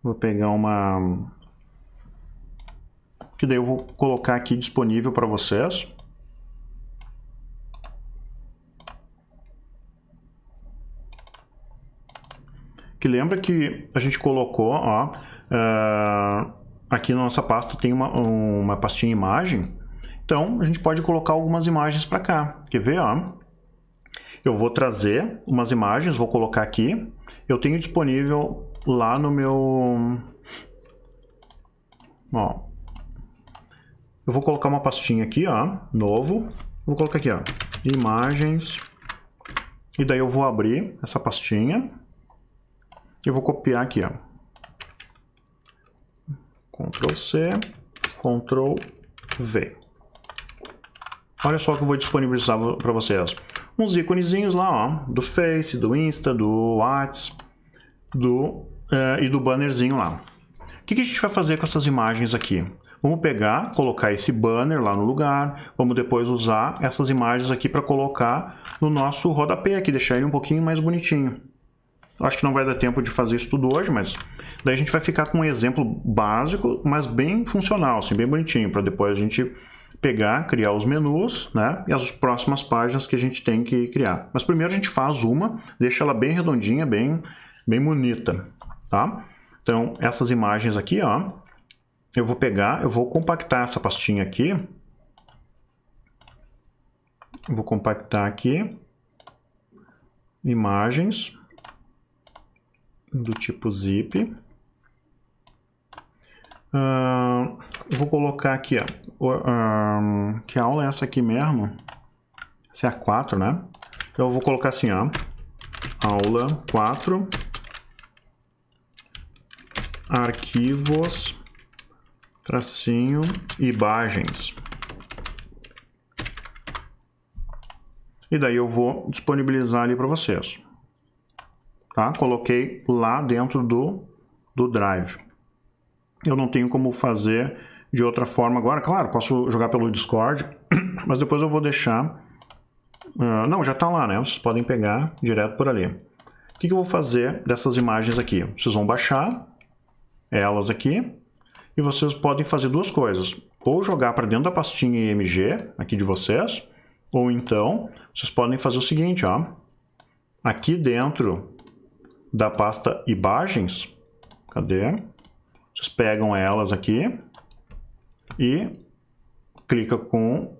Vou pegar uma... Que daí eu vou colocar aqui disponível para vocês. que lembra que a gente colocou, ó, uh, aqui na nossa pasta tem uma, uma pastinha imagem, então a gente pode colocar algumas imagens para cá. Quer ver, ó? Eu vou trazer umas imagens, vou colocar aqui. Eu tenho disponível lá no meu... Ó. Eu vou colocar uma pastinha aqui, ó, novo. Vou colocar aqui, ó, imagens. E daí eu vou abrir essa pastinha. Eu vou copiar aqui, ó. Ctrl C, Ctrl V. Olha só o que eu vou disponibilizar para vocês. Uns íconezinhos lá, ó, do Face, do Insta, do Whats, do, uh, e do bannerzinho lá. O que, que a gente vai fazer com essas imagens aqui? Vamos pegar, colocar esse banner lá no lugar, vamos depois usar essas imagens aqui para colocar no nosso rodapé aqui, deixar ele um pouquinho mais bonitinho. Acho que não vai dar tempo de fazer isso tudo hoje, mas daí a gente vai ficar com um exemplo básico, mas bem funcional, assim, bem bonitinho, para depois a gente pegar, criar os menus, né? E as próximas páginas que a gente tem que criar. Mas primeiro a gente faz uma, deixa ela bem redondinha, bem, bem bonita, tá? Então, essas imagens aqui, ó, eu vou pegar, eu vou compactar essa pastinha aqui. Vou compactar aqui. Imagens do tipo zip. Uh, vou colocar aqui, ó, que aula é essa aqui mesmo? Essa é a 4, né? Então eu vou colocar assim, ó, aula 4, arquivos, tracinho, imagens. E daí eu vou disponibilizar ali para vocês tá? Coloquei lá dentro do, do drive. Eu não tenho como fazer de outra forma agora. Claro, posso jogar pelo Discord, *clears throat* mas depois eu vou deixar... Uh, não, já está lá, né? Vocês podem pegar direto por ali. O que, que eu vou fazer dessas imagens aqui? Vocês vão baixar elas aqui e vocês podem fazer duas coisas. Ou jogar para dentro da pastinha IMG aqui de vocês, ou então vocês podem fazer o seguinte, ó. Aqui dentro da pasta imagens, cadê? Vocês pegam elas aqui e clica com,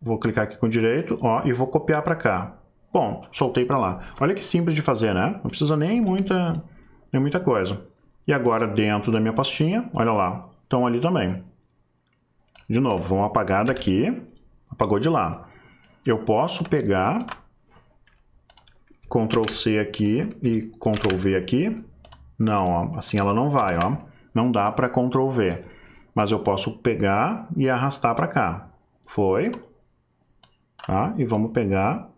vou clicar aqui com o direito, ó, e vou copiar para cá. Ponto, soltei para lá. Olha que simples de fazer, né? Não precisa nem muita, nem muita coisa. E agora dentro da minha pastinha, olha lá, estão ali também. De novo, vamos apagar daqui, apagou de lá. Eu posso pegar Ctrl C aqui e Ctrl V aqui. Não, ó, assim ela não vai, ó. Não dá para Ctrl V. Mas eu posso pegar e arrastar para cá. Foi. Tá? E vamos pegar.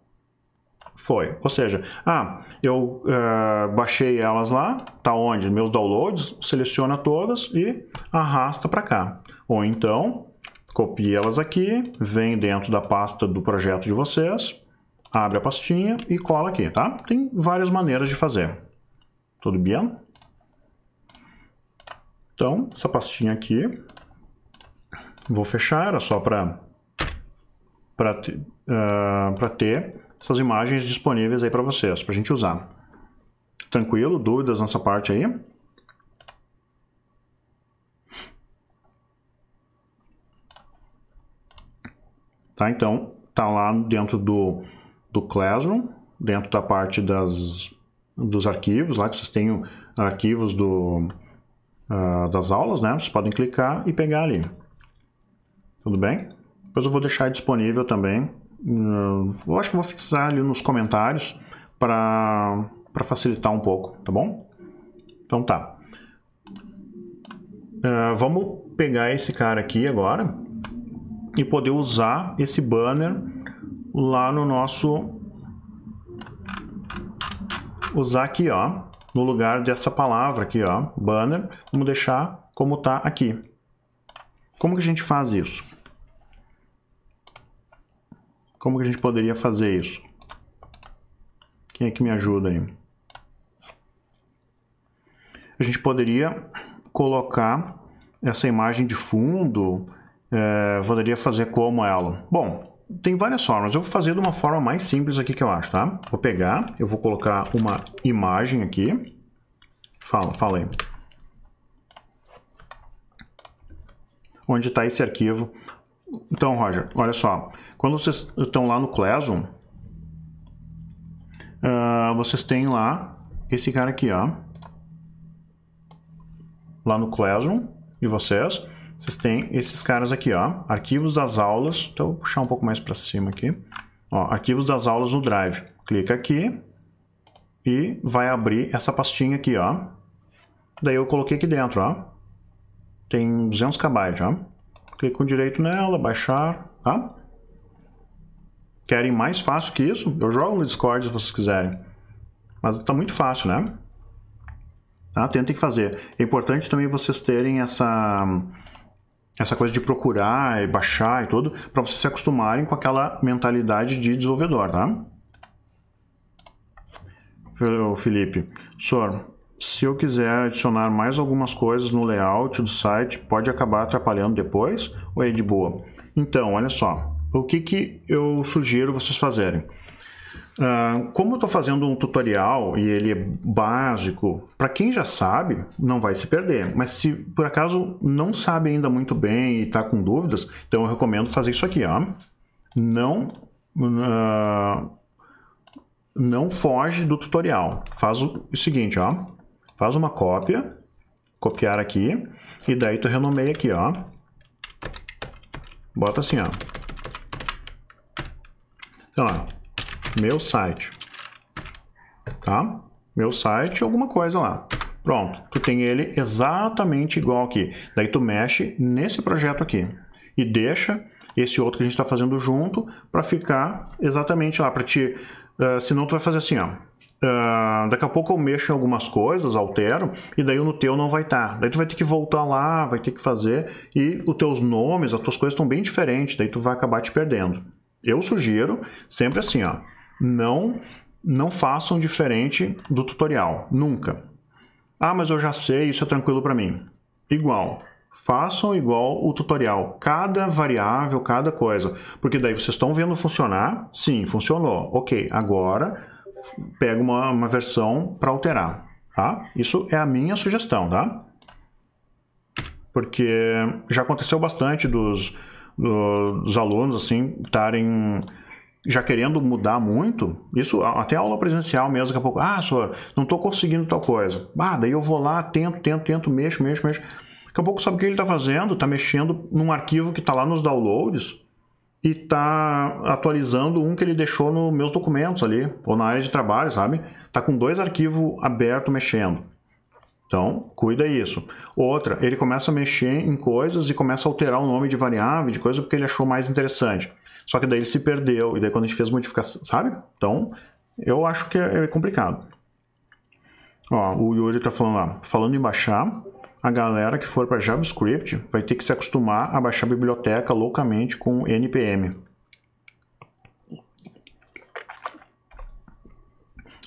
Foi. Ou seja, ah, eu uh, baixei elas lá. Tá onde? Meus downloads. Seleciona todas e arrasta para cá. Ou então, copie elas aqui. Vem dentro da pasta do projeto de vocês Abre a pastinha e cola aqui, tá? Tem várias maneiras de fazer. Tudo bem? Então, essa pastinha aqui, vou fechar, era só para para uh, ah, ter essas imagens disponíveis aí para vocês, para a gente usar. Tranquilo? Dúvidas nessa parte aí? Tá, então, tá lá dentro do do Classroom, dentro da parte das, dos arquivos, lá que vocês têm arquivos do, uh, das aulas, né? Vocês podem clicar e pegar ali. Tudo bem? Depois eu vou deixar disponível também. Uh, eu acho que vou fixar ali nos comentários para facilitar um pouco, tá bom? Então tá. Uh, vamos pegar esse cara aqui agora e poder usar esse banner lá no nosso... Usar aqui, ó, no lugar dessa palavra aqui, ó, banner, vamos deixar como tá aqui. Como que a gente faz isso? Como que a gente poderia fazer isso? Quem é que me ajuda aí? A gente poderia colocar essa imagem de fundo, é, poderia fazer como ela? Bom, tem várias formas. Eu vou fazer de uma forma mais simples aqui que eu acho, tá? Vou pegar, eu vou colocar uma imagem aqui. Fala, fala aí. Onde está esse arquivo? Então, Roger, olha só. Quando vocês estão lá no Classroom, uh, vocês têm lá esse cara aqui, ó. Lá no Classroom de vocês vocês têm esses caras aqui, ó, arquivos das aulas, então vou puxar um pouco mais para cima aqui, ó, arquivos das aulas no Drive. Clica aqui e vai abrir essa pastinha aqui, ó. Daí eu coloquei aqui dentro, ó. Tem 200 KB, ó. Clico com direito nela, baixar, tá? Querem mais fácil que isso? Eu jogo no Discord se vocês quiserem. Mas tá muito fácil, né? Tá? Tentem fazer. É importante também vocês terem essa essa coisa de procurar e baixar e tudo, para vocês se acostumarem com aquela mentalidade de desenvolvedor, tá? Felipe, senhor, se eu quiser adicionar mais algumas coisas no layout do site, pode acabar atrapalhando depois ou é de boa? Então, olha só, o que, que eu sugiro vocês fazerem? Uh, como eu estou fazendo um tutorial e ele é básico, para quem já sabe, não vai se perder. Mas se por acaso não sabe ainda muito bem e está com dúvidas, então eu recomendo fazer isso aqui. Ó. Não, uh, não foge do tutorial. Faz o, seguinte, ó. faz uma cópia, copiar aqui, e daí tu renomeia aqui. ó. Bota assim, ó. Então, meu site, tá? Meu site, alguma coisa lá. Pronto, tu tem ele exatamente igual aqui. Daí tu mexe nesse projeto aqui e deixa esse outro que a gente está fazendo junto para ficar exatamente lá, para ti. Uh, eh, senão tu vai fazer assim, ó. Uh, daqui a pouco eu mexo em algumas coisas, altero, e daí no teu não vai estar. Tá. Daí tu vai ter que voltar lá, vai ter que fazer, e os teus nomes, as tuas coisas estão bem diferentes, daí tu vai acabar te perdendo. Eu sugiro sempre assim, ó. Não, não façam diferente do tutorial, nunca. Ah, mas eu já sei, isso é tranquilo para mim. Igual. Façam igual o tutorial, cada variável, cada coisa, porque daí vocês estão vendo funcionar, sim, funcionou, ok, agora pega uma, uma versão para alterar, tá? Isso é a minha sugestão, tá? Porque já aconteceu bastante dos, dos alunos, assim, estarem já querendo mudar muito, isso até aula presencial mesmo, daqui a pouco, ah, só não estou conseguindo tal coisa. Ah, daí eu vou lá, tento, tento, tento, mexo, mexo, mexo. Daqui a pouco sabe o que ele está fazendo? Está mexendo num arquivo que está lá nos downloads e está atualizando um que ele deixou nos meus documentos ali, ou na área de trabalho, sabe? Está com dois arquivos abertos mexendo. Então, cuida isso. Outra, ele começa a mexer em coisas e começa a alterar o nome de variável, de coisa, porque ele achou mais interessante. Só que daí ele se perdeu, e daí quando a gente fez modificação, sabe? Então, eu acho que é, é complicado. Ó, o Yuri está falando lá, falando em baixar, a galera que for para JavaScript vai ter que se acostumar a baixar a biblioteca loucamente com NPM.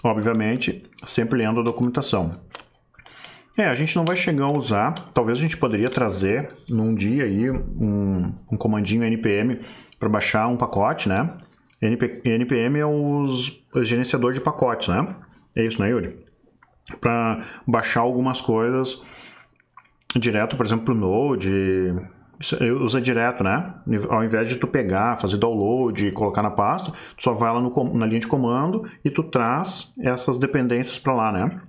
Obviamente, sempre lendo a documentação. É, a gente não vai chegar a usar, talvez a gente poderia trazer num dia aí um, um comandinho NPM para baixar um pacote, né? NP, NPM é os gerenciador de pacotes, né? É isso, né, Yuri? Para baixar algumas coisas direto, por exemplo, para o Node, usa direto, né? Ao invés de tu pegar, fazer download e colocar na pasta, tu só vai lá no, na linha de comando e tu traz essas dependências para lá, né?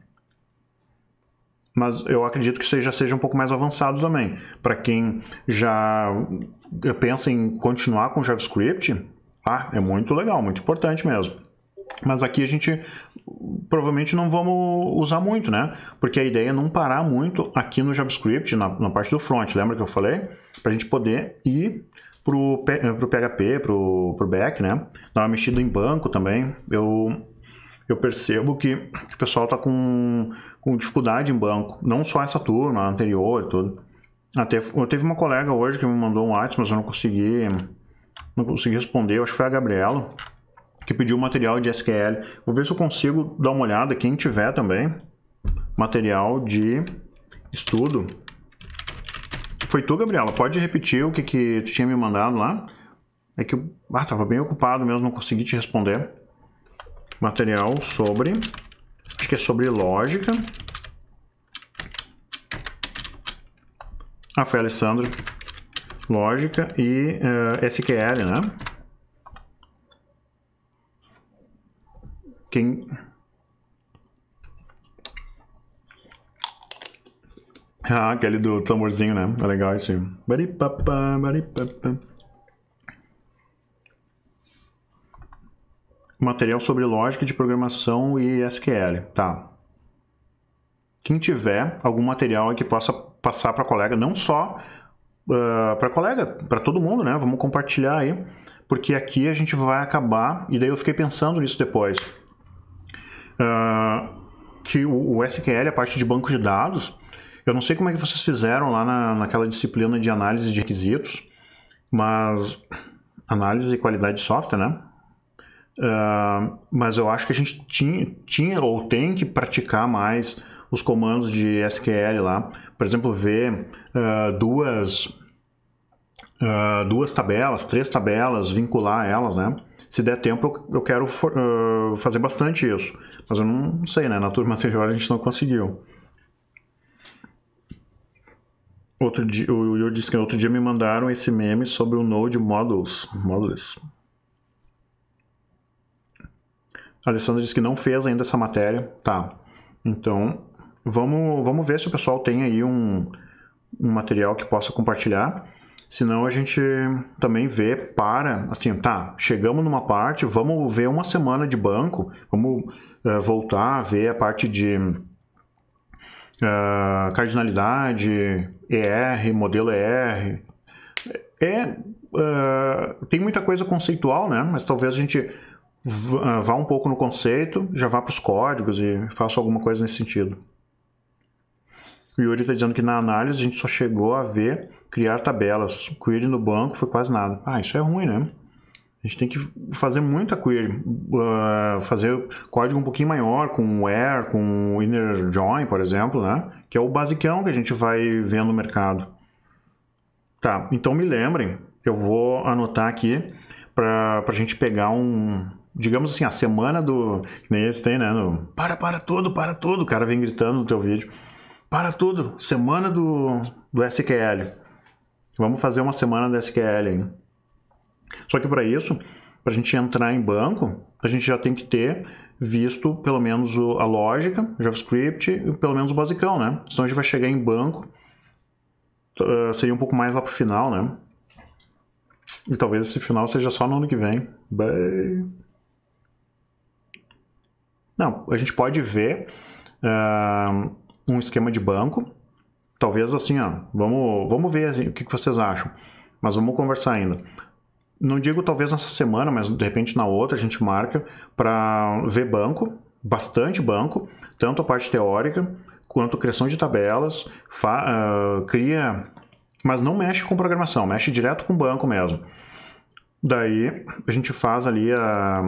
mas eu acredito que já seja um pouco mais avançado também. Para quem já pensa em continuar com JavaScript, ah, é muito legal, muito importante mesmo. Mas aqui a gente provavelmente não vamos usar muito, né? Porque a ideia é não parar muito aqui no JavaScript, na, na parte do front, lembra que eu falei? Para a gente poder ir para o PHP, eh, para o back, né? Dar uma mexida em banco também. Eu, eu percebo que, que o pessoal está com com dificuldade em banco. Não só essa turma, a anterior e tudo. Até, eu teve uma colega hoje que me mandou um WhatsApp, mas eu não consegui, não consegui responder. Eu acho que foi a Gabriela, que pediu material de SQL. Vou ver se eu consigo dar uma olhada, quem tiver também. Material de estudo. Foi tu, Gabriela? Pode repetir o que, que tu tinha me mandado lá? É que eu ah, bem ocupado mesmo, não consegui te responder. Material sobre acho que é sobre lógica. Ah, foi Alessandro. Lógica e uh, eh, SQL, né? Quem... Ah, aquele do tamborzinho, né? É legal isso. Baripapá, material sobre lógica de programação e SQL. Tá. Quem tiver algum material que possa passar para colega, não só uh, ah, para colega, para todo mundo, né? Vamos compartilhar aí, porque aqui a gente vai acabar, e daí eu fiquei pensando nisso depois. Uh, que o, o, SQL, a parte de banco de dados, eu não sei como é que vocês fizeram lá na, naquela disciplina de análise de requisitos, mas análise e qualidade de software, né? Ah, mas eu acho que a gente tinha, tinha ou tem que praticar mais os comandos de SQL lá. Por exemplo, ver uh, duas, uh, duas tabelas, três tabelas, vincular elas, né? Se der tempo, eu, quero for, fazer bastante isso. Mas eu não sei, né? Na turma *laughs* anterior a gente não conseguiu. Outro dia, o Yuri disse que outro dia me mandaram esse meme sobre o Node Modules. A Alessandra disse que não fez ainda essa matéria. Tá. Então, vamos, vamos ver se o pessoal tem aí um, um material que possa compartilhar. Senão a gente também vê para, assim, tá, chegamos numa parte, vamos ver uma semana de banco, vamos uh, voltar a ver a parte de uh, cardinalidade, ER, modelo ER. É, uh, tem muita coisa conceitual, né? Mas talvez a gente ah, vá um pouco no conceito, já vá para os códigos e faça alguma coisa nesse sentido. O Yuri está dizendo que na análise a gente só chegou a ver criar tabelas. Query no banco foi quase nada. Ah, isso é ruim, né? A gente tem que fazer muita query, uh, fazer código um pouquinho maior, com where, com inner join, por exemplo, né? Que é o basicão que a gente vai vendo no mercado. Tá, então me lembrem, eu vou anotar aqui para a gente pegar um, digamos assim, a semana do. Nem esse tem, né? No, para, para tudo, para tudo. O cara vem gritando no teu vídeo. Para tudo. Semana do, do SQL. Vamos fazer uma semana do SQL aí. Só que para isso, para a gente entrar em banco, a gente já tem que ter visto pelo menos a lógica, JavaScript e pelo menos o basicão, né? Senão a gente vai chegar em banco, ah, seria um pouco mais lá pro final, né? E talvez esse final seja só no ano que vem. Bye. Não, a gente pode ver uh, um esquema de banco, talvez assim, ó, vamos, vamos ver assim, o que, vocês acham, mas vamos conversar ainda. Não digo talvez nessa semana, mas de repente na outra a gente marca para ver banco, bastante banco, tanto a parte teórica quanto criação de tabelas, fa, uh, cria, mas não mexe com programação, mexe direto com banco mesmo. Daí a gente faz ali a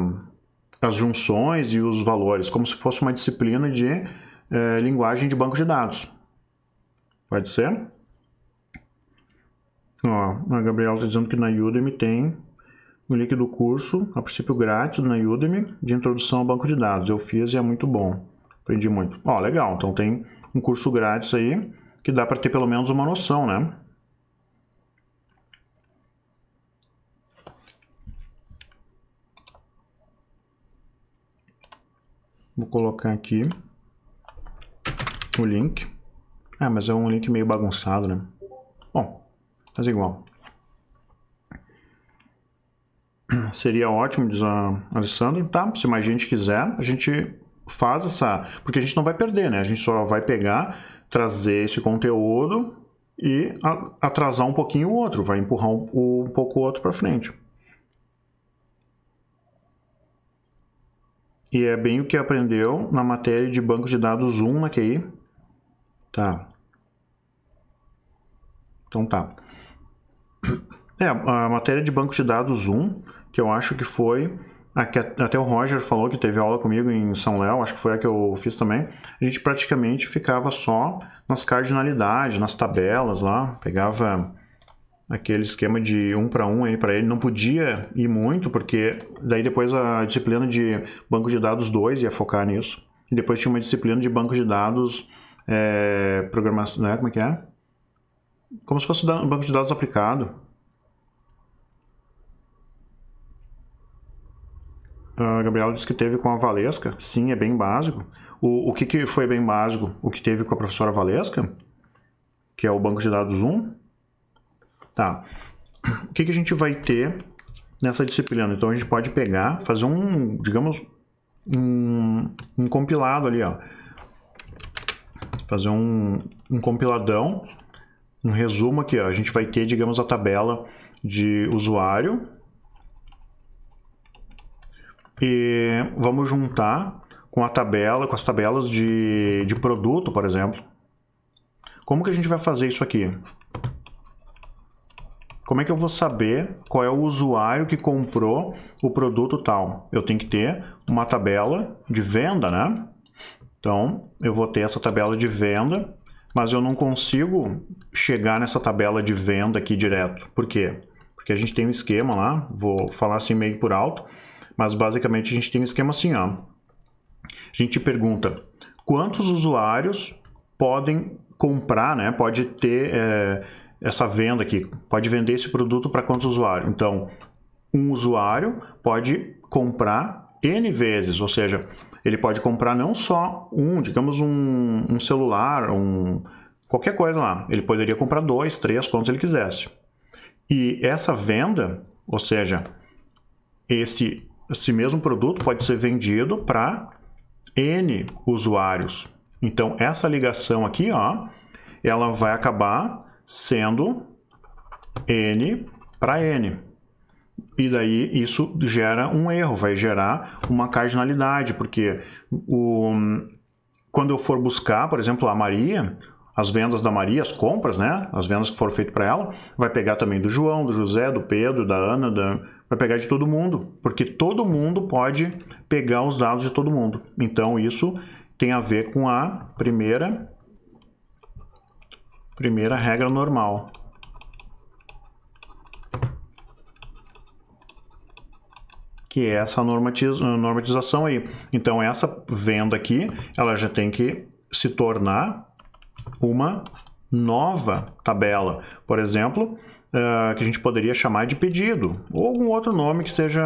as junções e os valores, como se fosse uma disciplina de eh, linguagem de banco de dados. Pode ser? Ó, a Gabriela está dizendo que na Udemy tem o link do curso, a princípio grátis, na Udemy, de introdução ao banco de dados. Eu fiz e é muito bom. Aprendi muito. Ó, legal. Então tem um curso grátis aí que dá para ter pelo menos uma noção, né? Vou colocar aqui o link. Ah, mas é um link meio bagunçado, né? Bom, faz igual. *clears throat* Seria ótimo, diz a Alessandra. Tá, se mais gente quiser, a gente faz essa... Porque a gente não vai perder, né? A gente só vai pegar, trazer esse conteúdo e atrasar um pouquinho o outro. Vai empurrar um, um pouco o outro para frente. E é bem o que aprendeu na matéria de banco de dados 1 na QI. Tá. Então tá. *clears throat* É, a matéria de banco de dados 1, que eu acho que foi a que até o Roger falou que teve aula comigo em São Léo, acho que foi a que eu fiz também. A gente praticamente ficava só nas cardinalidades, nas tabelas lá, pegava aquele esquema de um para um ele para ele, não podia ir muito, porque daí depois a disciplina de banco de dados 2 ia focar nisso. E depois tinha uma disciplina de banco de dados, é, programação, né? Como é que é? Como se fosse um banco de dados aplicado. A Gabriela disse que teve com a Valesca. Sim, é bem básico. O, o que, que foi bem básico? O que teve com a professora Valesca, que é o banco de dados 1. Tá. O que, que a gente vai ter nessa disciplina? Então a gente pode pegar, fazer um, digamos, um, um compilado ali, ó. Fazer um, um compiladão, um resumo aqui, ó. A gente vai ter, digamos, a tabela de usuário. E vamos juntar com a tabela, com as tabelas de, de produto, por exemplo. Como que a gente vai fazer isso aqui? Como é que eu vou saber qual é o usuário que comprou o produto tal? Eu tenho que ter uma tabela de venda, né? Então, eu vou ter essa tabela de venda, mas eu não consigo chegar nessa tabela de venda aqui direto. Por quê? Porque a gente tem um esquema lá, vou falar assim meio por alto, mas basicamente a gente tem um esquema assim, ó. A gente pergunta quantos usuários podem comprar, né? Pode ter... É, essa venda aqui, pode vender esse produto para quantos usuários? Então, um usuário pode comprar N vezes, ou seja, ele pode comprar não só um, digamos um, um celular, um, qualquer coisa lá. Ele poderia comprar dois, três, quantos ele quisesse. E essa venda, ou seja, esse, esse mesmo produto pode ser vendido para N usuários. Então, essa ligação aqui, ó, ela vai acabar sendo n para n. E daí isso gera um erro, vai gerar uma cardinalidade, porque o, quando eu for buscar, por exemplo, a Maria, as vendas da Maria, as compras, né? As vendas que foram feitas para ela, vai pegar também do João, do José, do Pedro, da Ana, da... vai pegar de todo mundo, porque todo mundo pode pegar os dados de todo mundo. Então isso tem a ver com a primeira Primeira regra normal. que é essa normatiz normatização aí. Então essa venda aqui, ela já tem que se tornar uma nova tabela. Por exemplo, uh, que a gente poderia chamar de pedido, ou algum outro nome que seja...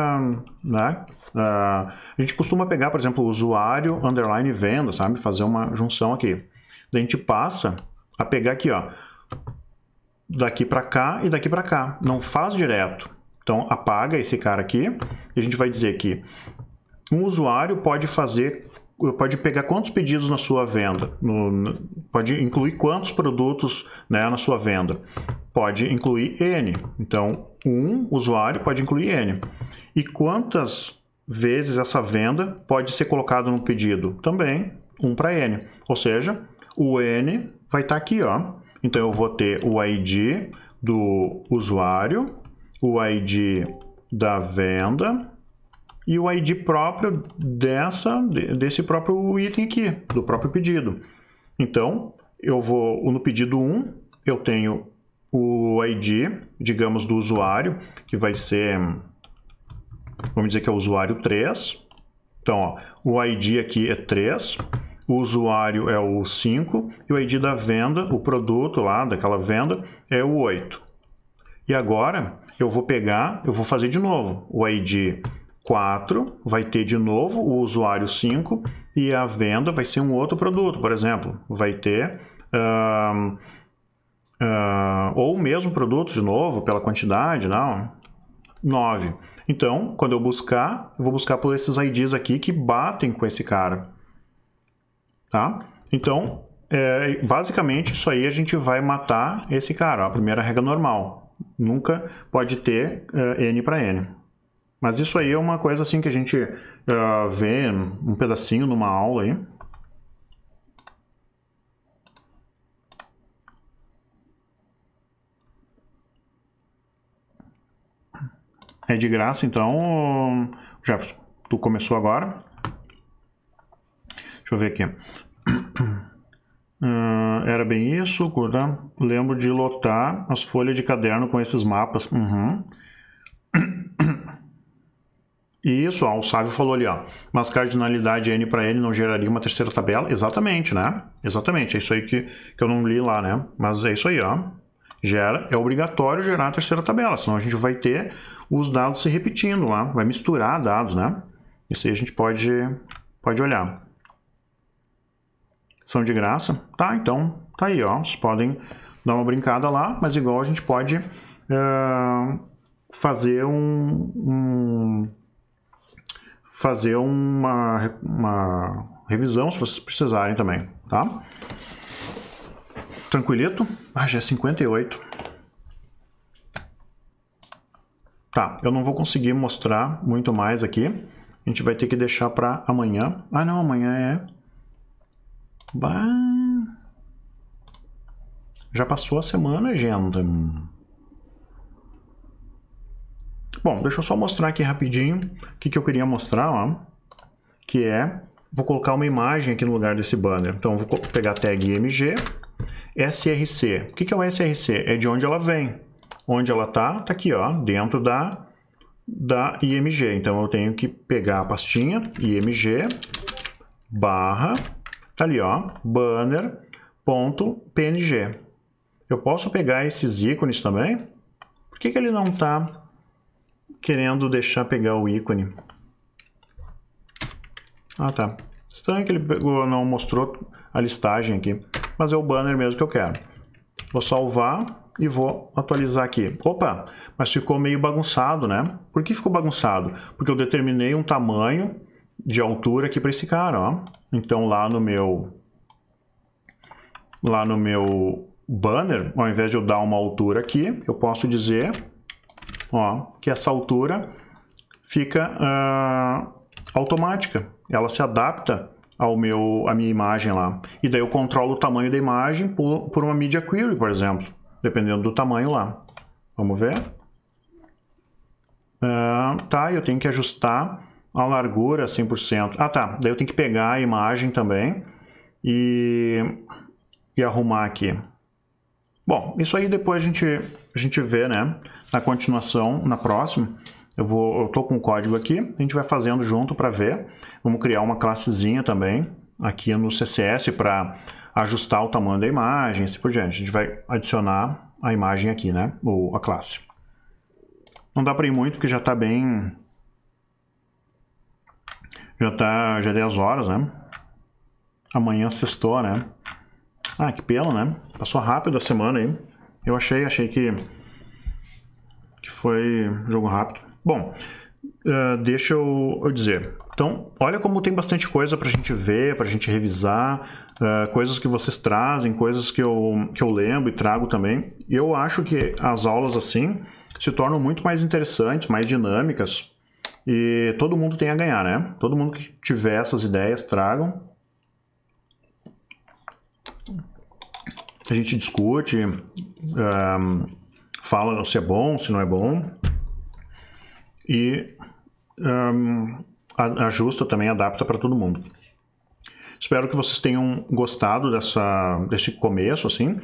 Né? Uh, a gente costuma pegar, por exemplo, usuário, underline, venda, sabe? Fazer uma junção aqui. Daí a gente passa a pegar aqui, ó, daqui para cá e daqui para cá. Não faz direto. Então, apaga esse cara aqui e a gente vai dizer que um usuário pode fazer, pode pegar quantos pedidos na sua venda, no, pode incluir quantos produtos né, na sua venda. Pode incluir N. Então, um usuário pode incluir N. E quantas vezes essa venda pode ser colocada no pedido? Também um para N. Ou seja, o N vai estar tá aqui, ó. Então eu vou ter o ID do usuário, o ID da venda e o ID próprio dessa, desse próprio item aqui, do próprio pedido. Então, eu vou no pedido 1, eu tenho o ID, digamos, do usuário, que vai ser, vamos dizer que é o usuário 3. Então, ó, o ID aqui é 3 o usuário é o 5 e o ID da venda, o produto lá daquela venda, é o 8. E agora eu vou pegar, eu vou fazer de novo. O ID 4 vai ter de novo o usuário 5 e a venda vai ser um outro produto, por exemplo. Vai ter. uh, ou o mesmo produto de novo, pela quantidade, não. Né, 9. Então, quando eu buscar, eu vou buscar por esses IDs aqui que batem com esse cara tá? Então, é, basicamente, isso aí a gente vai matar esse cara, a primeira regra normal. Nunca pode ter uh, n para n. Mas isso aí é uma coisa assim que a gente uh, vê um pedacinho numa aula aí. É de graça, então, Jefferson, tu começou agora. Deixa eu ver aqui. Uh, *clears throat* era bem isso, tá? lembro de lotar as folhas de caderno com esses mapas. Uhum. E isso, ó, o Sávio falou ali, ó, mas cardinalidade N para N não geraria uma terceira tabela? Exatamente, né? Exatamente, é isso aí que, que eu não li lá, né? Mas é isso aí, ó. Gera, é obrigatório gerar a terceira tabela, senão a gente vai ter os dados se repetindo lá, vai misturar dados, né? Isso aí a gente pode, pode olhar são de graça, tá? Então, tá aí, ó. Vocês podem dar uma brincada lá, mas igual a gente pode uh, fazer um, um, fazer uma, uma revisão se vocês precisarem também, tá? Tranquilito? Ah, já é 58. Tá, eu não vou conseguir mostrar muito mais aqui. A gente vai ter que deixar para amanhã. Ah, não, amanhã é Bah. Já passou a semana, gente. Bom, deixa eu só mostrar aqui rapidinho o que, que eu queria mostrar, ó. Que é, vou colocar uma imagem aqui no lugar desse banner. Então, vou pegar a tag img, src. O que, que é o src? É de onde ela vem. Onde ela tá? Tá aqui, ó, dentro da, da img. Então, eu tenho que pegar a pastinha img barra Tá ali, ó, banner.png. Eu posso pegar esses ícones também? Por que, que ele não tá querendo deixar pegar o ícone? Ah, tá. Estranho que ele pegou, não mostrou a listagem aqui, mas é o banner mesmo que eu quero. Vou salvar e vou atualizar aqui. Opa, mas ficou meio bagunçado, né? Por que ficou bagunçado? Porque eu determinei um tamanho de altura aqui para esse cara, ó. Então lá no meu lá no meu banner, ao invés de eu dar uma altura aqui, eu posso dizer ó, que essa altura fica uh, automática. Ela se adapta ao meu, à minha imagem lá. E daí eu controlo o tamanho da imagem por, por uma media query, por exemplo, dependendo do tamanho lá. Vamos ver? Uh, tá, eu tenho que ajustar a largura 100%. Ah, tá. Daí eu tenho que pegar a imagem também e, e arrumar aqui. Bom, isso aí depois a gente, a gente vê, né? Na continuação, na próxima. Eu, vou, eu tô com o código aqui, a gente vai fazendo junto para ver. Vamos criar uma classezinha também aqui no CSS para ajustar o tamanho da imagem, assim por diante. A gente vai adicionar a imagem aqui, né? Ou a classe. Não dá para ir muito porque já está bem já tá, já 10 é horas, né? Amanhã sextou, né? Ah, que pena, né? Passou rápido a semana aí. Eu achei, achei que que foi jogo rápido. Bom, uh, deixa eu, eu, dizer. Então, olha como tem bastante coisa para a gente ver, para a gente revisar, uh, coisas que vocês trazem, coisas que eu, que eu lembro e trago também. Eu acho que as aulas assim se tornam muito mais interessantes, mais dinâmicas, e todo mundo tem a ganhar, né? Todo mundo que tiver essas ideias, tragam. A gente discute, um, fala se é bom, se não é bom. E um, ajusta também, adapta para todo mundo. Espero que vocês tenham gostado dessa, desse começo, assim.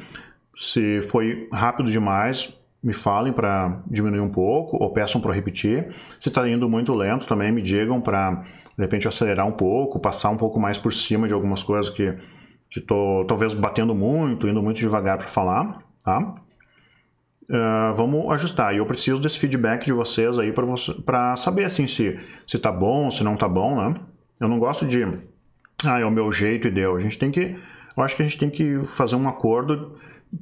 Se foi rápido demais, me falem para diminuir um pouco ou peçam para repetir. Se está indo muito lento também, me digam para de repente acelerar um pouco, passar um pouco mais por cima de algumas coisas que que tô talvez batendo muito, indo muito devagar para falar, tá? Uh, vamos ajustar. E eu preciso desse feedback de vocês aí para você, saber assim se se tá bom, se não está bom, né? Eu não gosto de ah, é o meu jeito e deu. A gente tem que eu acho que a gente tem que fazer um acordo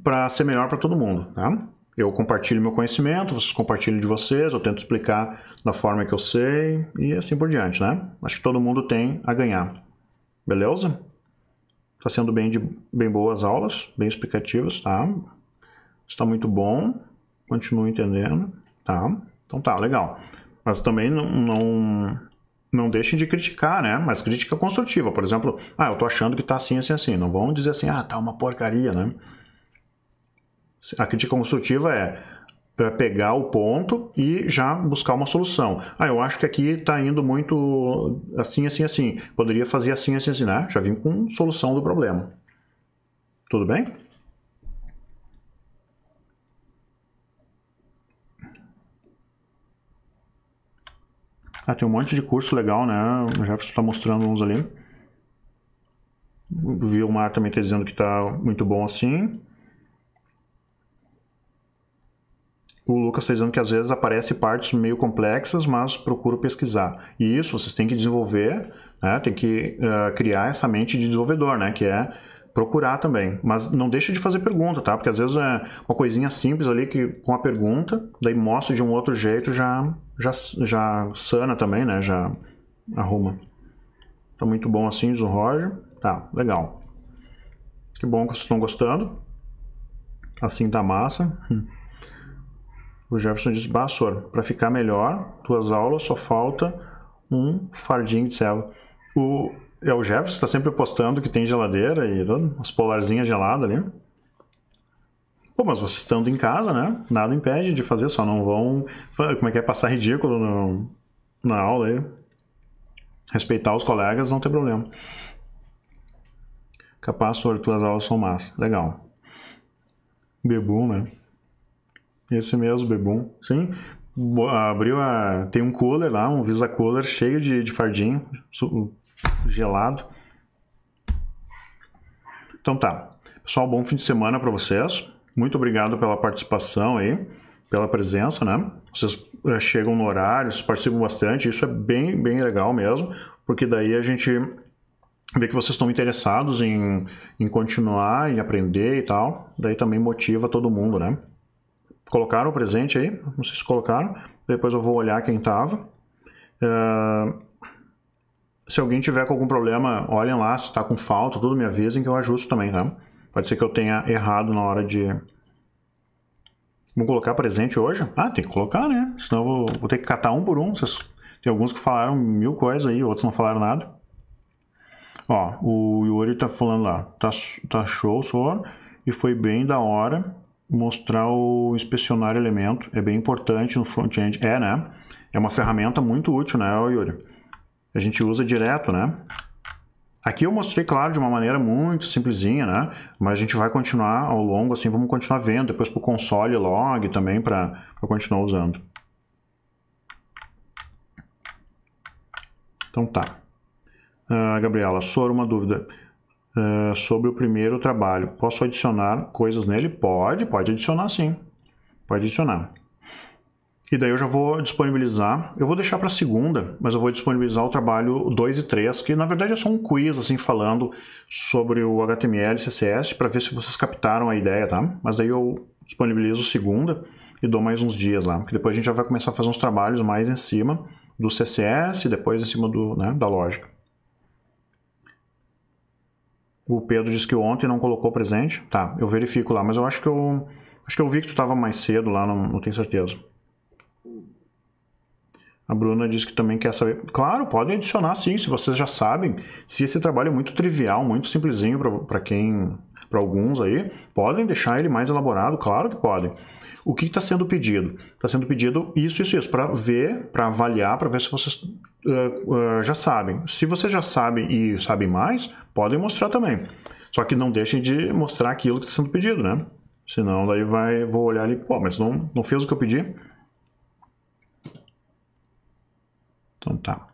para ser melhor para todo mundo, tá? Eu compartilho meu conhecimento, vocês compartilham de vocês, eu tento explicar da forma que eu sei e assim por diante, né? Acho que todo mundo tem a ganhar. Beleza? Está sendo bem, de, bem boas aulas, bem explicativas, tá? Está muito bom, continuo entendendo, tá? Então tá, legal. Mas também não, não, não deixem de criticar, né? Mas crítica construtiva, por exemplo, ah, eu tô achando que tá assim, assim, assim. Não vão dizer assim, ah, tá uma porcaria, né? A crítica construtiva é pegar o ponto e já buscar uma solução. Ah, eu acho que aqui está indo muito assim, assim, assim. Poderia fazer assim, assim, assim. Né? já vim com solução do problema. Tudo bem? Ah, tem um monte de curso legal, né? O Jefferson está mostrando uns ali. O Vilmar também está dizendo que está muito bom assim. o Lucas está dizendo que às vezes aparece partes meio complexas, mas procuro pesquisar. E isso vocês têm que desenvolver, né? tem que uh, criar essa mente de desenvolvedor, né? que é procurar também. Mas não deixa de fazer pergunta, tá? Porque às vezes é uma coisinha simples ali que com a pergunta, daí mostra de um outro jeito, já, já, já sana também, né? já arruma. Está muito bom assim, diz o Roger. Tá, legal. Que bom que vocês estão gostando. Assim tá massa. Hum. *laughs* O Jefferson diz, Bassor, para ficar melhor, tuas aulas só falta um fardinho de selva. O, é o Jefferson está sempre postando que tem geladeira e umas polarzinhas geladas ali. Pô, mas vocês estando em casa, né? Nada impede de fazer, só não vão. Como é que é passar ridículo no, na aula aí? Respeitar os colegas não tem problema. Capaz, senhor, tuas aulas são massa. Legal. Bebum, né? Esse mesmo, Bebum. Sim. Abriu a. Tem um cooler lá, um Visa Cooler cheio de, de fardinho, gelado. Então tá. Pessoal, bom fim de semana para vocês. Muito obrigado pela participação aí, pela presença, né? Vocês eh, chegam no horário, vocês participam bastante. Isso é bem, bem legal mesmo, porque daí a gente vê que vocês estão interessados em, em continuar, em aprender e tal. Daí também motiva todo mundo, né? colocaram o presente aí, não sei se colocaram, depois eu vou olhar quem estava. Uh, ah, se alguém tiver com algum problema, olhem lá, se está com falta, tudo me avisem que eu ajusto também, tá? Pode ser que eu tenha errado na hora de... vamos colocar presente hoje? Ah, tem que colocar, né? Senão eu vou, vou ter que catar um por um. Vocês... Tem alguns que falaram mil coisas aí, outros não falaram nada. Ó, o Yuri tá falando lá, tá, tá show, só, e foi bem da hora mostrar o inspecionar elemento. É bem importante no front-end. É, né? É uma ferramenta muito útil, né, Yuri? A gente usa direto, né? Aqui eu mostrei, claro, de uma maneira muito simplesinha, né? Mas a gente vai continuar ao longo, assim, vamos continuar vendo. Depois para o console log também, para continuar usando. Então tá. Uh, Gabriela, só uma dúvida. Eh, sobre o primeiro trabalho. Posso adicionar coisas nele? Pode, pode adicionar sim. Pode adicionar. E daí eu já vou disponibilizar, eu vou deixar para segunda, mas eu vou disponibilizar o trabalho 2 e 3, que na verdade é só um quiz, assim, falando sobre o HTML e CSS, para ver se vocês captaram a ideia, tá? Mas daí eu disponibilizo segunda e dou mais uns dias lá, porque depois a gente já vai começar a fazer uns trabalhos mais em cima do CSS, depois em cima do, né, da lógica. O Pedro disse que ontem não colocou presente. Tá, eu verifico lá, mas eu acho que eu. Acho que eu vi que tu estava mais cedo lá, não, não tenho certeza. A Bruna disse que também quer saber. Claro, podem adicionar sim, se vocês já sabem. Se esse trabalho é muito trivial, muito simplesinho para quem. para alguns aí, podem deixar ele mais elaborado, claro que podem. O que está sendo pedido? Está sendo pedido isso, isso, isso, para ver, para avaliar, para ver se vocês uh, uh, já sabem. Se vocês já sabem e sabem mais, podem mostrar também. Só que não deixem de mostrar aquilo que está sendo pedido, né? Senão daí vai, vou olhar ali, pô, mas não, não fez o que eu pedi? Então tá.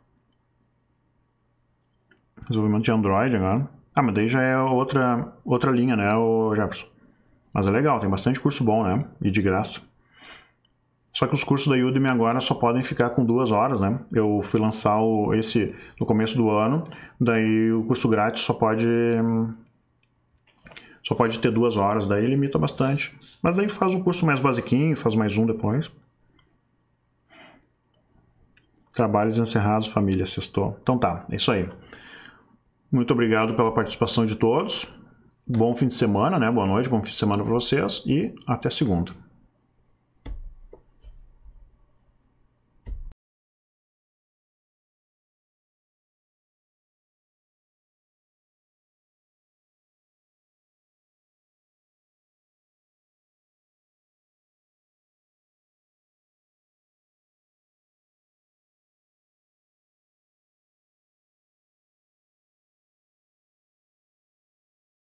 Desenvolvimento de Android agora. Ah, mas daí já é outra, outra linha, né, o Jefferson? Mas é legal, tem bastante curso bom, né? E de graça. Só que os cursos da Udemy agora só podem ficar com duas horas, né? Eu fui lançar o, esse no começo do ano, daí o curso grátis só pode só pode ter duas horas, daí limita bastante. Mas daí faz um curso mais basiquinho, faz mais um depois. Trabalhos encerrados, família, sextou. Então tá, é isso aí. Muito obrigado pela participação de todos. Bom fim de semana, né? Boa noite, bom fim de semana para vocês e até segunda.